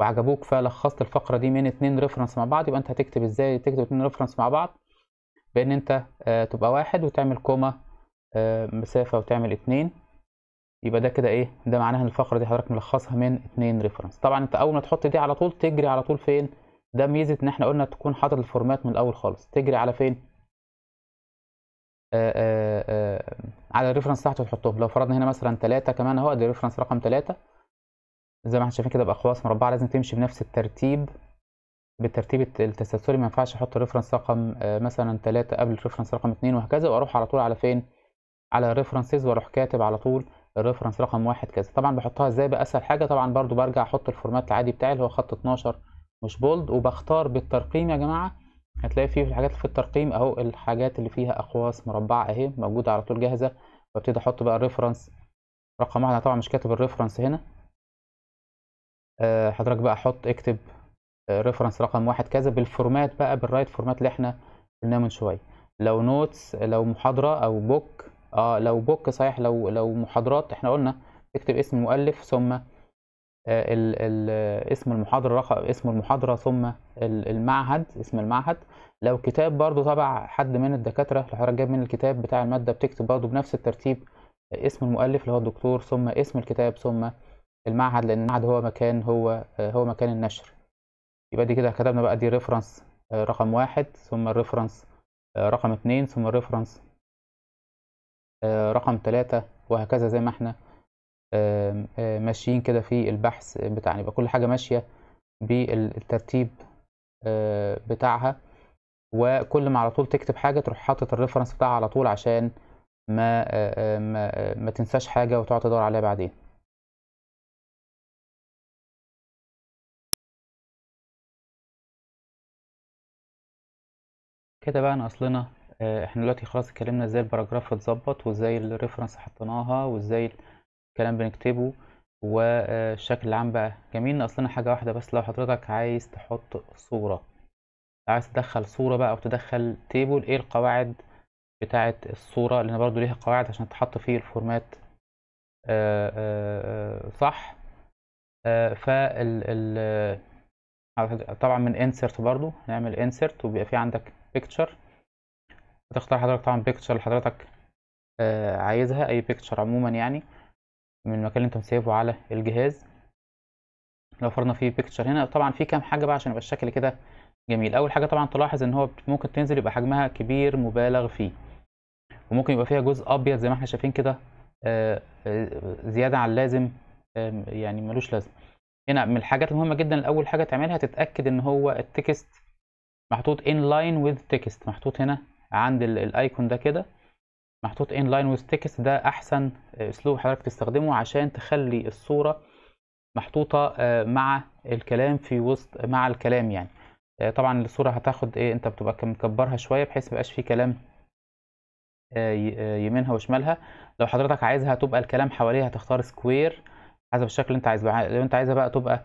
وعجبوك فلخصت الفقره دي من اتنين ريفرنس مع بعض يبقى انت هتكتب ازاي تكتب اتنين ريفرنس مع بعض بان انت آه، تبقى واحد وتعمل كومة آه، مسافه وتعمل اتنين يبقى ده كده ايه ده معناها ان الفقره دي حضرتك ملخصها من اتنين ريفرنس طبعا انت اول ما تحط دي على طول تجري على طول فين ده ميزه ان احنا قلنا تكون حاطط الفورمات من الاول خالص تجري على فين آآ آه، آآ على الريفرنس تحت وتحطهم لو فرضنا هنا مثلا تلاتة كمان اهو ادي الريفرنس رقم تلاتة زي ما احنا شايفين كده باقواس مربعه لازم تمشي بنفس الترتيب بالترتيب التسلسلي ما ينفعش احط ريفرنس رقم آه، مثلا 3 قبل الريفرنس رقم 2 وهكذا واروح على طول على فين على ريفرنسز واروح كاتب على طول الريفرنس رقم واحد كذا طبعا بحطها ازاي باسهل حاجه طبعا برضو برجع احط الفورمات العادي بتاعي اللي هو خط 12 مش بولد وبختار بالترقيم يا جماعه هتلاقي فيه في الحاجات في الترقيم اهو الحاجات اللي فيها اقواس مربعه اهي موجوده على طول جاهزه وابتدي احط بقى الريفرنس رقم واحد انا طبعا مش كاتب الريفرنس هنا آه، حضرتك بقى حط اكتب ريفرنس آه، رقم واحد كذا بالفورمات بقى بالرايت فورمات اللي احنا قلناه من شويه لو نوتس لو محاضره او بوك اه لو بوك صحيح لو لو محاضرات احنا قلنا اكتب اسم المؤلف ثم آه، ال ال اسم المحاضره رقم اسم المحاضره ثم المعهد اسم المعهد لو كتاب برضو تبع حد من الدكاتره اللي حضرتك جايب من الكتاب بتاع الماده بتكتب برضو بنفس الترتيب اسم المؤلف اللي هو الدكتور ثم اسم الكتاب ثم المعهد لان المعهد هو مكان هو هو مكان النشر يبقى دي كده كتبنا بقى دي ريفرنس آه، رقم واحد ثم الريفرنس آه، رقم اتنين ثم الريفرنس آه، رقم تلاتة وهكذا زي ما احنا ماشيين كده في البحث بتاعنا يبقى كل حاجة ماشية بالترتيب بتاعها وكل ما على طول تكتب حاجة تروح حاطط الريفرنس بتاعها على طول عشان ما ما, ما تنساش حاجة وتقعد تدور عليها بعدين كده بقى انا اصلنا آه، احنا دلوقتي خلاص اتكلمنا ازاي الباراجراف اتظبط وازاي الريفرنس حطيناها وازاي الكلام بنكتبه والشكل العام بقى جميل اصلنا حاجه واحده بس لو حضرتك عايز تحط صوره عايز تدخل صوره بقى او تدخل تيبل ايه القواعد بتاعه الصوره لان برضو ليها قواعد عشان تحط فيه الفورمات آه، آه، صح آآ صح فال طبعا من insert برضو هنعمل insert وبيبقى في عندك بيكتشر هتختار حضرتك طبعا بيكتشر اللي حضرتك آه عايزها اي بيكتشر عموما يعني من المكان اللي انت مسيبه على الجهاز لو فرضنا فيه بيكتشر هنا طبعا في كام حاجه بقى عشان يبقى الشكل كده جميل اول حاجه طبعا تلاحظ ان هو ممكن تنزل يبقى حجمها كبير مبالغ فيه وممكن يبقى فيها جزء ابيض زي ما احنا شايفين كده آه، آه، زياده عن اللازم آه، يعني ملوش لازمه هنا من الحاجات المهمه جدا اول حاجه تعملها تتاكد ان هو التكست محطوط ان لاين وذ تكست محطوط هنا عند الايكون ده كده محطوط ان لاين وذ تكست ده احسن آه، اسلوب حضرتك تستخدمه عشان تخلي الصوره محطوطه آه، مع الكلام في وسط مع الكلام يعني آه، طبعا الصوره هتاخد ايه انت بتبقى مكبرها شويه بحيث يبقاش فيه كلام يمينها وشمالها لو حضرتك عايزها تبقى الكلام حواليها هتختار سكوير حسب الشكل اللي انت عايزه لو انت عايزها بقى تبقى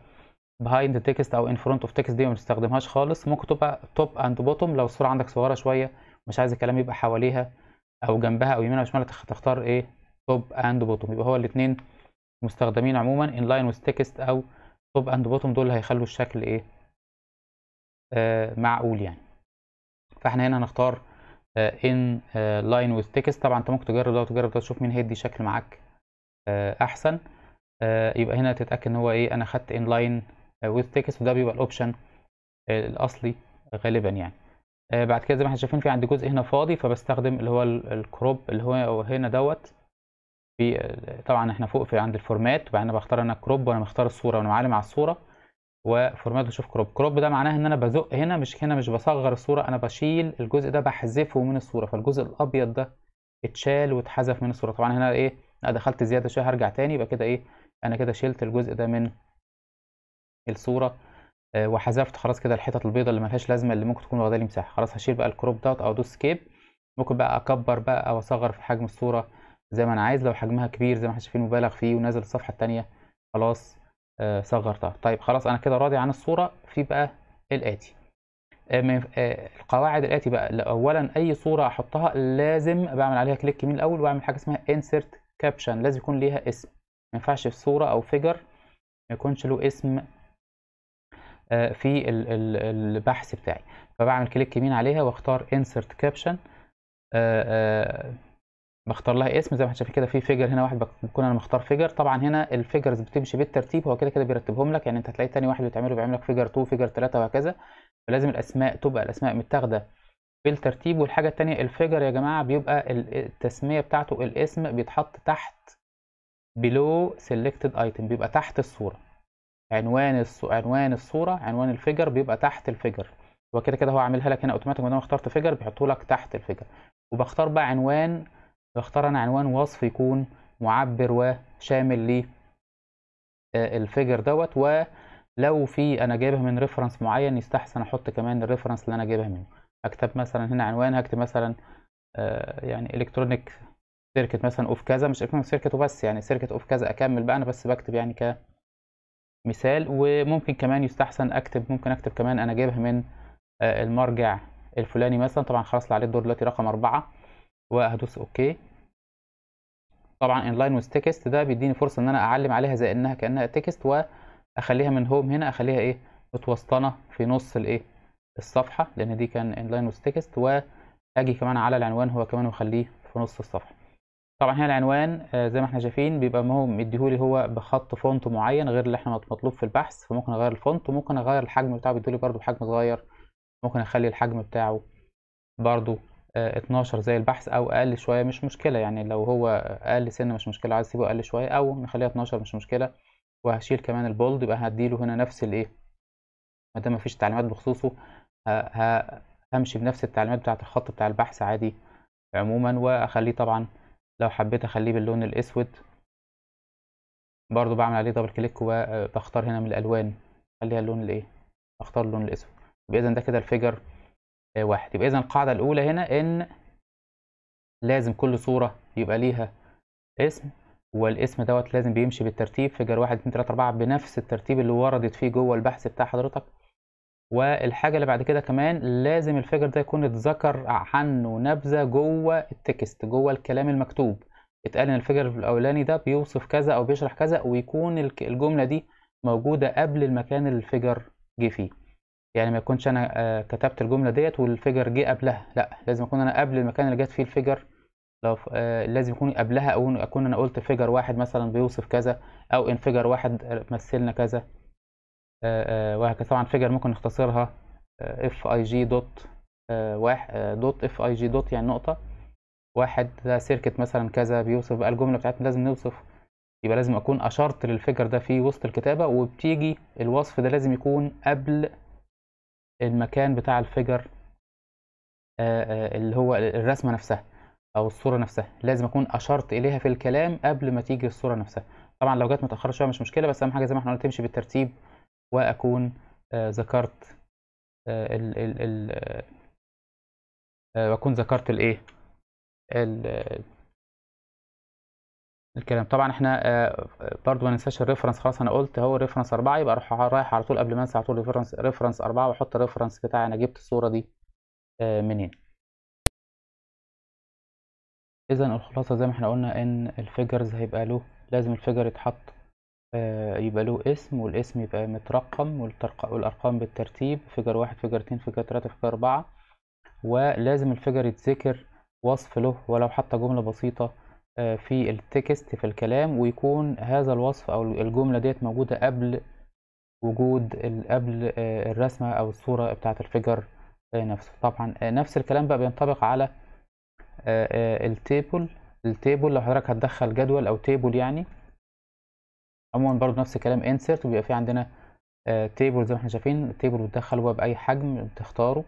behind text او in front of text دي ما بنستخدمهاش خالص ممكن تبقى top and bottom لو الصوره عندك صغيره شويه مش عايز الكلام يبقى حواليها او جنبها او يمينها وشمالها تختار ايه top and bottom يبقى هو الاثنين مستخدمين عموما in line with text او top and bottom دول هيخلوا الشكل ايه آه معقول يعني فاحنا هنا هنختار آه in آه line with text طبعا انت ممكن تجرب ده وتجرب ده تشوف مين هيدي شكل معاك آه احسن آه يبقى هنا تتاكد ان هو ايه انا خدت in line آه، with text وده بيبقى الاوبشن آه، الاصلي غالبا يعني آه، بعد كده زي ما احنا شايفين في عندي جزء هنا فاضي فبستخدم اللي هو الكروب اللي هو هنا دوت في طبعا احنا فوق في عند الفورمات وبعدين بختار انا كروب وانا مختار الصوره وانا معلم على الصوره وفورمات وشوف كروب كروب ده معناه ان انا بزق هنا مش هنا مش بصغر الصوره انا بشيل الجزء ده بحذفه من الصوره فالجزء الابيض ده اتشال واتحذف من الصوره طبعا هنا ايه انا دخلت زياده شويه هرجع تاني يبقى كده ايه انا كده شلت الجزء ده من الصوره آه، وحذفت خلاص كده الحتت البيضاء اللي ملهاش لازمه اللي ممكن تكون واخده لي مساحه خلاص هشيل بقى الكروب دوت او دوس سكيب ممكن بقى اكبر بقى او اصغر في حجم الصوره زي ما انا عايز لو حجمها كبير زي ما احنا شايفين مبالغ فيه ونازل الصفحه الثانيه خلاص آه، صغرتها طيب خلاص انا كده راضي عن الصوره في بقى الاتي آه، القواعد الاتي بقى اولا اي صوره احطها لازم بعمل عليها كليك من الاول واعمل حاجه اسمها انسرت كابشن لازم يكون ليها اسم ما ينفعش في صوره او فيجر ما يكونش له اسم آه، في البحث بتاعي فبعمل كليك يمين عليها واختار insert caption آه، آه، بختار لها اسم زي ما احنا شايفين كده في فيجر هنا واحد بكون انا مختار فيجر طبعا هنا الفيجرز بتمشي بالترتيب هو كده كده بيرتبهم لك يعني انت هتلاقي تاني واحد بتعمله بيعمل لك فيجر 2 فيجر 3 وهكذا فلازم الاسماء تبقى الاسماء متاخده بالترتيب والحاجه الثانيه الفيجر يا جماعه بيبقى التسميه بتاعته الاسم بيتحط تحت بلو سيلكتد ايتم بيبقى تحت الصوره عنوان الص... عنوان الصوره عنوان الفيجر بيبقى تحت الفيجر هو كده كده هو عاملها لك هنا اوتوماتيك ما دام اخترت فيجر بيحطه لك تحت الفيجر وبختار بقى عنوان بختار انا عنوان وصف يكون معبر وشامل للفيجر آه، دوت ولو في انا جايبها من ريفرنس معين يستحسن احط كمان الريفرنس اللي انا جايبها منه اكتب مثلا هنا عنوان هكتب مثلا آه، يعني الكترونيك سيركت مثلا اوف كذا مش الكترونيك سيركت وبس يعني سيركت اوف كذا اكمل بقى انا بس بكتب يعني ك مثال وممكن كمان يستحسن اكتب ممكن اكتب كمان انا جايبها من آه، المرجع الفلاني مثلا طبعا خلاص عليه الدور دلوقتي رقم أربعة وهدوس اوكي طبعا انلاين ويز تكست ده بيديني فرصه ان انا اعلم عليها زي انها كانها تكست واخليها من هوم هنا اخليها ايه متوسطنه في نص الايه الصفحه لان دي كان انلاين ويز تكست واجي كمان على العنوان هو كمان واخليه في نص الصفحه طبعا هنا العنوان آه، زي ما احنا شايفين بيبقى ما هو مديهولي هو بخط فونت معين غير اللي احنا مطلوب في البحث فممكن اغير الفونت وممكن اغير الحجم بتاعه بيديهولي برده بحجم صغير ممكن اخلي الحجم بتاعه برده 12 آه، زي البحث او اقل شويه مش مشكله يعني لو هو اقل سن مش مشكله عايز اسيبه اقل شويه او نخليها 12 مش مشكله وهشيل كمان البولد يبقى هديله هنا نفس الايه ما دام مفيش تعليمات بخصوصه همشي بنفس التعليمات بتاعه الخط بتاع البحث عادي عموما واخليه طبعا لو حبيت اخليه باللون الاسود برضو بعمل عليه دبل كليك وبختار هنا من الالوان خليها اللون الايه اختار اللون الاسود يبقى اذا ده كده الفيجر آه، واحد يبقى اذا القاعده الاولى هنا ان لازم كل صوره يبقى ليها اسم والاسم دوت لازم بيمشي بالترتيب فيجر واحد اتنين تلاته اربعه بنفس الترتيب اللي وردت فيه جوه البحث بتاع حضرتك والحاجه اللي بعد كده كمان لازم الفيجر ده يكون اتذكر عنه نبذه جوه التكست جوه الكلام المكتوب اتقال ان الفيجر الاولاني ده بيوصف كذا او بيشرح كذا ويكون الجمله دي موجوده قبل المكان اللي الفيجر جه فيه يعني ما يكونش انا آه، كتبت الجمله ديت والفيجر جه قبلها لا لازم اكون انا قبل المكان اللي جت فيه الفيجر لو آه، لازم يكون قبلها او اكون انا قلت فيجر واحد مثلا بيوصف كذا او ان فيجر واحد مثلنا كذا آه، آه، وهكذا طبعا فيجر ممكن نختصرها اف اي جي دوت واحد دوت اف اي جي دوت يعني نقطة واحد ده سيركت مثلا كذا بيوصف بقى الجملة بتاعتنا لازم نوصف يبقى لازم اكون اشرت للفيجر ده في وسط الكتابة وبتيجي الوصف ده لازم يكون قبل المكان بتاع الفيجر آه، اللي هو الرسمة نفسها او الصورة نفسها لازم اكون اشرت اليها في الكلام قبل ما تيجي الصورة نفسها طبعا لو جت متأخرة شوية مش مشكلة بس اهم حاجة زي ما احنا قلنا تمشي بالترتيب آه، آه، آه، واكون ذكرت ال ال ال واكون ذكرت الايه ال الكلام طبعا احنا برضو ما ننساش الريفرنس خلاص انا قلت هو الريفرنس 4 يبقى اروح رايح على طول قبل ما انسى على طول الريفرنس ريفرنس 4 واحط الريفرنس بتاعي انا جبت الصوره دي منين اذا الخلاصه زي ما احنا قلنا ان الفيجرز هيبقى له لازم الفيجر يتحط آه، يبقى له اسم والاسم يبقى مترقم والارقام بالترتيب فيجر واحد فيجر اتنين فيجر تلاتة فيجر اربعة ولازم الفيجر يتذكر وصف له ولو حتى جملة بسيطة آه، في التكست في الكلام ويكون هذا الوصف او الجملة ديت موجودة قبل وجود قبل آه، الرسمة او الصورة بتاعة الفيجر نفسه طبعا نفس الكلام بقى بينطبق على التيبل التيبل لو حضرتك هتدخل جدول او تيبل يعني عموما برضو نفس الكلام insert وبيبقى في عندنا تيبل آه، زي ما احنا شايفين التيبل بتدخل هو باي حجم بتختاره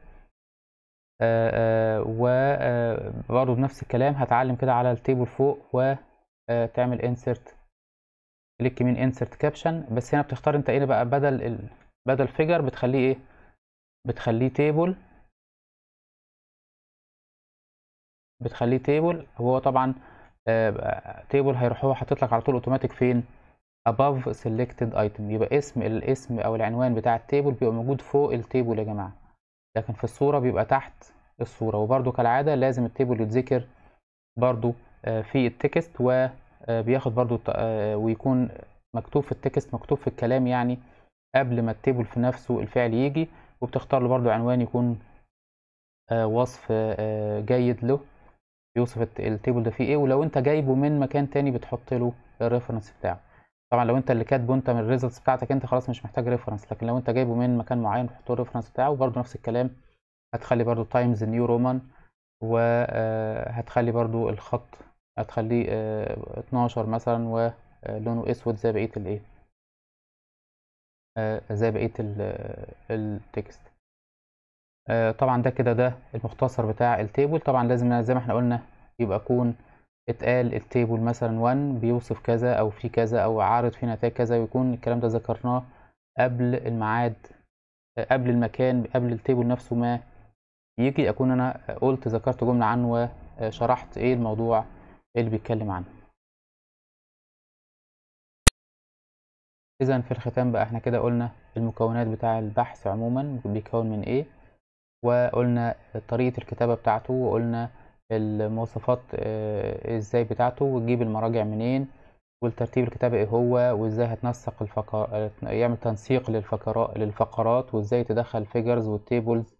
آه، آه، وبرضو بنفس الكلام هتعلم كده على التيبل فوق وتعمل انسرت كليك يمين انسرت كابشن بس هنا بتختار انت ايه بقى بدل ال... بدل فيجر بتخليه ايه بتخليه تيبل بتخليه تيبل هو طبعا تيبل هيروح هو حاطط لك على طول اوتوماتيك فين above selected item يبقى اسم الاسم او العنوان بتاع التيبل بيبقى موجود فوق التيبل يا جماعه لكن في الصوره بيبقى تحت الصوره وبرده كالعاده لازم التيبل يتذكر برده آه، في التكست وبياخد آه، برده آه، ويكون مكتوب في التكست مكتوب في الكلام يعني قبل ما التيبل في نفسه الفعل يجي وبتختار له برده عنوان يكون وصف جيد له يوصف التيبل ده فيه ايه ولو انت جايبه من مكان تاني بتحط له الريفرنس بتاعه طبعا لو انت اللي كاتبه انت من الريزلتس بتاعتك انت خلاص مش محتاج ريفرنس لكن لو انت جايبه من مكان معين تحطه الريفرنس بتاعه وبرده نفس الكلام هتخلي برده تايمز نيو رومان آه، وهتخلي برده الخط هتخليه 12 آه، مثلا ولونه آه، اسود زي بقيه الايه زي بقيه التكست طبعا ده كده ده المختصر بتاع التيبل طبعا لازم زي ما احنا قلنا يبقى يكون اتقال التيبل مثلا 1 بيوصف كذا او في كذا او عارض في نتائج كذا ويكون الكلام ده ذكرناه قبل الميعاد قبل المكان قبل التيبل نفسه ما يجي اكون انا قلت ذكرت جمله عنه وشرحت ايه الموضوع اللي بيتكلم عنه اذا في الختام بقى احنا كده قلنا المكونات بتاع البحث عموما بيكون من ايه وقلنا طريقه الكتابه بتاعته وقلنا المواصفات آه، ازاي بتاعته وتجيب المراجع منين والترتيب الكتابي ايه هو وازاي هتنسق الفقرات يعمل تنسيق للفقرات للفقرات وازاي تدخل فيجرز والتيبلز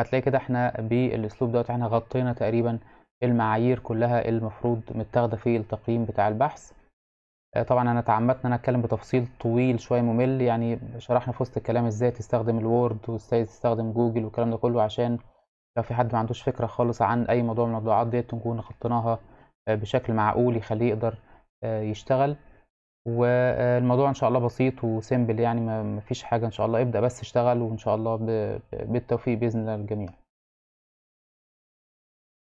هتلاقي كده احنا بالاسلوب دوت احنا غطينا تقريبا المعايير كلها المفروض متاخده في التقييم بتاع البحث آه، طبعا انا تعمدت ان انا اتكلم بتفصيل طويل شويه ممل يعني شرحنا في وسط الكلام ازاي تستخدم الوورد وازاي تستخدم جوجل والكلام ده كله عشان لو في حد ما عندوش فكرة خالص عن أي موضوع من الموضوعات ديت نكون خطيناها آه، بشكل معقول يخليه يقدر آه، يشتغل والموضوع إن شاء الله بسيط وسيمبل يعني ما فيش حاجة إن شاء الله ابدأ بس اشتغل وإن شاء الله بالتوفيق بإذن الله للجميع